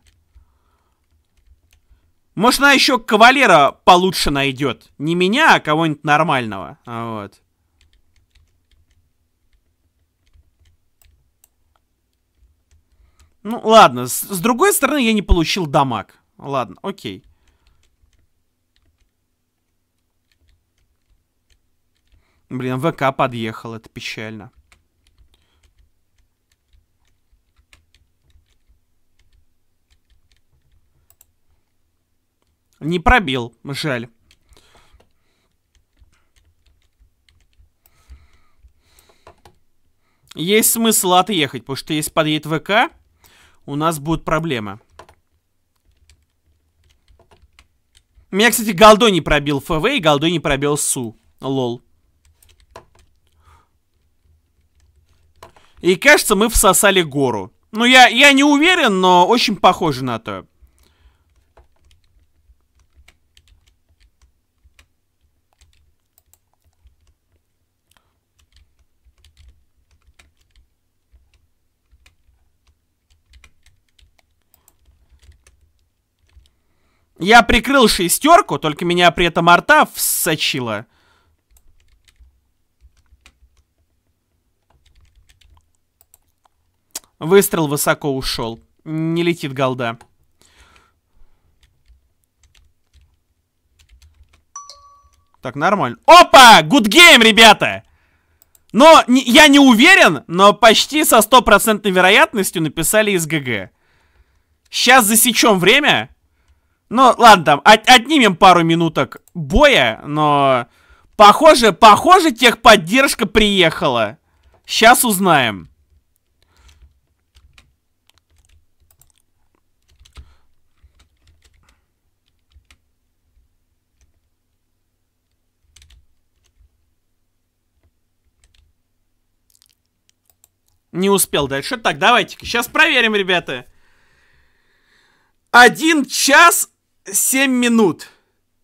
Может, она еще кавалера получше найдет. Не меня, а кого-нибудь нормального. А вот. Ну, ладно. С, с другой стороны, я не получил дамаг. Ладно, окей. Блин, ВК подъехал, это печально. Не пробил, жаль. Есть смысл отъехать, потому что если подъедет ВК, у нас будут проблемы. Меня, кстати, голдой не пробил ФВ и голдой не пробил Су. Лол. И кажется, мы всосали гору. Ну, я, я не уверен, но очень похоже на то. Я прикрыл шестерку, только меня при этом арта всочила. Выстрел высоко ушел. Не летит голда. Так, нормально. Опа! Good game, ребята! Но не, я не уверен, но почти со стопроцентной вероятностью написали из ГГ. Сейчас засечем время. Ну, ладно, там, от отнимем пару минуток боя, но... Похоже, похоже, техподдержка приехала. Сейчас узнаем. Не успел дальше. Так, давайте-ка, сейчас проверим, ребята. Один час 7 минут.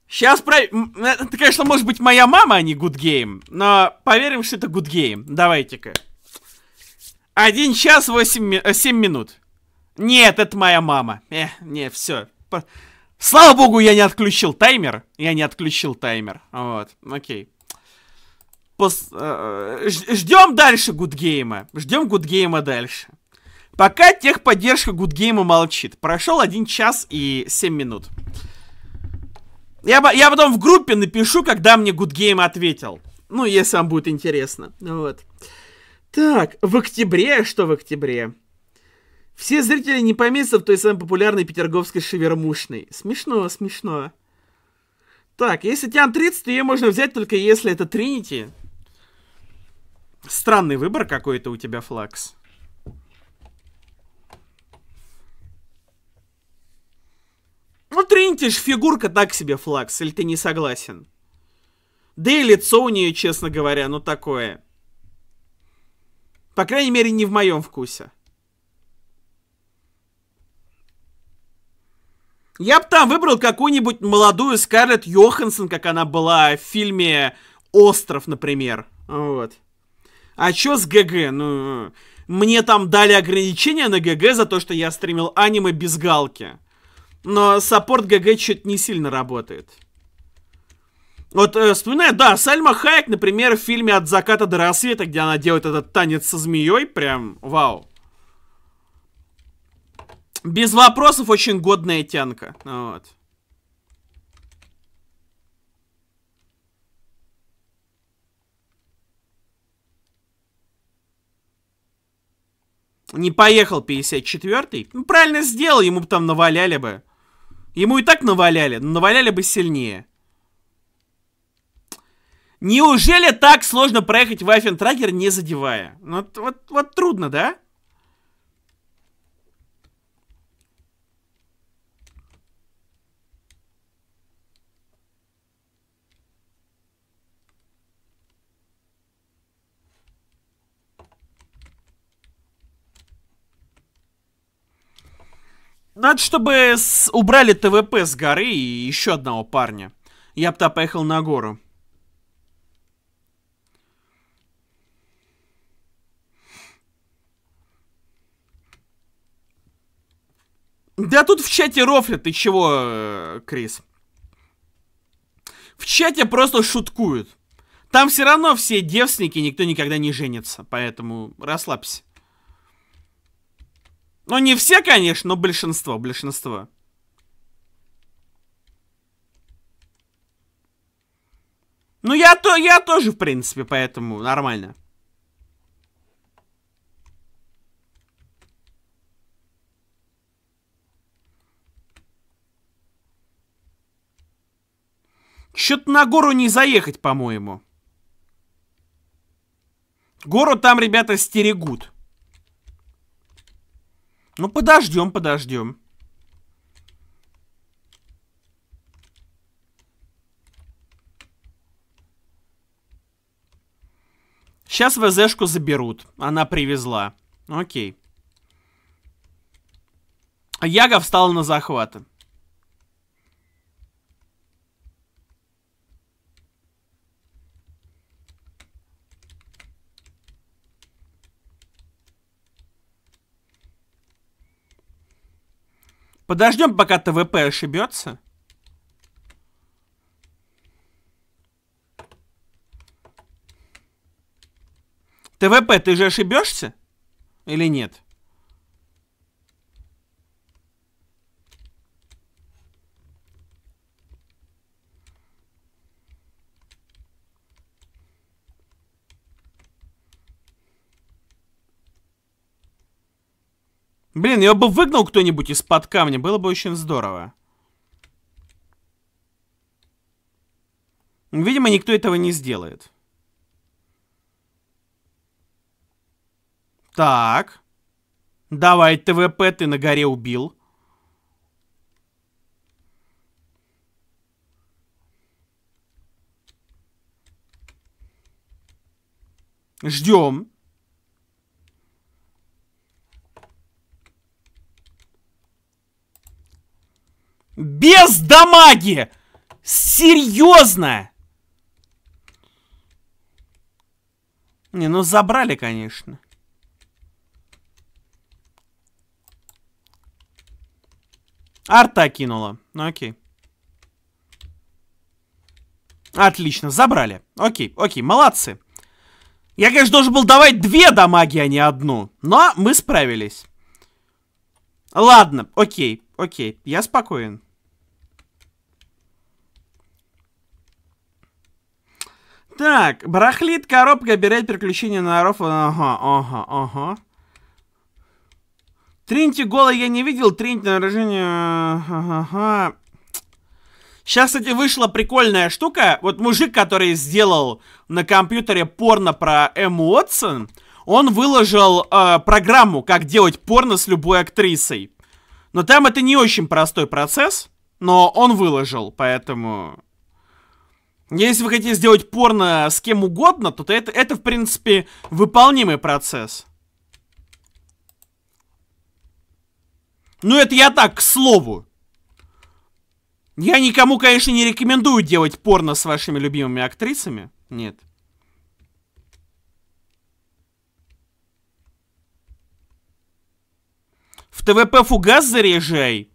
Сейчас про... Это, конечно, может быть моя мама, а не Good Game. Но поверим, что это Good Game. Давайте-ка. 1 час 8... 7 э, минут. Нет, это моя мама. Э, не, все. Слава богу, я не отключил таймер. Я не отключил таймер. Вот, окей. Пос... Э, э, Ждем дальше Гудгейма. Ждем Гудгейма дальше. Пока техподдержка Гудгейма молчит. Прошел 1 час и 7 минут. Я, я потом в группе напишу, когда мне Good Game ответил. Ну, если вам будет интересно. Вот. Так, в октябре, что в октябре? Все зрители не поместятся в той самой популярной петерговской шевермушной. Смешно, смешно. Так, если Тиан 30, то ее можно взять только если это Тринити. Странный выбор какой-то у тебя, Флакс. Ну, Тринити ж фигурка так себе, Флакс, или ты не согласен? Да и лицо у нее, честно говоря, ну такое. По крайней мере, не в моем вкусе. Я бы там выбрал какую-нибудь молодую Скарлетт Йоханссон, как она была в фильме «Остров», например. Вот. А чё с ГГ? Ну, мне там дали ограничения на ГГ за то, что я стримил аниме без галки но саппорт ГГ чуть не сильно работает. Вот э, вспоминаю, да, Сальма Хайек, например, в фильме «От заката до рассвета», где она делает этот танец со змеей, прям вау. Без вопросов очень годная тянка. Вот. Не поехал 54-й. Ну, правильно сделал, ему бы там наваляли бы. Ему и так наваляли, но наваляли бы сильнее. Неужели так сложно проехать Вафен Тракер, не задевая? Ну, вот, вот, вот трудно, да? Надо, чтобы с... убрали ТВП с горы и еще одного парня. Я бы поехал на гору. Да тут в чате рофля, ты чего, э, Крис? В чате просто шуткуют. Там все равно все девственники, никто никогда не женится, поэтому расслабься. Ну, не все, конечно, но большинство, большинство. Ну, я, то, я тоже, в принципе, поэтому нормально. Что-то на гору не заехать, по-моему. Гору там ребята стерегут. Ну, подождем, подождем. Сейчас ВЗшку заберут. Она привезла. Окей. Яга встала на захваты. Подождем, пока ТВП ошибется. ТВП, ты же ошибешься? Или нет? Блин, его бы выгнал кто-нибудь из-под камня, было бы очень здорово. Видимо, никто этого не сделает. Так. Давай, ТВП, ты на горе убил. Ждем. Без дамаги! Серьезно! Не, ну забрали, конечно. Арта кинула. Ну окей. Отлично, забрали. Окей, окей, молодцы. Я, конечно, должен был давать две дамаги, а не одну. Но мы справились. Ладно, окей. Окей, я спокоен. Так, барахлит коробка, берет приключения на Рофа. Ага, ага, ага. Тринти голый я не видел, Тринти на рождение... Ага. Сейчас, кстати, вышла прикольная штука. Вот мужик, который сделал на компьютере порно про Эмму Уотсон, он выложил э, программу, как делать порно с любой актрисой. Но там это не очень простой процесс, но он выложил, поэтому... Если вы хотите сделать порно с кем угодно, то это, это в принципе, выполнимый процесс. Ну, это я так, к слову. Я никому, конечно, не рекомендую делать порно с вашими любимыми актрисами. Нет. В ТВП фугас заряжай.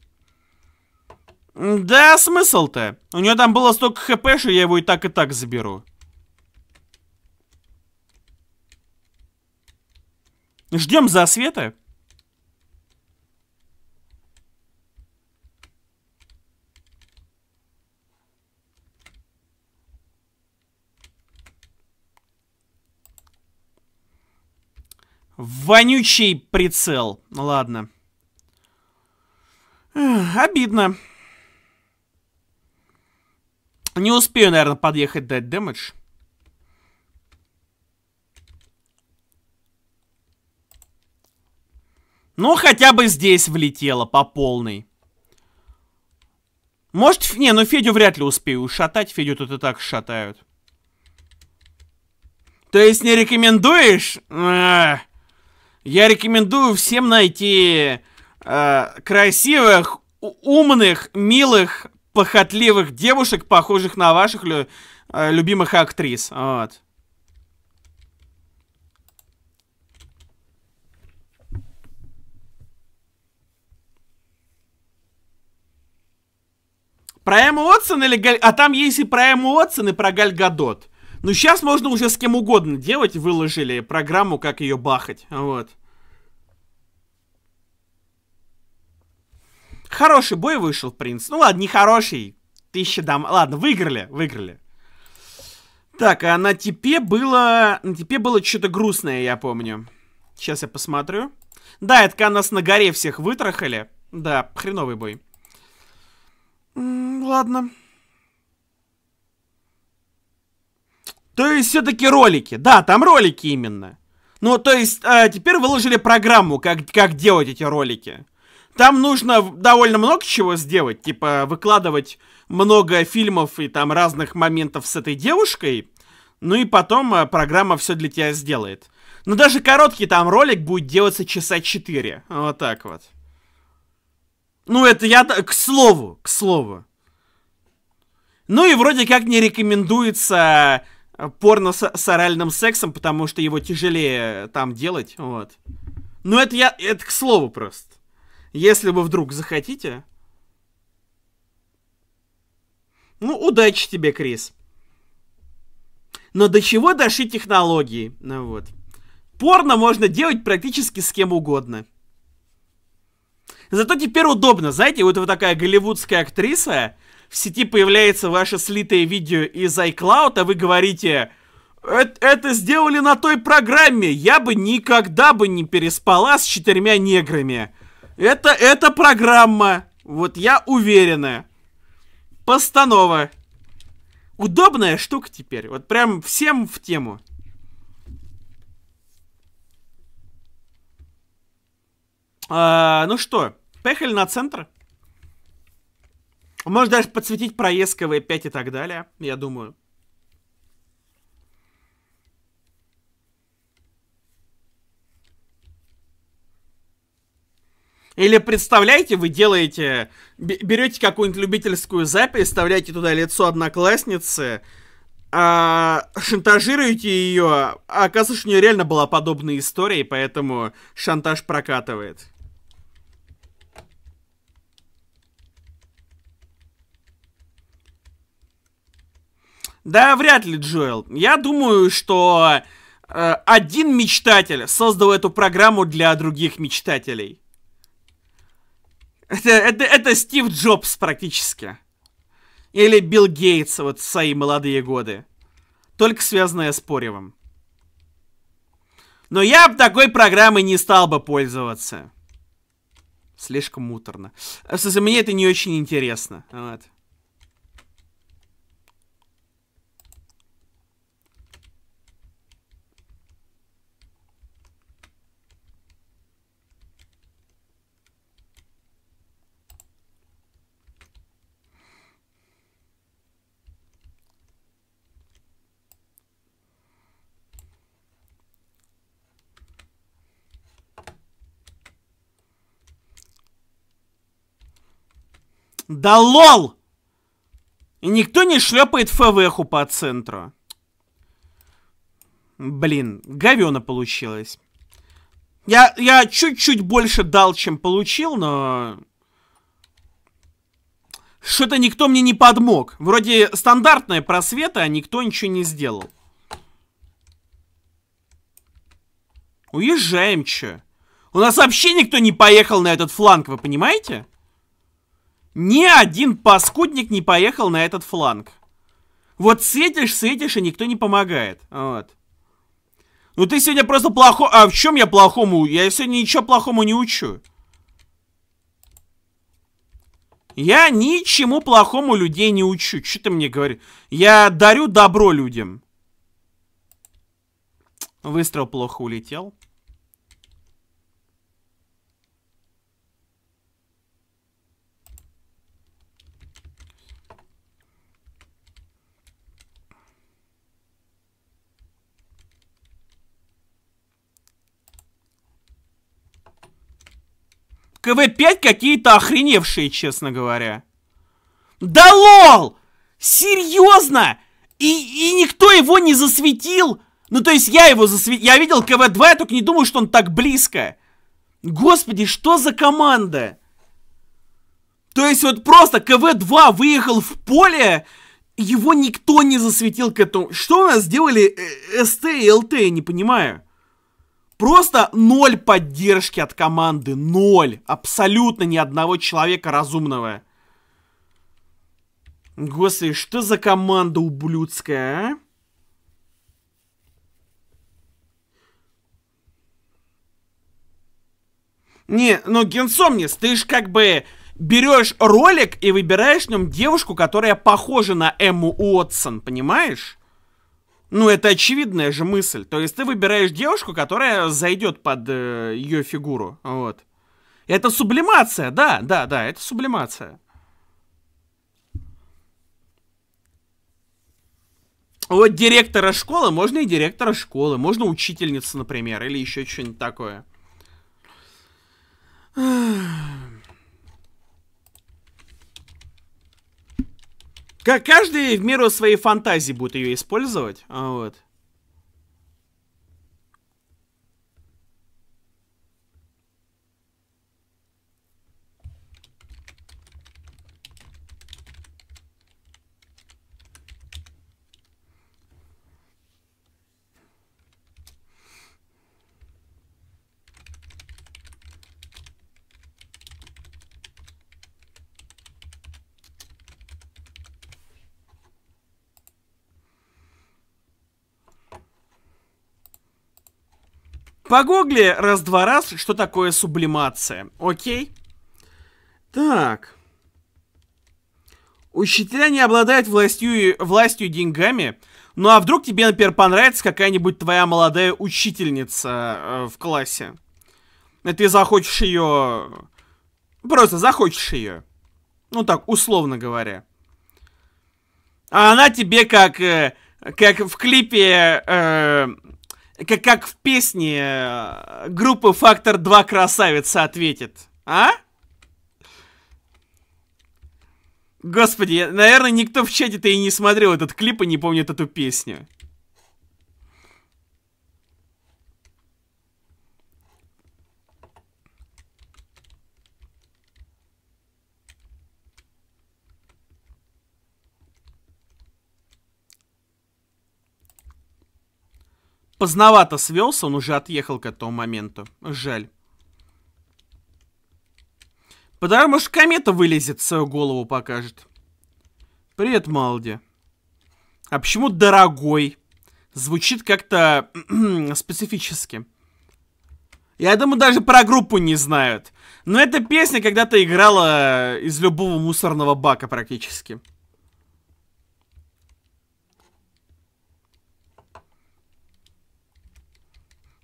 Да, смысл-то? У нее там было столько хп, что я его и так, и так заберу. Ждем засвета. Вонючий прицел. Ладно. Обидно. Не успею, наверное, подъехать дать дэмэдж. Ну, хотя бы здесь влетело по полной. Может, не, ну Федю вряд ли успею шатать. Федю тут и так шатают. То есть не рекомендуешь? Я рекомендую всем найти Э, красивых, умных, милых, похотливых девушек, похожих на ваших лю э, любимых актрис. Вот. Про Эмму Уотсон или Галь... А там есть и про Эмму Уотсон, и про Галь Гадот. Ну, сейчас можно уже с кем угодно делать. Выложили программу, как ее бахать. Вот. Хороший бой вышел, принц. Ну ладно, не хороший. Тысяча дам. Ладно, выиграли, выиграли. Так, а на типе было... На типе было что-то грустное, я помню. Сейчас я посмотрю. Да, это когда нас на горе всех вытрахали. Да, хреновый бой. М -м, ладно. То есть все-таки ролики. Да, там ролики именно. Ну, то есть, э, теперь выложили программу, как, как делать эти ролики. Там нужно довольно много чего сделать, типа выкладывать много фильмов и там разных моментов с этой девушкой, ну и потом э, программа все для тебя сделает. Но ну, даже короткий там ролик будет делаться часа 4. Вот так вот. Ну это я... К слову, к слову. Ну и вроде как не рекомендуется э, порно с, с оральным сексом, потому что его тяжелее э, там делать, вот. Ну это я... Это к слову просто. Если вы вдруг захотите... Ну, удачи тебе, Крис. Но до чего дошли технологии? Ну вот. Порно можно делать практически с кем угодно. Зато теперь удобно, знаете, вот вот такая голливудская актриса, в сети появляется ваше слитое видео из iCloud, а вы говорите, это, это сделали на той программе, я бы никогда бы не переспала с четырьмя неграми. Это, это программа. Вот я уверенная. Постанова. Удобная штука теперь. Вот прям всем в тему. А, ну что, поехали на центр. Может даже подсветить проезд КВ-5 и так далее, я думаю. Или представляете, вы делаете, берете какую-нибудь любительскую запись, вставляете туда лицо одноклассницы, а, шантажируете ее, а оказывается, у нее реально была подобная история, и поэтому шантаж прокатывает. Да, вряд ли, Джоэл. Я думаю, что э, один мечтатель создал эту программу для других мечтателей. Это, это, это Стив Джобс практически. Или Билл Гейтс вот в свои молодые годы. Только связанное с Поревом. Но я бы такой программой не стал бы пользоваться. Слишком муторно. В э, мне это не очень интересно. Вот. Да лол! И никто не шлепает ФВХу по центру. Блин, говёно получилось. Я, я чуть-чуть больше дал, чем получил, но... Что-то никто мне не подмог. Вроде стандартная просвета, а никто ничего не сделал. Уезжаем, чё? У нас вообще никто не поехал на этот фланг, вы понимаете? Ни один паскудник не поехал на этот фланг. Вот светишь, светишь, и никто не помогает. Вот. Ну ты сегодня просто плохо... А в чем я плохому? Я сегодня ничего плохому не учу. Я ничему плохому людей не учу. Что ты мне говоришь? Я дарю добро людям. Выстрел плохо улетел. КВ-5 какие-то охреневшие, честно говоря. Да лол! Серьезно? И, и никто его не засветил? Ну, то есть я его засветил. Я видел КВ-2, я только не думаю, что он так близко. Господи, что за команда? То есть вот просто КВ-2 выехал в поле, его никто не засветил к этому. Что у нас сделали э, СТ и ЛТ, я не понимаю. Просто ноль поддержки от команды. Ноль. Абсолютно ни одного человека разумного. Господи, что за команда ублюдская, а? Не, ну Генсомнис, ты ж как бы берешь ролик и выбираешь в нем девушку, которая похожа на Эмму Уотсон, понимаешь? Ну, это очевидная же мысль. То есть ты выбираешь девушку, которая зайдет под э, ее фигуру. Вот. Это сублимация, да, да, да, это сублимация. Вот директора школы, можно и директора школы, можно учительница, например, или еще что-нибудь такое. Как каждый в меру своей фантазии будет ее использовать. А вот. Погугли раз-два раз, что такое сублимация. Окей? Так. Учителя не обладают властью, властью деньгами. Ну а вдруг тебе, например, понравится какая-нибудь твоя молодая учительница э, в классе? И ты захочешь ее... Просто захочешь ее. Ну так, условно говоря. А она тебе как... Э, как в клипе... Э, как, как в песне э, группы «Фактор 2 красавица» ответит. А? Господи, я, наверное, никто в чате-то и не смотрел этот клип и не помнит эту песню. Поздновато свелся, он уже отъехал к этому моменту. Жаль. Потому может, комета вылезет, свою голову покажет. Привет, Малди. А почему дорогой? Звучит как-то специфически. Я думаю, даже про группу не знают. Но эта песня когда-то играла из любого мусорного бака практически.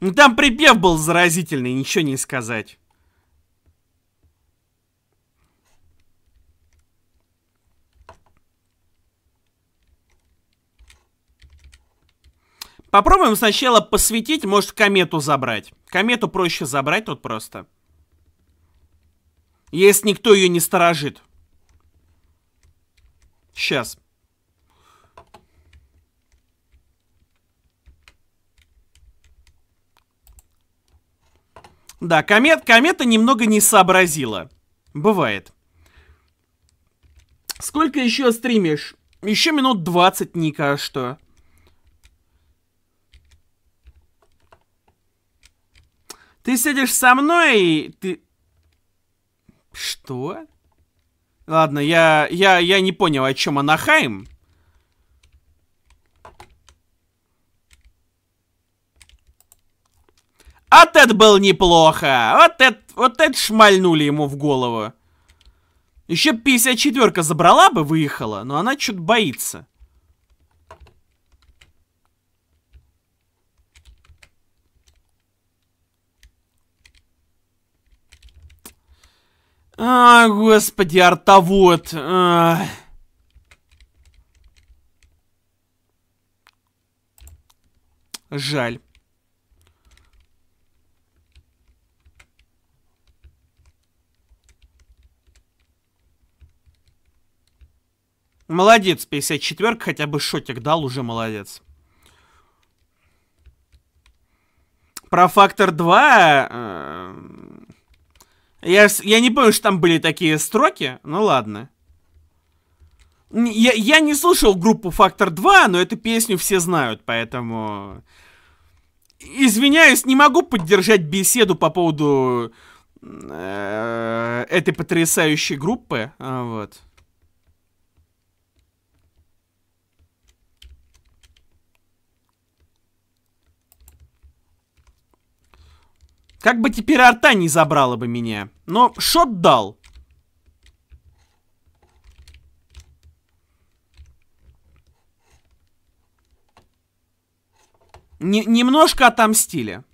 Ну там припев был заразительный, ничего не сказать. Попробуем сначала посветить, может комету забрать. Комету проще забрать тут просто. Если никто ее не сторожит. Сейчас. Да, комет, комета немного не сообразила. Бывает. Сколько еще стримишь? Еще минут 20, Ника, а что? Ты сидишь со мной и ты... Что? Ладно, я, я, я не понял, о чем Анахайм. Вот это было неплохо. Вот это, вот это шмальнули ему в голову. Еще 54-ка забрала бы, выехала, но она чуть боится. А, господи, артовод. А. Жаль. Молодец, 54 хотя бы шотик дал, уже молодец. Про фактор 2... Э, я, я не помню, что там были такие строки, ну ладно. Я, я не слушал группу Фактор 2, но эту песню все знают, поэтому... Извиняюсь, не могу поддержать беседу по поводу э, этой потрясающей группы. А, вот. Как бы теперь арта не забрала бы меня. Но шот дал. Не, немножко отомстили.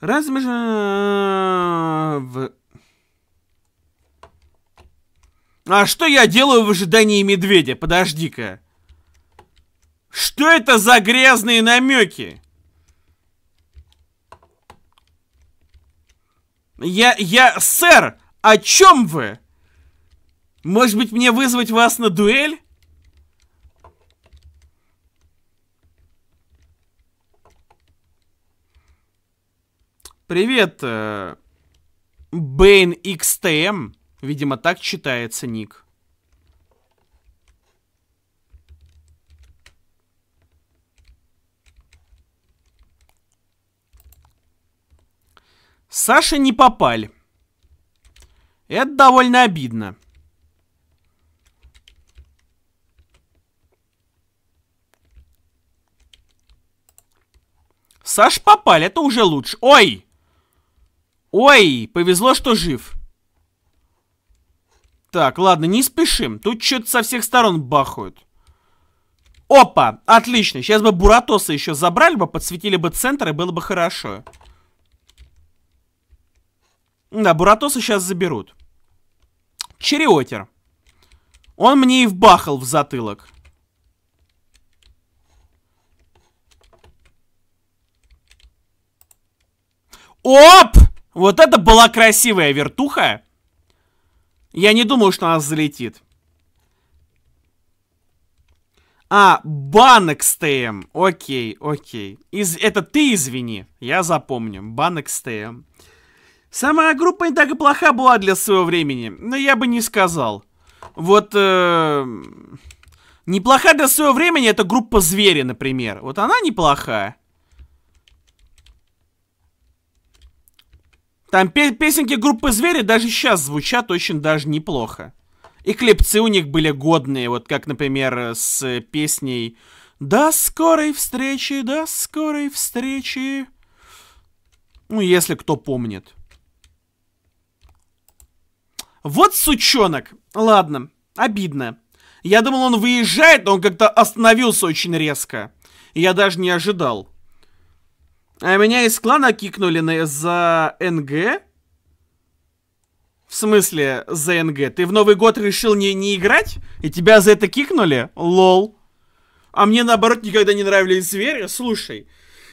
Разве же... Э, в... А что я делаю в ожидании медведя? Подожди-ка. Что это за грязные намеки? Я, я, сэр, о чем вы? Может быть, мне вызвать вас на дуэль? Привет, э, Бэйн XTM. Эм. Видимо, так читается ник. Саша не попали. Это довольно обидно. Саш попали, это уже лучше. Ой! Ой, повезло, что жив. Так, ладно, не спешим. Тут что-то со всех сторон бахают. Опа, отлично. Сейчас бы Буратоса еще забрали бы, подсветили бы центр, и было бы Хорошо. Да, Буратоса сейчас заберут. Чериотер, Он мне и вбахал в затылок. Оп! Вот это была красивая вертуха. Я не думаю, что она залетит. А, банок с Окей, окей. Из, это ты извини. Я запомню. Банок с Сама группа не так и плоха была для своего времени, но я бы не сказал. Вот... Э, неплоха для своего времени это группа Звери, например. Вот она неплохая. Там песенки группы Звери даже сейчас звучат очень даже неплохо. И клипцы у них были годные, вот как, например, с песней «До скорой встречи, до скорой встречи». Ну, если кто помнит. Вот сучонок. Ладно, обидно. Я думал, он выезжает, но он как-то остановился очень резко. Я даже не ожидал. А меня из клана кикнули на... за НГ? В смысле за НГ? Ты в Новый год решил не, не играть? И тебя за это кикнули? Лол. А мне наоборот никогда не нравились звери. Слушай,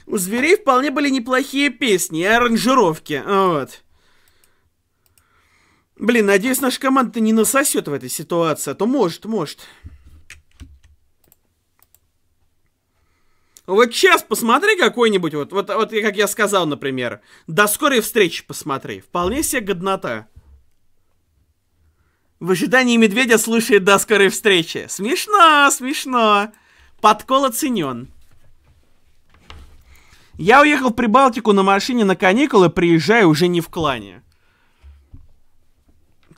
у зверей вполне были неплохие песни и аранжировки. Вот. Блин, надеюсь, наша команда не насосет в этой ситуации, а то может, может. Вот сейчас посмотри какой-нибудь, вот, вот, вот как я сказал, например. До скорой встречи посмотри. Вполне себе годнота. В ожидании медведя слушает «До скорой встречи». Смешно, смешно. Подкол оценен. Я уехал в Прибалтику на машине на каникулы, приезжаю уже не в клане.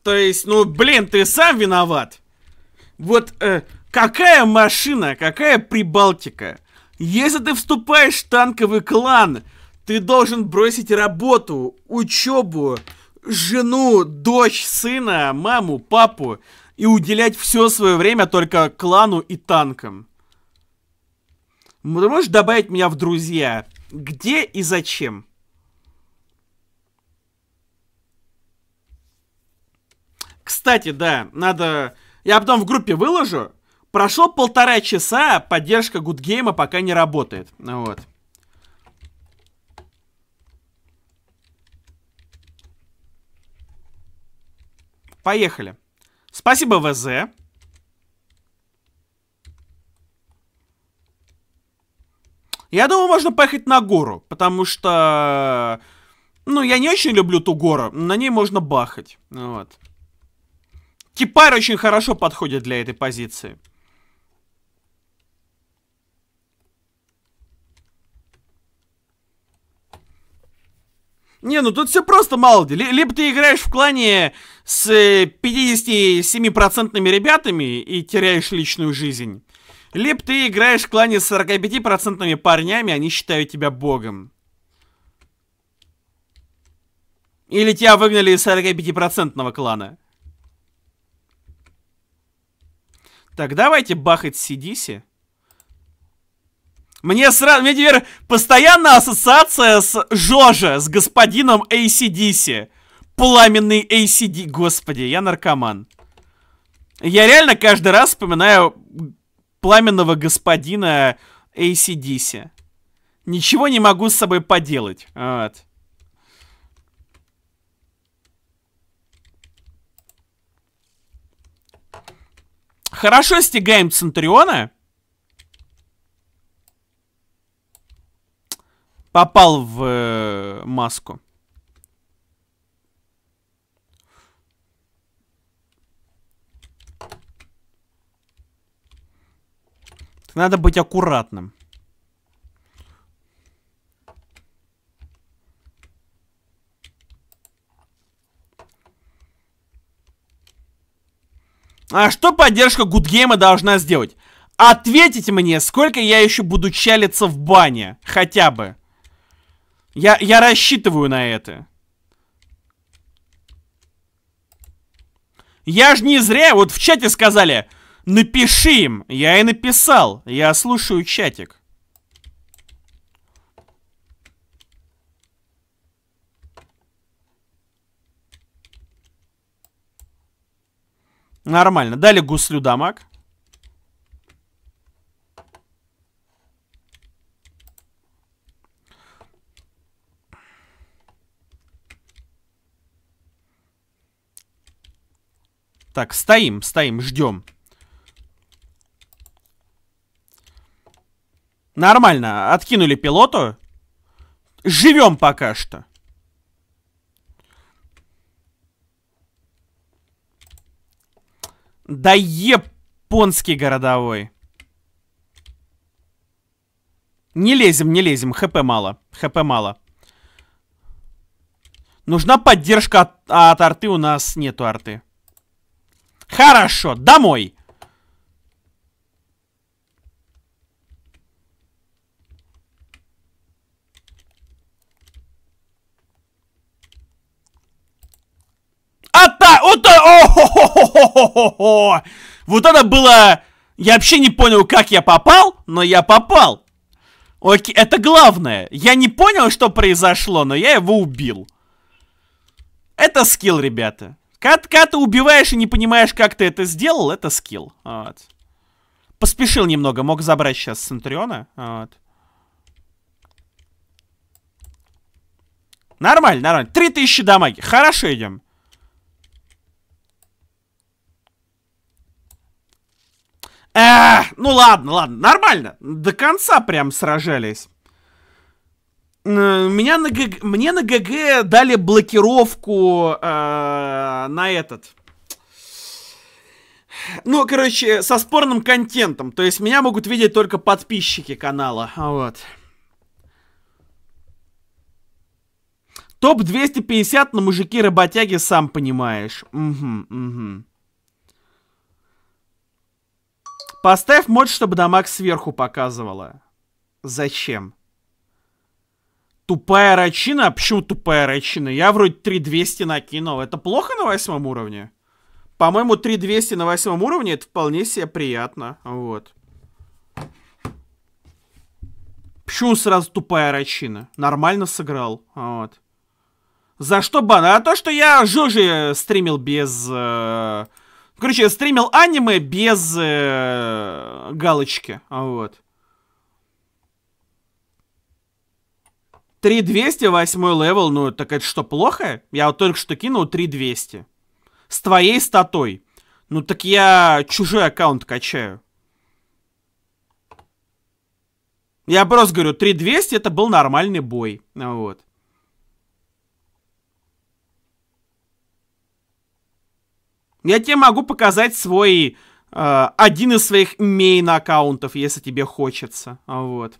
То есть, ну, блин, ты сам виноват. Вот э, какая машина, какая Прибалтика? Если ты вступаешь в танковый клан, ты должен бросить работу, учебу, жену, дочь, сына, маму, папу и уделять все свое время только клану и танкам. Ты можешь добавить меня в друзья? Где и зачем? Кстати, да, надо... Я потом в группе выложу. Прошло полтора часа, поддержка Гудгейма пока не работает. Ну вот. Поехали. Спасибо, ВЗ. Я думаю, можно поехать на гору, потому что... Ну, я не очень люблю ту гору, на ней можно бахать. Ну вот. Кипарь очень хорошо подходит для этой позиции. Не, ну тут все просто, Малди. Либо ты играешь в клане с 57% э, ребятами и теряешь личную жизнь. Либо ты играешь в клане с 45% парнями, они считают тебя богом. Или тебя выгнали из 45% клана. Так, давайте бахать Сидиси. Мне сразу, мне теперь постоянно ассоциация с Жожа, с господином ACDC. Пламенный ACD, господи, я наркоман. Я реально каждый раз вспоминаю пламенного господина ACDC. Ничего не могу с собой поделать. Вот. Хорошо стегаем Центуриона. Попал в э, маску. Надо быть аккуратным. А что поддержка Гудгейма должна сделать? Ответите мне, сколько я еще буду чалиться в бане, хотя бы. Я, я рассчитываю на это. Я же не зря, вот в чате сказали, напиши им. Я и написал, я слушаю чатик. Нормально. Дали гуслю дамаг. Так, стоим, стоим, ждем. Нормально, откинули пилоту. Живем пока что. Да японский городовой. Не лезем, не лезем. ХП мало. ХП мало. Нужна поддержка от, от арты. У нас нету арты. Хорошо, домой. А так, вот о хо Вот это было... Я вообще не понял, как я попал, но я попал. Окей, это главное. Я не понял, что произошло, но я его убил. Это скилл, ребята. Когда ты убиваешь и не понимаешь, как ты это сделал, это скилл. Вот. Поспешил немного, мог забрать сейчас Центриона. Вот. Нормально, нормально. 3000 дамаги. Хорошо идем. Э, ну ладно, ладно, нормально. До конца прям сражались. Меня на ГГ, мне на ГГ дали блокировку э, на этот. Ну, короче, со спорным контентом. То есть меня могут видеть только подписчики канала. Вот. Топ 250 на мужики-работяги, сам понимаешь. Угу, угу. Поставь мод, чтобы дамаг сверху показывала. Зачем? Тупая рачина? А почему тупая рачина? Я вроде 3200 накинул. Это плохо на восьмом уровне? По-моему, 3200 на восьмом уровне это вполне себе приятно. Вот. Почему сразу тупая рачина? Нормально сыграл. Вот. За что бан? А то, что я Жужи стримил без... Э Короче, я стримил аниме без э, галочки. Вот. 3200, восьмой левел, ну так это что, плохо? Я вот только что кинул 3200. С твоей статой. Ну так я чужой аккаунт качаю. Я просто говорю, 3200 это был нормальный бой. Вот. Я тебе могу показать свой... Э, один из своих мейн-аккаунтов, если тебе хочется. Вот.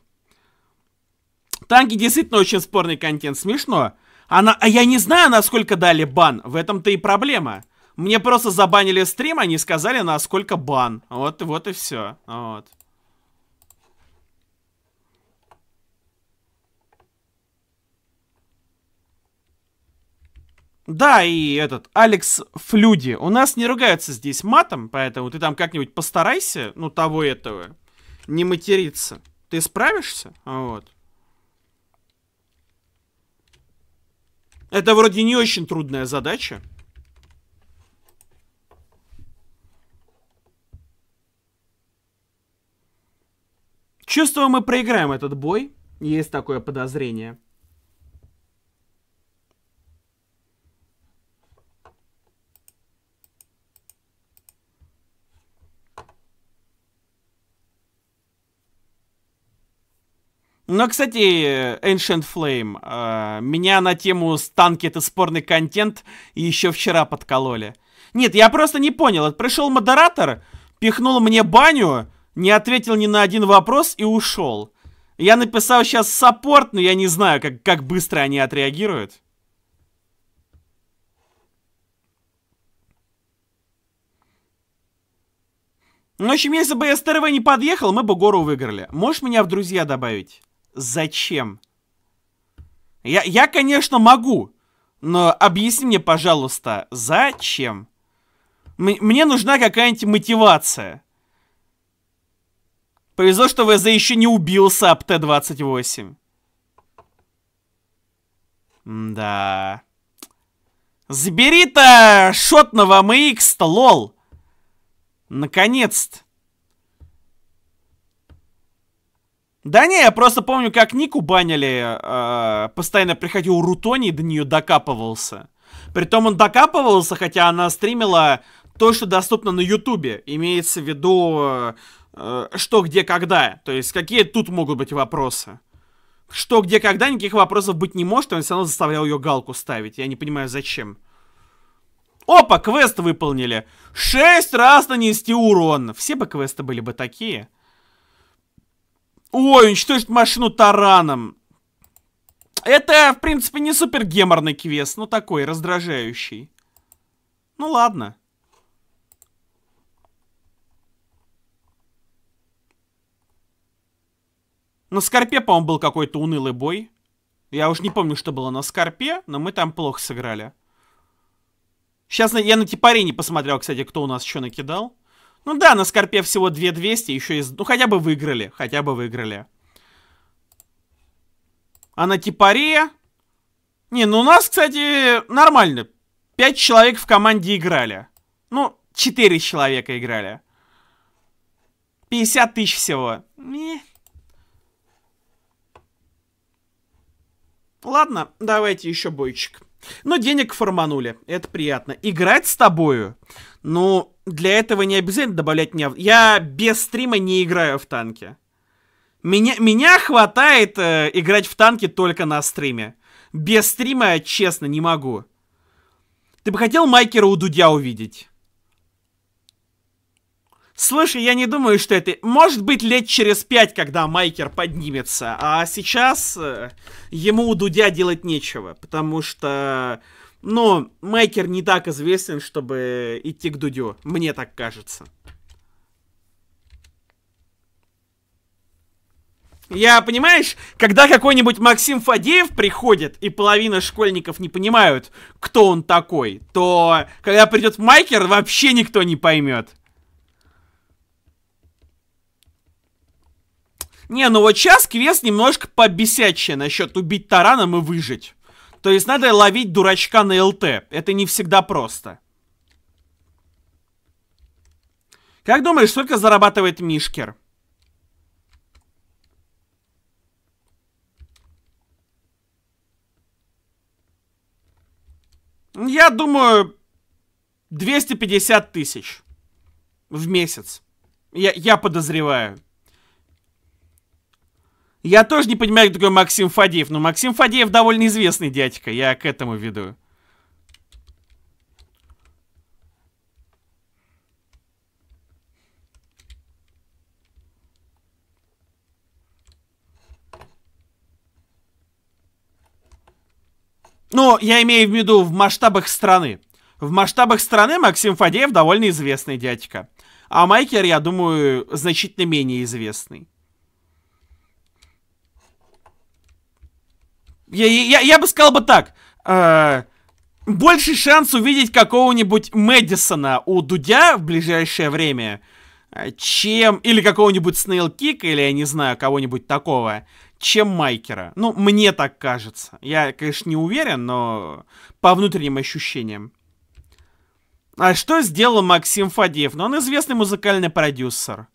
Танки действительно очень спорный контент. Смешно. Она, а я не знаю, насколько дали бан. В этом-то и проблема. Мне просто забанили стрим, они сказали, насколько бан. Вот, вот и все. Вот. Да, и этот, Алекс Флюди. У нас не ругаются здесь матом, поэтому ты там как-нибудь постарайся, ну, того этого, не материться. Ты справишься? Вот. Это вроде не очень трудная задача. Чувствую, мы проиграем этот бой. Есть такое подозрение. Ну, кстати, Ancient Flame. Э, меня на тему станки это спорный контент еще вчера подкололи. Нет, я просто не понял. Пришел модератор, пихнул мне баню, не ответил ни на один вопрос и ушел. Я написал сейчас саппорт, но я не знаю, как, как быстро они отреагируют. Ну, в общем, если бы СТРВ не подъехал, мы бы гору выиграли. Можешь меня в друзья добавить? Зачем? Я, я конечно, могу, но объясни мне, пожалуйста, зачем? М мне нужна какая-нибудь мотивация. Повезло, что ВЗ еще не убился об Т-28. Да. Забери-то шотного МХ-то, лол. Наконец-то. Да не, я просто помню, как Нику банили. Э, постоянно приходил Рутони и до нее докапывался. Притом он докапывался, хотя она стримила то, что доступно на Ютубе. Имеется в виду, э, э что, где, когда. То есть, какие тут могут быть вопросы. Что, где, когда, никаких вопросов быть не может, он все равно заставлял ее галку ставить. Я не понимаю, зачем. Опа, квест выполнили. Шесть раз нанести урон. Все бы квесты были бы такие. Ой, уничтожить машину тараном. Это, в принципе, не супер геморный квест, но такой, раздражающий. Ну ладно. На Скорпе, по-моему, был какой-то унылый бой. Я уж не помню, что было на Скорпе, но мы там плохо сыграли. Сейчас я на типаре не посмотрел, кстати, кто у нас что накидал. Ну да, на Скорпе всего 2200, еще из... Ну хотя бы выиграли, хотя бы выиграли. А на Типаре... Не, ну у нас, кстати, нормально. Пять человек в команде играли. Ну, четыре человека играли. 50 тысяч всего. Не. Ладно, давайте еще бойчик. Но ну, денег форманули, это приятно. Играть с тобою, ну, для этого не обязательно добавлять меня. Я без стрима не играю в танки. Меня, меня хватает э, играть в танки только на стриме. Без стрима, честно, не могу. Ты бы хотел Майкера у Дудя увидеть? Слушай, я не думаю, что это... Может быть, лет через пять, когда Майкер поднимется. А сейчас э, ему у Дудя делать нечего. Потому что... Э, но Мейкер не так известен, чтобы идти к Дудю. Мне так кажется. Я, понимаешь, когда какой-нибудь Максим Фадеев приходит, и половина школьников не понимают, кто он такой, то когда придет Майкер, вообще никто не поймет. Не, ну вот сейчас квест немножко побесячее насчет убить тараном и выжить. То есть надо ловить дурачка на ЛТ. Это не всегда просто. Как думаешь, сколько зарабатывает Мишкер? Я думаю, 250 тысяч в месяц. Я, я подозреваю. Я тоже не понимаю, кто такой Максим Фадеев. Но Максим Фадеев довольно известный дядька. Я к этому веду. Ну, я имею в виду в масштабах страны. В масштабах страны Максим Фадеев довольно известный дядька. А Майкер, я думаю, значительно менее известный. Я, я, я бы сказал бы так. Э, больше шанс увидеть какого-нибудь Мэдисона у Дудя в ближайшее время, э, чем... Или какого-нибудь Снейлкика, или, я не знаю, кого-нибудь такого, чем Майкера. Ну, мне так кажется. Я, конечно, не уверен, но по внутренним ощущениям. А что сделал Максим Фадеев? Ну, он известный музыкальный продюсер.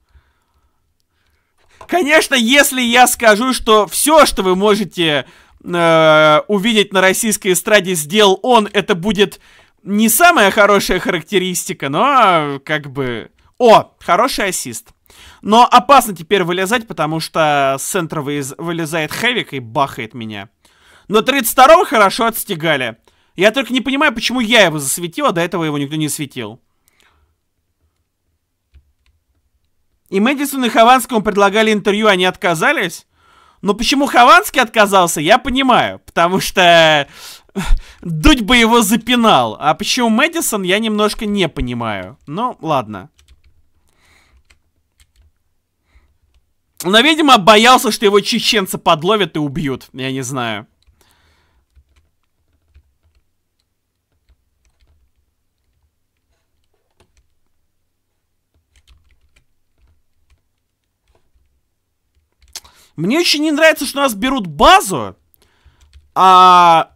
Конечно, если я скажу, что все, что вы можете э, увидеть на российской эстраде сделал он, это будет не самая хорошая характеристика, но как бы... О, хороший ассист. Но опасно теперь вылезать, потому что с центра вылез... вылезает Хевик и бахает меня. Но 32-го хорошо отстегали. Я только не понимаю, почему я его засветил, а до этого его никто не светил. И Мэдисону и Хованскому предлагали интервью, а они отказались? Но почему Хованский отказался, я понимаю. Потому что э, дуть бы его запинал. А почему Мэдисон, я немножко не понимаю. Ну, ладно. Но, видимо, боялся, что его чеченцы подловят и убьют. Я не знаю. Мне очень не нравится, что нас берут базу, а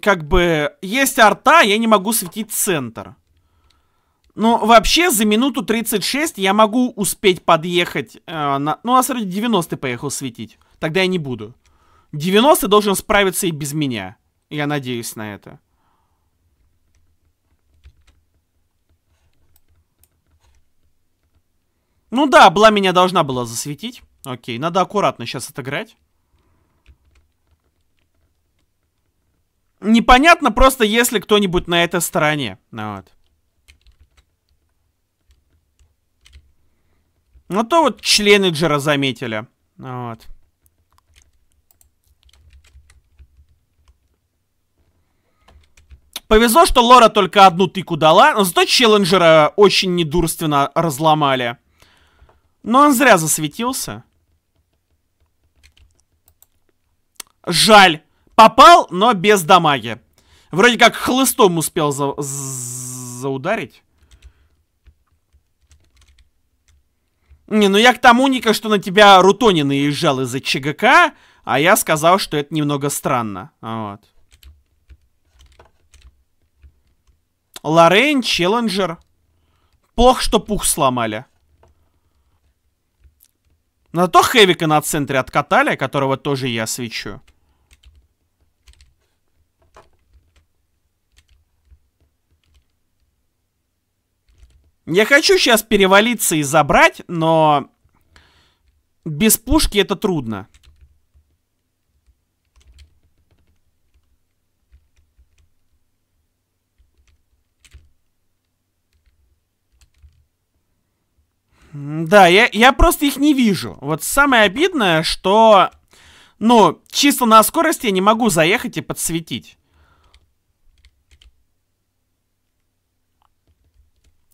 как бы есть арта, я не могу светить центр. Ну, вообще, за минуту 36 я могу успеть подъехать э, на... Ну, нас ради 90 поехал светить. Тогда я не буду. 90 должен справиться и без меня. Я надеюсь на это. Ну да, была меня должна была засветить. Окей, надо аккуратно сейчас отыграть. Непонятно просто, если кто-нибудь на этой стороне. Ну вот. Ну то вот члены Джера заметили. Ну вот. Повезло, что Лора только одну тыку дала, но зато челленджера очень недурственно разломали. Но он зря засветился. Жаль. Попал, но без дамаги. Вроде как хлыстом успел за заударить. Не, ну я к тому, Ника, что на тебя Рутонин наезжал из-за ЧГК, а я сказал, что это немного странно. Вот. Лорен, Челленджер. Плохо, что пух сломали. Но то Хэвика на центре откатали, которого тоже я свечу. Я хочу сейчас перевалиться и забрать, но без пушки это трудно. Да, я, я просто их не вижу. Вот самое обидное, что... Ну, чисто на скорости я не могу заехать и подсветить.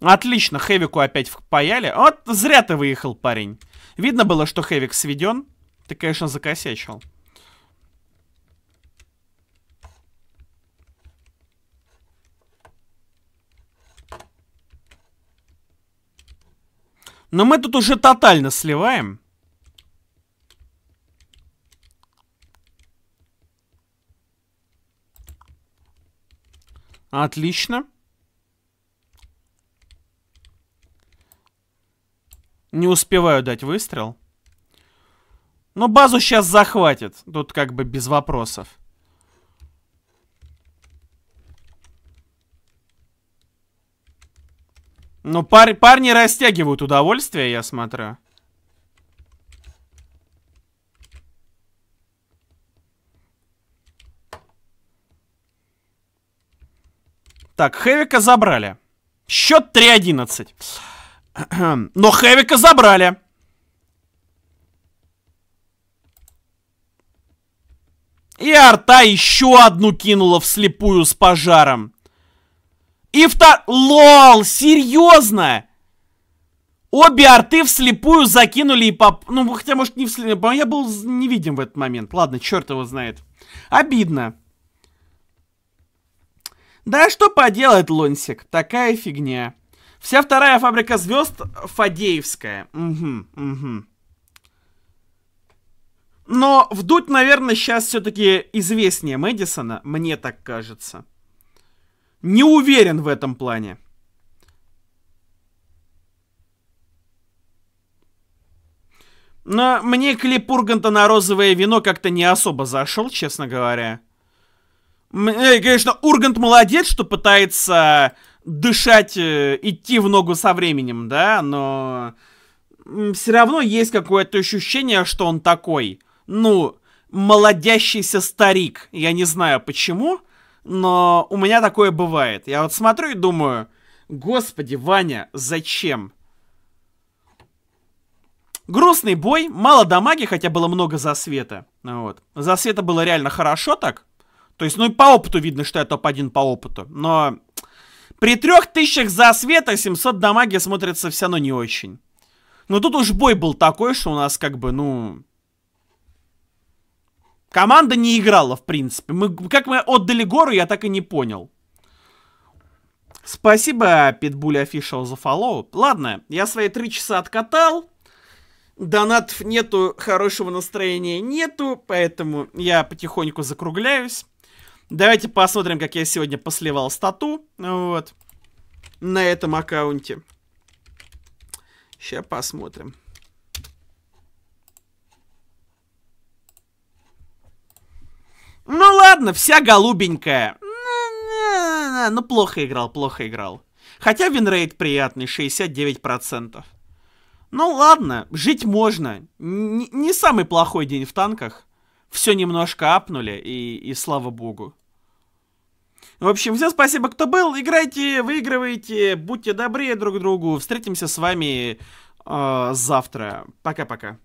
Отлично, Хевику опять впаяли. Вот зря ты выехал, парень. Видно было, что Хевик сведен. Ты, конечно, закосячил. Но мы тут уже тотально сливаем. Отлично. Не успеваю дать выстрел. Но базу сейчас захватит. Тут как бы без вопросов. Ну пар парни растягивают удовольствие, я смотрю. Так, Хевика забрали. Счет 3-11. Но Хэвика забрали. И арта еще одну кинула вслепую с пожаром. И втор... Лол, серьезно? Обе арты вслепую закинули и поп... Ну, хотя, может, не вслепую. Я был невидим в этот момент. Ладно, черт его знает. Обидно. Да что поделать, Лонсик, такая фигня. Вся вторая фабрика звезд Фадеевская. Угу, угу. Но вдуть, наверное, сейчас все-таки известнее Мэдисона, мне так кажется. Не уверен в этом плане. Но мне клип Урганта на розовое вино как-то не особо зашел, честно говоря. Мне, конечно, Ургант молодец, что пытается дышать, э, идти в ногу со временем, да, но все равно есть какое-то ощущение, что он такой, ну, молодящийся старик. Я не знаю почему, но у меня такое бывает. Я вот смотрю и думаю, господи, Ваня, зачем? Грустный бой, мало дамаги, хотя было много засвета. Вот. Засвета было реально хорошо так. То есть, ну и по опыту видно, что я топ-1 по опыту. Но при трех тысячах за света 700 дамаги смотрится все равно не очень. Но тут уж бой был такой, что у нас как бы, ну... Команда не играла, в принципе. Мы, как мы отдали гору, я так и не понял. Спасибо, Питбуль Official, за фоллоу. Ладно, я свои три часа откатал. Донатов нету, хорошего настроения нету, поэтому я потихоньку закругляюсь. Давайте посмотрим, как я сегодня посливал стату. Вот. На этом аккаунте. Сейчас посмотрим. Ну ладно, вся голубенькая. Ну плохо играл, плохо играл. Хотя винрейт приятный, 69%. Ну ладно, жить можно. Н не самый плохой день в танках все немножко апнули, и, и слава богу. В общем, все спасибо, кто был. Играйте, выигрывайте, будьте добрее друг другу. Встретимся с вами э, завтра. Пока-пока.